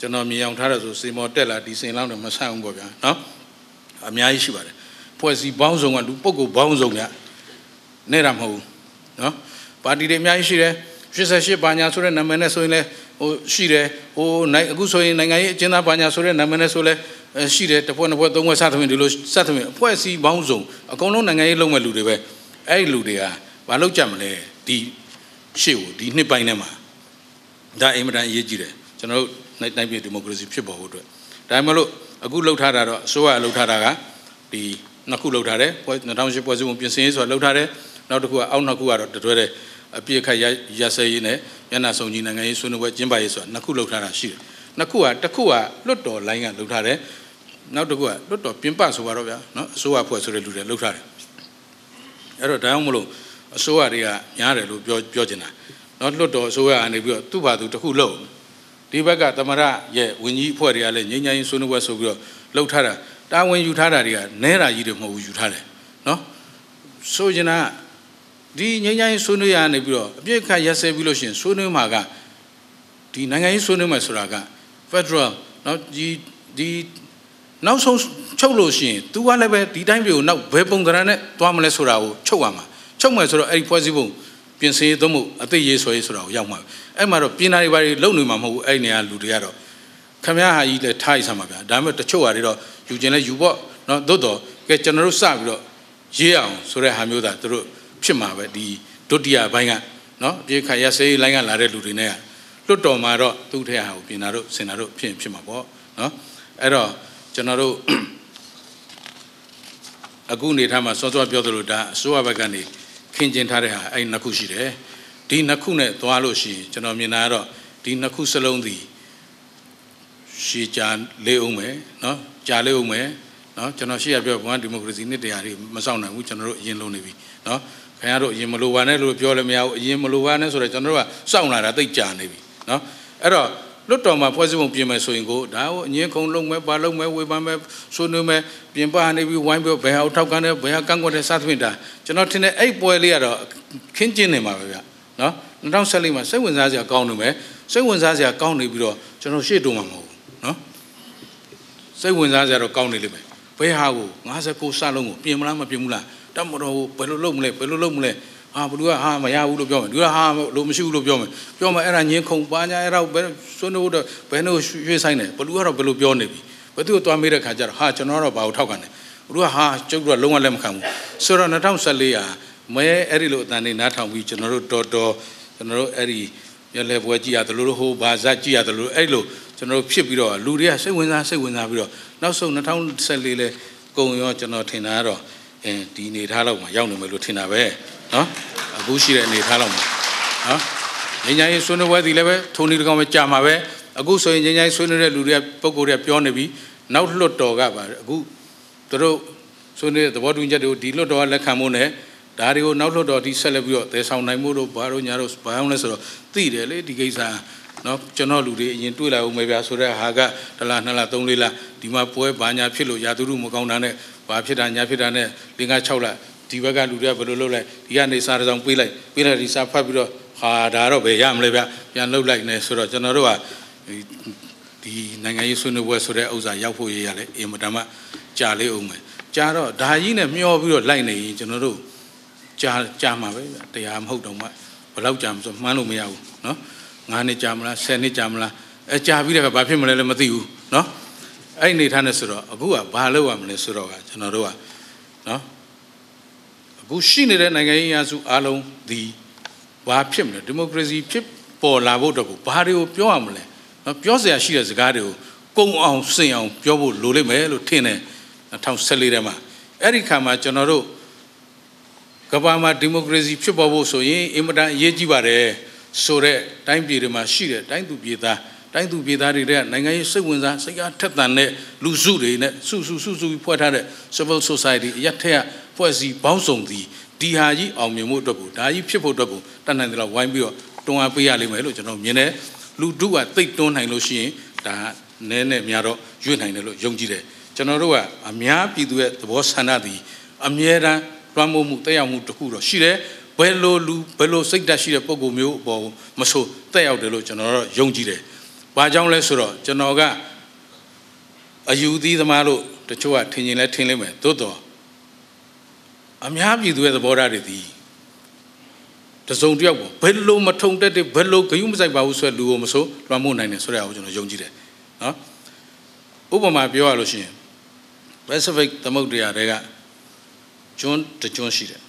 C: ကျွန်တော်မြင်အောင်ထားရဆိုစေမော်တက်လာဒီစင်လောက်တော့မဆန့်ဘူးပေါ့ဗျာနော်အများကြီးရှိပါတယ်ဖွဲ့စည်းပေါင်းစုံကလူပုဂ္ဂိုလ်ပေါင်းစုံကနဲ့တာမဟုတ်ဘူးနော်ပါတီတွေအများကြီးရှိတယ်88ဘာညာဆိုတဲ့နာမည်နဲ့ဆိုရင်လည်းဟိုရှိတယ်ဟိုနိုင်အခုဆိုရင်နိုင်ငံရေးအကျဉ်းသားဘာညာဆိုတဲ့နာမည်နဲ့ဆိုလဲရှိတယ်တစ်ဖွဲ့နှစ်ဖွဲ့သုံးဖွဲ့စသဖြင့်ဒီလိုစသဖြင့်အဖွဲ့အစည်းပေါင်းစုံအကုန်လုံးနိုင်ငံရေးလုံးမဲ့လူတွေပဲအဲ့ဒီလူတွေကမလုပ်ကြမလဲဒီရှေ့ကိုဒီနှစ်ပိုင်းထဲမှာဒါအင်မတန်အရေးကြီးတယ်ကျွန်တော်တို့နိုင်ပြည်ဒီမိုကရေစီဖြစ်ပေါ်ဖို့အတွက်ဒါမှမဟုတ်အခုလှုပ်ထားတာတော့အစိုးရလှုပ်ထားတာကဒီနှစ်ခုလှုပ်ထားတယ်2008ပွဲစုံပြင်ဆင်ရေးဆိုတာလှုပ်ထားတယ်နောက်တစ်ခုကအောက်နှစ်ခုကတော့တတွဲတဲ့အပြည့်အခက်ရစဲရေးနဲ့ရန်နာဆောင်ကြီးနိုင်ငံရေးဆွေးနွေးပွဲကျင်းပရေးဆိုတာနှစ်ခုလှုပ်ထားတာရှိတယ်နှစ်ခုကတစ်ခုကလွတ်တော်လိုင်းကလှုပ်ထားတယ်နောက်တစ်ခုကလွတ်တော်ပြင်ပဆိုပါတော့ဗျာနော်အစိုးရဖွဲ့ဆိုတဲ့လူတွေလှုပ်ထားတယ်အဲ့တော့ဒါကြောင့်မလို့အစိုးရတွေကများတယ်လို့ပြောပြောချင်တာနော်လွတ်တော်အစိုးရကနေပြီးတော့သူ့ဘာသူတခုလုပ်ဒီဘက်ကသမရရဲ့ဝန်ကြီးအဖွဲ့တွေကလည်းငြိမ်းချမ်းရေးဆွေးနွေးပွဲဆိုပြီးတော့လှုပ်ထားတာတာဝန်ယူထားတာတွေကနဲတာကြီးတွေမဟုတ်ဘူးယူထားတယ်နော်ဆိုချင်တာဒီငြိမ်းချမ်းရေးဆွေးနွေးရနေပြီးတော့အပြစ်ခတ်ရက်စဲပြီးလို့ရှိရင်ဆွေးနွေးမှာကဒီနိုင်ငံရေးဆွေးနွေးမှာဆိုတာက Federal နော်ဒီဒီနောက်ဆုံးချုပ်လို့ရှိရင် तू ကလည်းပဲဒီတိုင်းပြည်ကိုနောက်ဘယ်ပုံသဏ္ဍာန်နဲ့သွားမလဲဆိုတာကိုချုပ်ရမှာချုပ်မယ်ဆိုတော့အဲ့ဒီဖွဲ့စည်းပုံပြင်ဆင်ရေးသုံးမှုအသိရေးဆွဲရေးဆိုတာကိုရောက်မှာအဲ့မှာတော့ပြင်တာတွေဘာတွေလုံနေမှာမဟုတ်ဘူးအဲ့နေရာလူတွေကတော့ခမရဟာကြီးလည်းထားရစမှာဗျာဒါပေမဲ့တချို့ဟာတွေတော့ယူခြင်းလဲယူပေါ့နော်သို့တော့ကဲကျွန်တော်တို့စပြီးတော့ရေးအောင်ဆိုတဲ့ဟာမျိုးသာတို့ဖြစ်မှာပဲဒီဒုတိယဘိုင်းကနော်အပြေခါရစေးလိုင်းကလာတဲ့လူတွေနဲ့လွတ်တော်မှာတော့သူ့ထဲဟာကိုပြင်တာတို့ဆင်တာတို့ဖြစ်ဖြစ်မှာပေါ့နော်အဲ့တော့ကျွန်တော်တို့အခုအနေထားမှာစောစောပြောသလိုဒါအစိုးရဘက်ကနေခင်ကျင်ထားတဲ့ဟာအဲ့နှစ်ခုရှိတယ်ဒီနှစ်ခုနဲ့သွားလို့ရှိရင်ကျွန်တော်မြင်တာကတော့ဒီနှစ်ခုစလုံးသည်ရှေးကြာလေးအောင်မယ်နော်ကြာလေးအောင်မယ်နော်ကျွန်တော်ရှေ့ရပြောဘဝဒီမိုကရေစီနှစ်တရားတွေမဆောင်နိုင်ဘူးကျွန်တော်တို့အရင်လုံးနေပြီနော်ခင်ဗျားတို့အရင်မလိုပါနဲ့လို့ပြောလည်းမရဘူးအရင်မလိုပါနဲ့ဆိုတော့ကျွန်တော်တို့ကစောင့်လာတာသိကြနေပြီနော်အဲ့တော့လွတ်တော်မှာဖွဲ့စည်းပုံပြင်မယ်ဆိုရင်ကိုဒါကိုအငင်းခုံလုံးမဲ့ပါလုံးမဲ့ဝေဖန်မဲ့ဆွေးနွေးမဲ့ပြင်ပနေပြီးဝိုင်းပြောဘယ်ဟာထောက်ကန်တယ်ဘယ်ဟာကန့်ကွက်တယ်စသဖြင့်ဒါကျွန်တော်ထင်တယ်အဲ့ပွဲလေးကတော့ခင်းကျင်းနေမှာပဲဗျနော်2014မှာစိတ်ဝင်စားစရာကောင်းနေမယ်စိတ်ဝင်စားစရာကောင်းနေပြီးတော့ကျွန်တော်ရှေ့တုံးမှာမဟုတ်ဘူးနော်စိတ်ဝင်စားစရာတော့ကောင်းနေလိမ့်မယ်ဘယ်ဟာကို59စလုံးကိုပြင်မလားမပြင်ဘူးလားတမတော်ကိုဘယ်လိုလုပ်မလဲဘယ်လိုလုပ်မလဲအာဘလူကဟာမရဘူးလို့ပြောမယ်လူကဟာလို့မရှိဘူးလို့ပြောမယ်ပြောမယ်အဲ့ဒါညင်းခုံပါညာအဲ့ဒါဘယ်ဆွနိုးတော့ဘယ်နှရွှေ့ဆိုင်တယ်ဘလူကတော့ဘယ်လိုပြောနေပြီဘသူ့ကိုသွားမေးတဲ့ခါကျတော့ဟာကျွန်တော်တော့ဘာကိုထောက်ခံတယ်ဘလူကဟာကျုပ်တို့ကလုံးဝလက်မခံဘူးဆိုတော့2014ဟာမဲအဲ့ဒီလိုအတန်နေနားထောင်ပြီးကျွန်တော်တို့တော်တော်ကျွန်တော်တို့အဲ့ဒီရလဲပွဲကြည့်ရတယ်လို့ဟိုဘာသာကြည့်ရတယ်လို့အဲ့လိုကျွန်တော်တို့ဖြစ်ပြီးတော့လူတွေကစိတ်ဝင်စားစိတ်ဝင်စားပြီးတော့နောက်ဆုံး2014လဲကုံရောကျွန်တော်ထင်တာကတော့အင်းဒီနေထားလောက်မှာရောက်နေမယ်လို့ထင်တာပဲနော်အခုရှိတဲ့အနေထားလောက်မှာနော်ငញ្ញာရေးဆွေးနွေးပွဲဒီလည်းပဲထုံနေတကောင်ပဲကြာမှာပဲအခုဆိုရင်ငញ្ញာရေးဆွေးနွေးတဲ့လူတွေကပုံကိုယ်တွေကပြောနေပြီနောက်လွတ်တော်ကပါအခုတို့ဆွေးနွေးတဲ့သဘောတူညီချက်တွေကိုဒီလွတ်တော်ကလက်ခံဖို့ ਨੇ ဒါတွေကိုနောက်လွတ်တော်ဒီဆက်လက်ပြီးတော့သေဆောင်နိုင်မှုတို့ဘာတို့ညာတို့ဘာအောင်လဲဆိုတော့သိတယ်လေဒီကိစ္စနော်ကျွန်တော်လူတွေအရင်တွေ့လာအောင်ပဲဗျာဆိုတော့ဟာကတလားနှစ်လားသုံးလေးလားဒီမှာပွဲဘာညာဖြစ်လို့ရာသူမှုမကောင်းတာနဲ့ဘာဖြစ်တာညာဖြစ်တာနဲ့၄၅၆လဒီဘက်ကလူတွေကဘယ်လိုလုပ်လိုက်ဒီကနေစာတစ်စောင်ပေးလိုက်ပေးလိုက်ဒီစာဖတ်ပြီးတော့ဟာဒါတော့ဘယ်ရမလဲဗျပြန်လှုပ်လိုက်နေဆိုတော့ကျွန်တော်တို့ကဒီနိုင်ငံရေးဆွေးနွေးပွဲဆိုတဲ့ဥစ္စာရောက်ဖို့ရေးရလဲအင်မတန်မှကြာလေးအောင်မယ်ကြာတော့ဒါကြီးနဲ့မျောပြီးတော့လိုက်နေရင်ကျွန်တော်တို့ကြာကြာမှာပဲဗျတရားမဟုတ်တော့မှဘယ်လောက်ကြာမှဆိုမှန်းလို့မရဘူးเนาะ9နှစ်ကြာမလား10နှစ်ကြာမလားအဲကြာပြီးတော့ဘာဖြစ်မလဲလည်းမသိဘူးเนาะအဲ့အနေထားနဲ့ဆိုတော့အခုကဘာလုပ်ရမလဲဆိုတော့ကျွန်တော်တို့ကเนาะအခုရှိနေတဲ့နိုင်ငံရေးအစုအားလုံးဒီဘာဖြစ်မလဲဒီမိုကရေစီဖြစ်ပေါ်လာဖို့တော့ဘာတွေကိုပြောရမလဲနော်ပြောစရာရှိတဲ့စကားတွေကိုကုံအောင်စင်အောင်ပြောဖို့လိုလိမ့်မယ်လို့ထင်တယ်2014ထဲမှာအဲ့ဒီခါမှာကျွန်တော်တို့ကမ္ဘာမှာဒီမိုကရေစီဖြစ်ပေါ်ဖို့ဆိုရင်အင်မတန်အရေးကြီးပါတယ်ဆိုတော့တိုင်းပြည်တွေမှာရှိတဲ့တိုင်းသူပြည်သားတိုင်းသူပြည်သားတွေတဲ့နိုင်ငံရေးစိတ်ဝင်စားစိတ်အားထက်သန်တဲ့လူစုတွေနဲ့စုစုစုစုဖွဲ့ထားတဲ့ civil society အရက်ထက်ဖွဲ့စည်းပေါင်းစုံသည်ဒီဟာကြီးအောင်မြင်မှုအတွက်ကိုဒါကြီးဖြစ်ဖို့အတွက်ကိုတတ်နိုင်တယ်လို့ဝိုင်းပြီးတော့တွန်းအားပေးရလိမ့်မယ်လို့ကျွန်တော်မြင်တယ်လူတုကသိတ်တွန်းနိုင်လို့ရှိရင်ဒါနည်းနည်းများတော့ရွေ့နိုင်တယ်လို့ယုံကြည်တယ်ကျွန်တော်တို့ကအများပြည်သူရဲ့သဘောဆန္ဒသည်အမြဲတမ်းလွှမ်းမိုးမှုတက်ရောက်မှုတစ်ခုတော့ရှိတယ်ဘယ်လိုလူဘယ်လိုစိတ်ဓာတ်ရှိတဲ့ပုံကိုမျိုးအပေါ်မဆိုတက်ရောက်တယ်လို့ကျွန်တော်တော့ယုံကြည်တယ်။ဘာကြောင့်လဲဆိုတော့ကျွန်တော်ကအယူသီးသမားလို့တချို့ကထင်ရင်လဲထင်လိမ့်မယ်။သို့တော့အများပြည်သူရဲ့သဘောထားတွေသည်တစုံတယောက်ဘယ်လိုမထုံတက်တဲ့ဘယ်လိုဂယုမဆိုင်ပါဘူးဆိုတဲ့လူကိုမဆိုလွှမ်းမိုးနိုင်တယ်ဆိုတဲ့အကိုကျွန်တော်ယုံကြည်တယ်နော်ဥပမာ ပြောရလို့ရှိရင် Pacific သမုဒ္ဒရာတွေကကျွန်းတကျွန်းရှိတယ်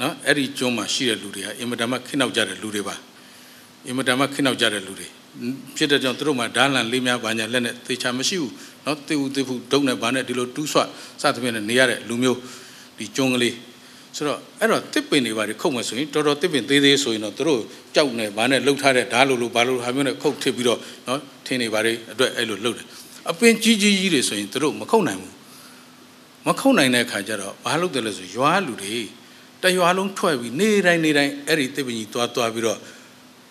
C: နော်အဲ့ဒီကျွန်းမှာရှိတဲ့လူတွေကအင်မတန်မှခင်းနောက်ကြတဲ့လူတွေပါအင်မတန်မှခင်းနောက်ကြတဲ့လူတွေဖြစ်တဲ့ကြောင့်သူတို့မှာဓာလန်လေးများပါညာလက်နဲ့သေချာမရှိဘူးနော်တေဦးတေဖူဒုတ်နဲ့ဘာနဲ့ဒီလိုတူးဆွစသဖြင့်နေရတဲ့လူမျိုးဒီကျွန်းကလေးဆိုတော့အဲ့တော့တစ်ပင်တွေပါခုတ်မယ်ဆိုရင်တော်တော်တစ်ပင်သေးသေးဆိုရင်တော့တို့ကြောက်နေဘာနဲ့လှုပ်ထားတဲ့ဓာလိုလိုဘာလိုဟာမျိုးနဲ့ခုတ်ထစ်ပြီးတော့နော်ထင်းနေပါလေအတွက်အဲ့လိုလှုပ်တယ်အပင်ကြီးကြီးကြီးတွေဆိုရင်တို့မခုတ်နိုင်ဘူးမခုတ်နိုင်တဲ့အခါကျတော့ဘာလုပ်တယ်လဲဆိုရွာလူတွေတရွာလုံးထွက်ပြီးနေတိုင်းနေတိုင်းအဲ့ဒီတစ်ပင်ကြီးသွားသွားပြီးတော့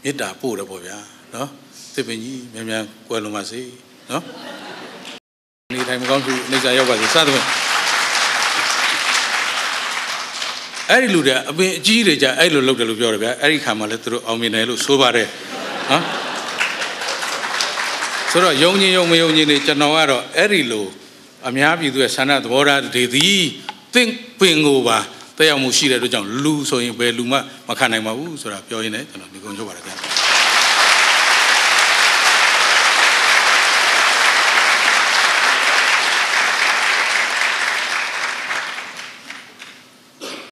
C: မေတ္တာပို့တယ်ပေါ့ဗျာနော်တစ်ပင်ကြီးမြန်မြန်ကွယ်လွန်ပါစေနော်နေတိုင်းမကောင်းဘူးနေစာရောက်ပါစေစသဖြင့်အဲ့ဒီလူတွေအပင်အကြီးတွေကြအဲ့လိုလုပ်တယ်လို့ပြောတယ်ဗျာအဲ့ဒီခါမှလည်းသူတို့အောင်မြင်တယ်လို့ဆိုပါတယ်နော်ဆိုတော့ယုံကြည်ယုံမယုံကြည်နေကျွန်တော်ကတော့အဲ့ဒီလိုအများပြည်သူရဲ့ဆန္ဒသဘောထားတွေသည်သင်ပင်ကိုပါတက်ရောက်မှုရှိတဲ့အတွက်ကြောင့်လူဆိုရင်ဘယ်လူမှမခံနိုင်ပါဘူးဆိုတာပြောရင်းနဲ့ကျွန်တော်ဒီကုန်းချုပ်ပါတယ်ဗျာ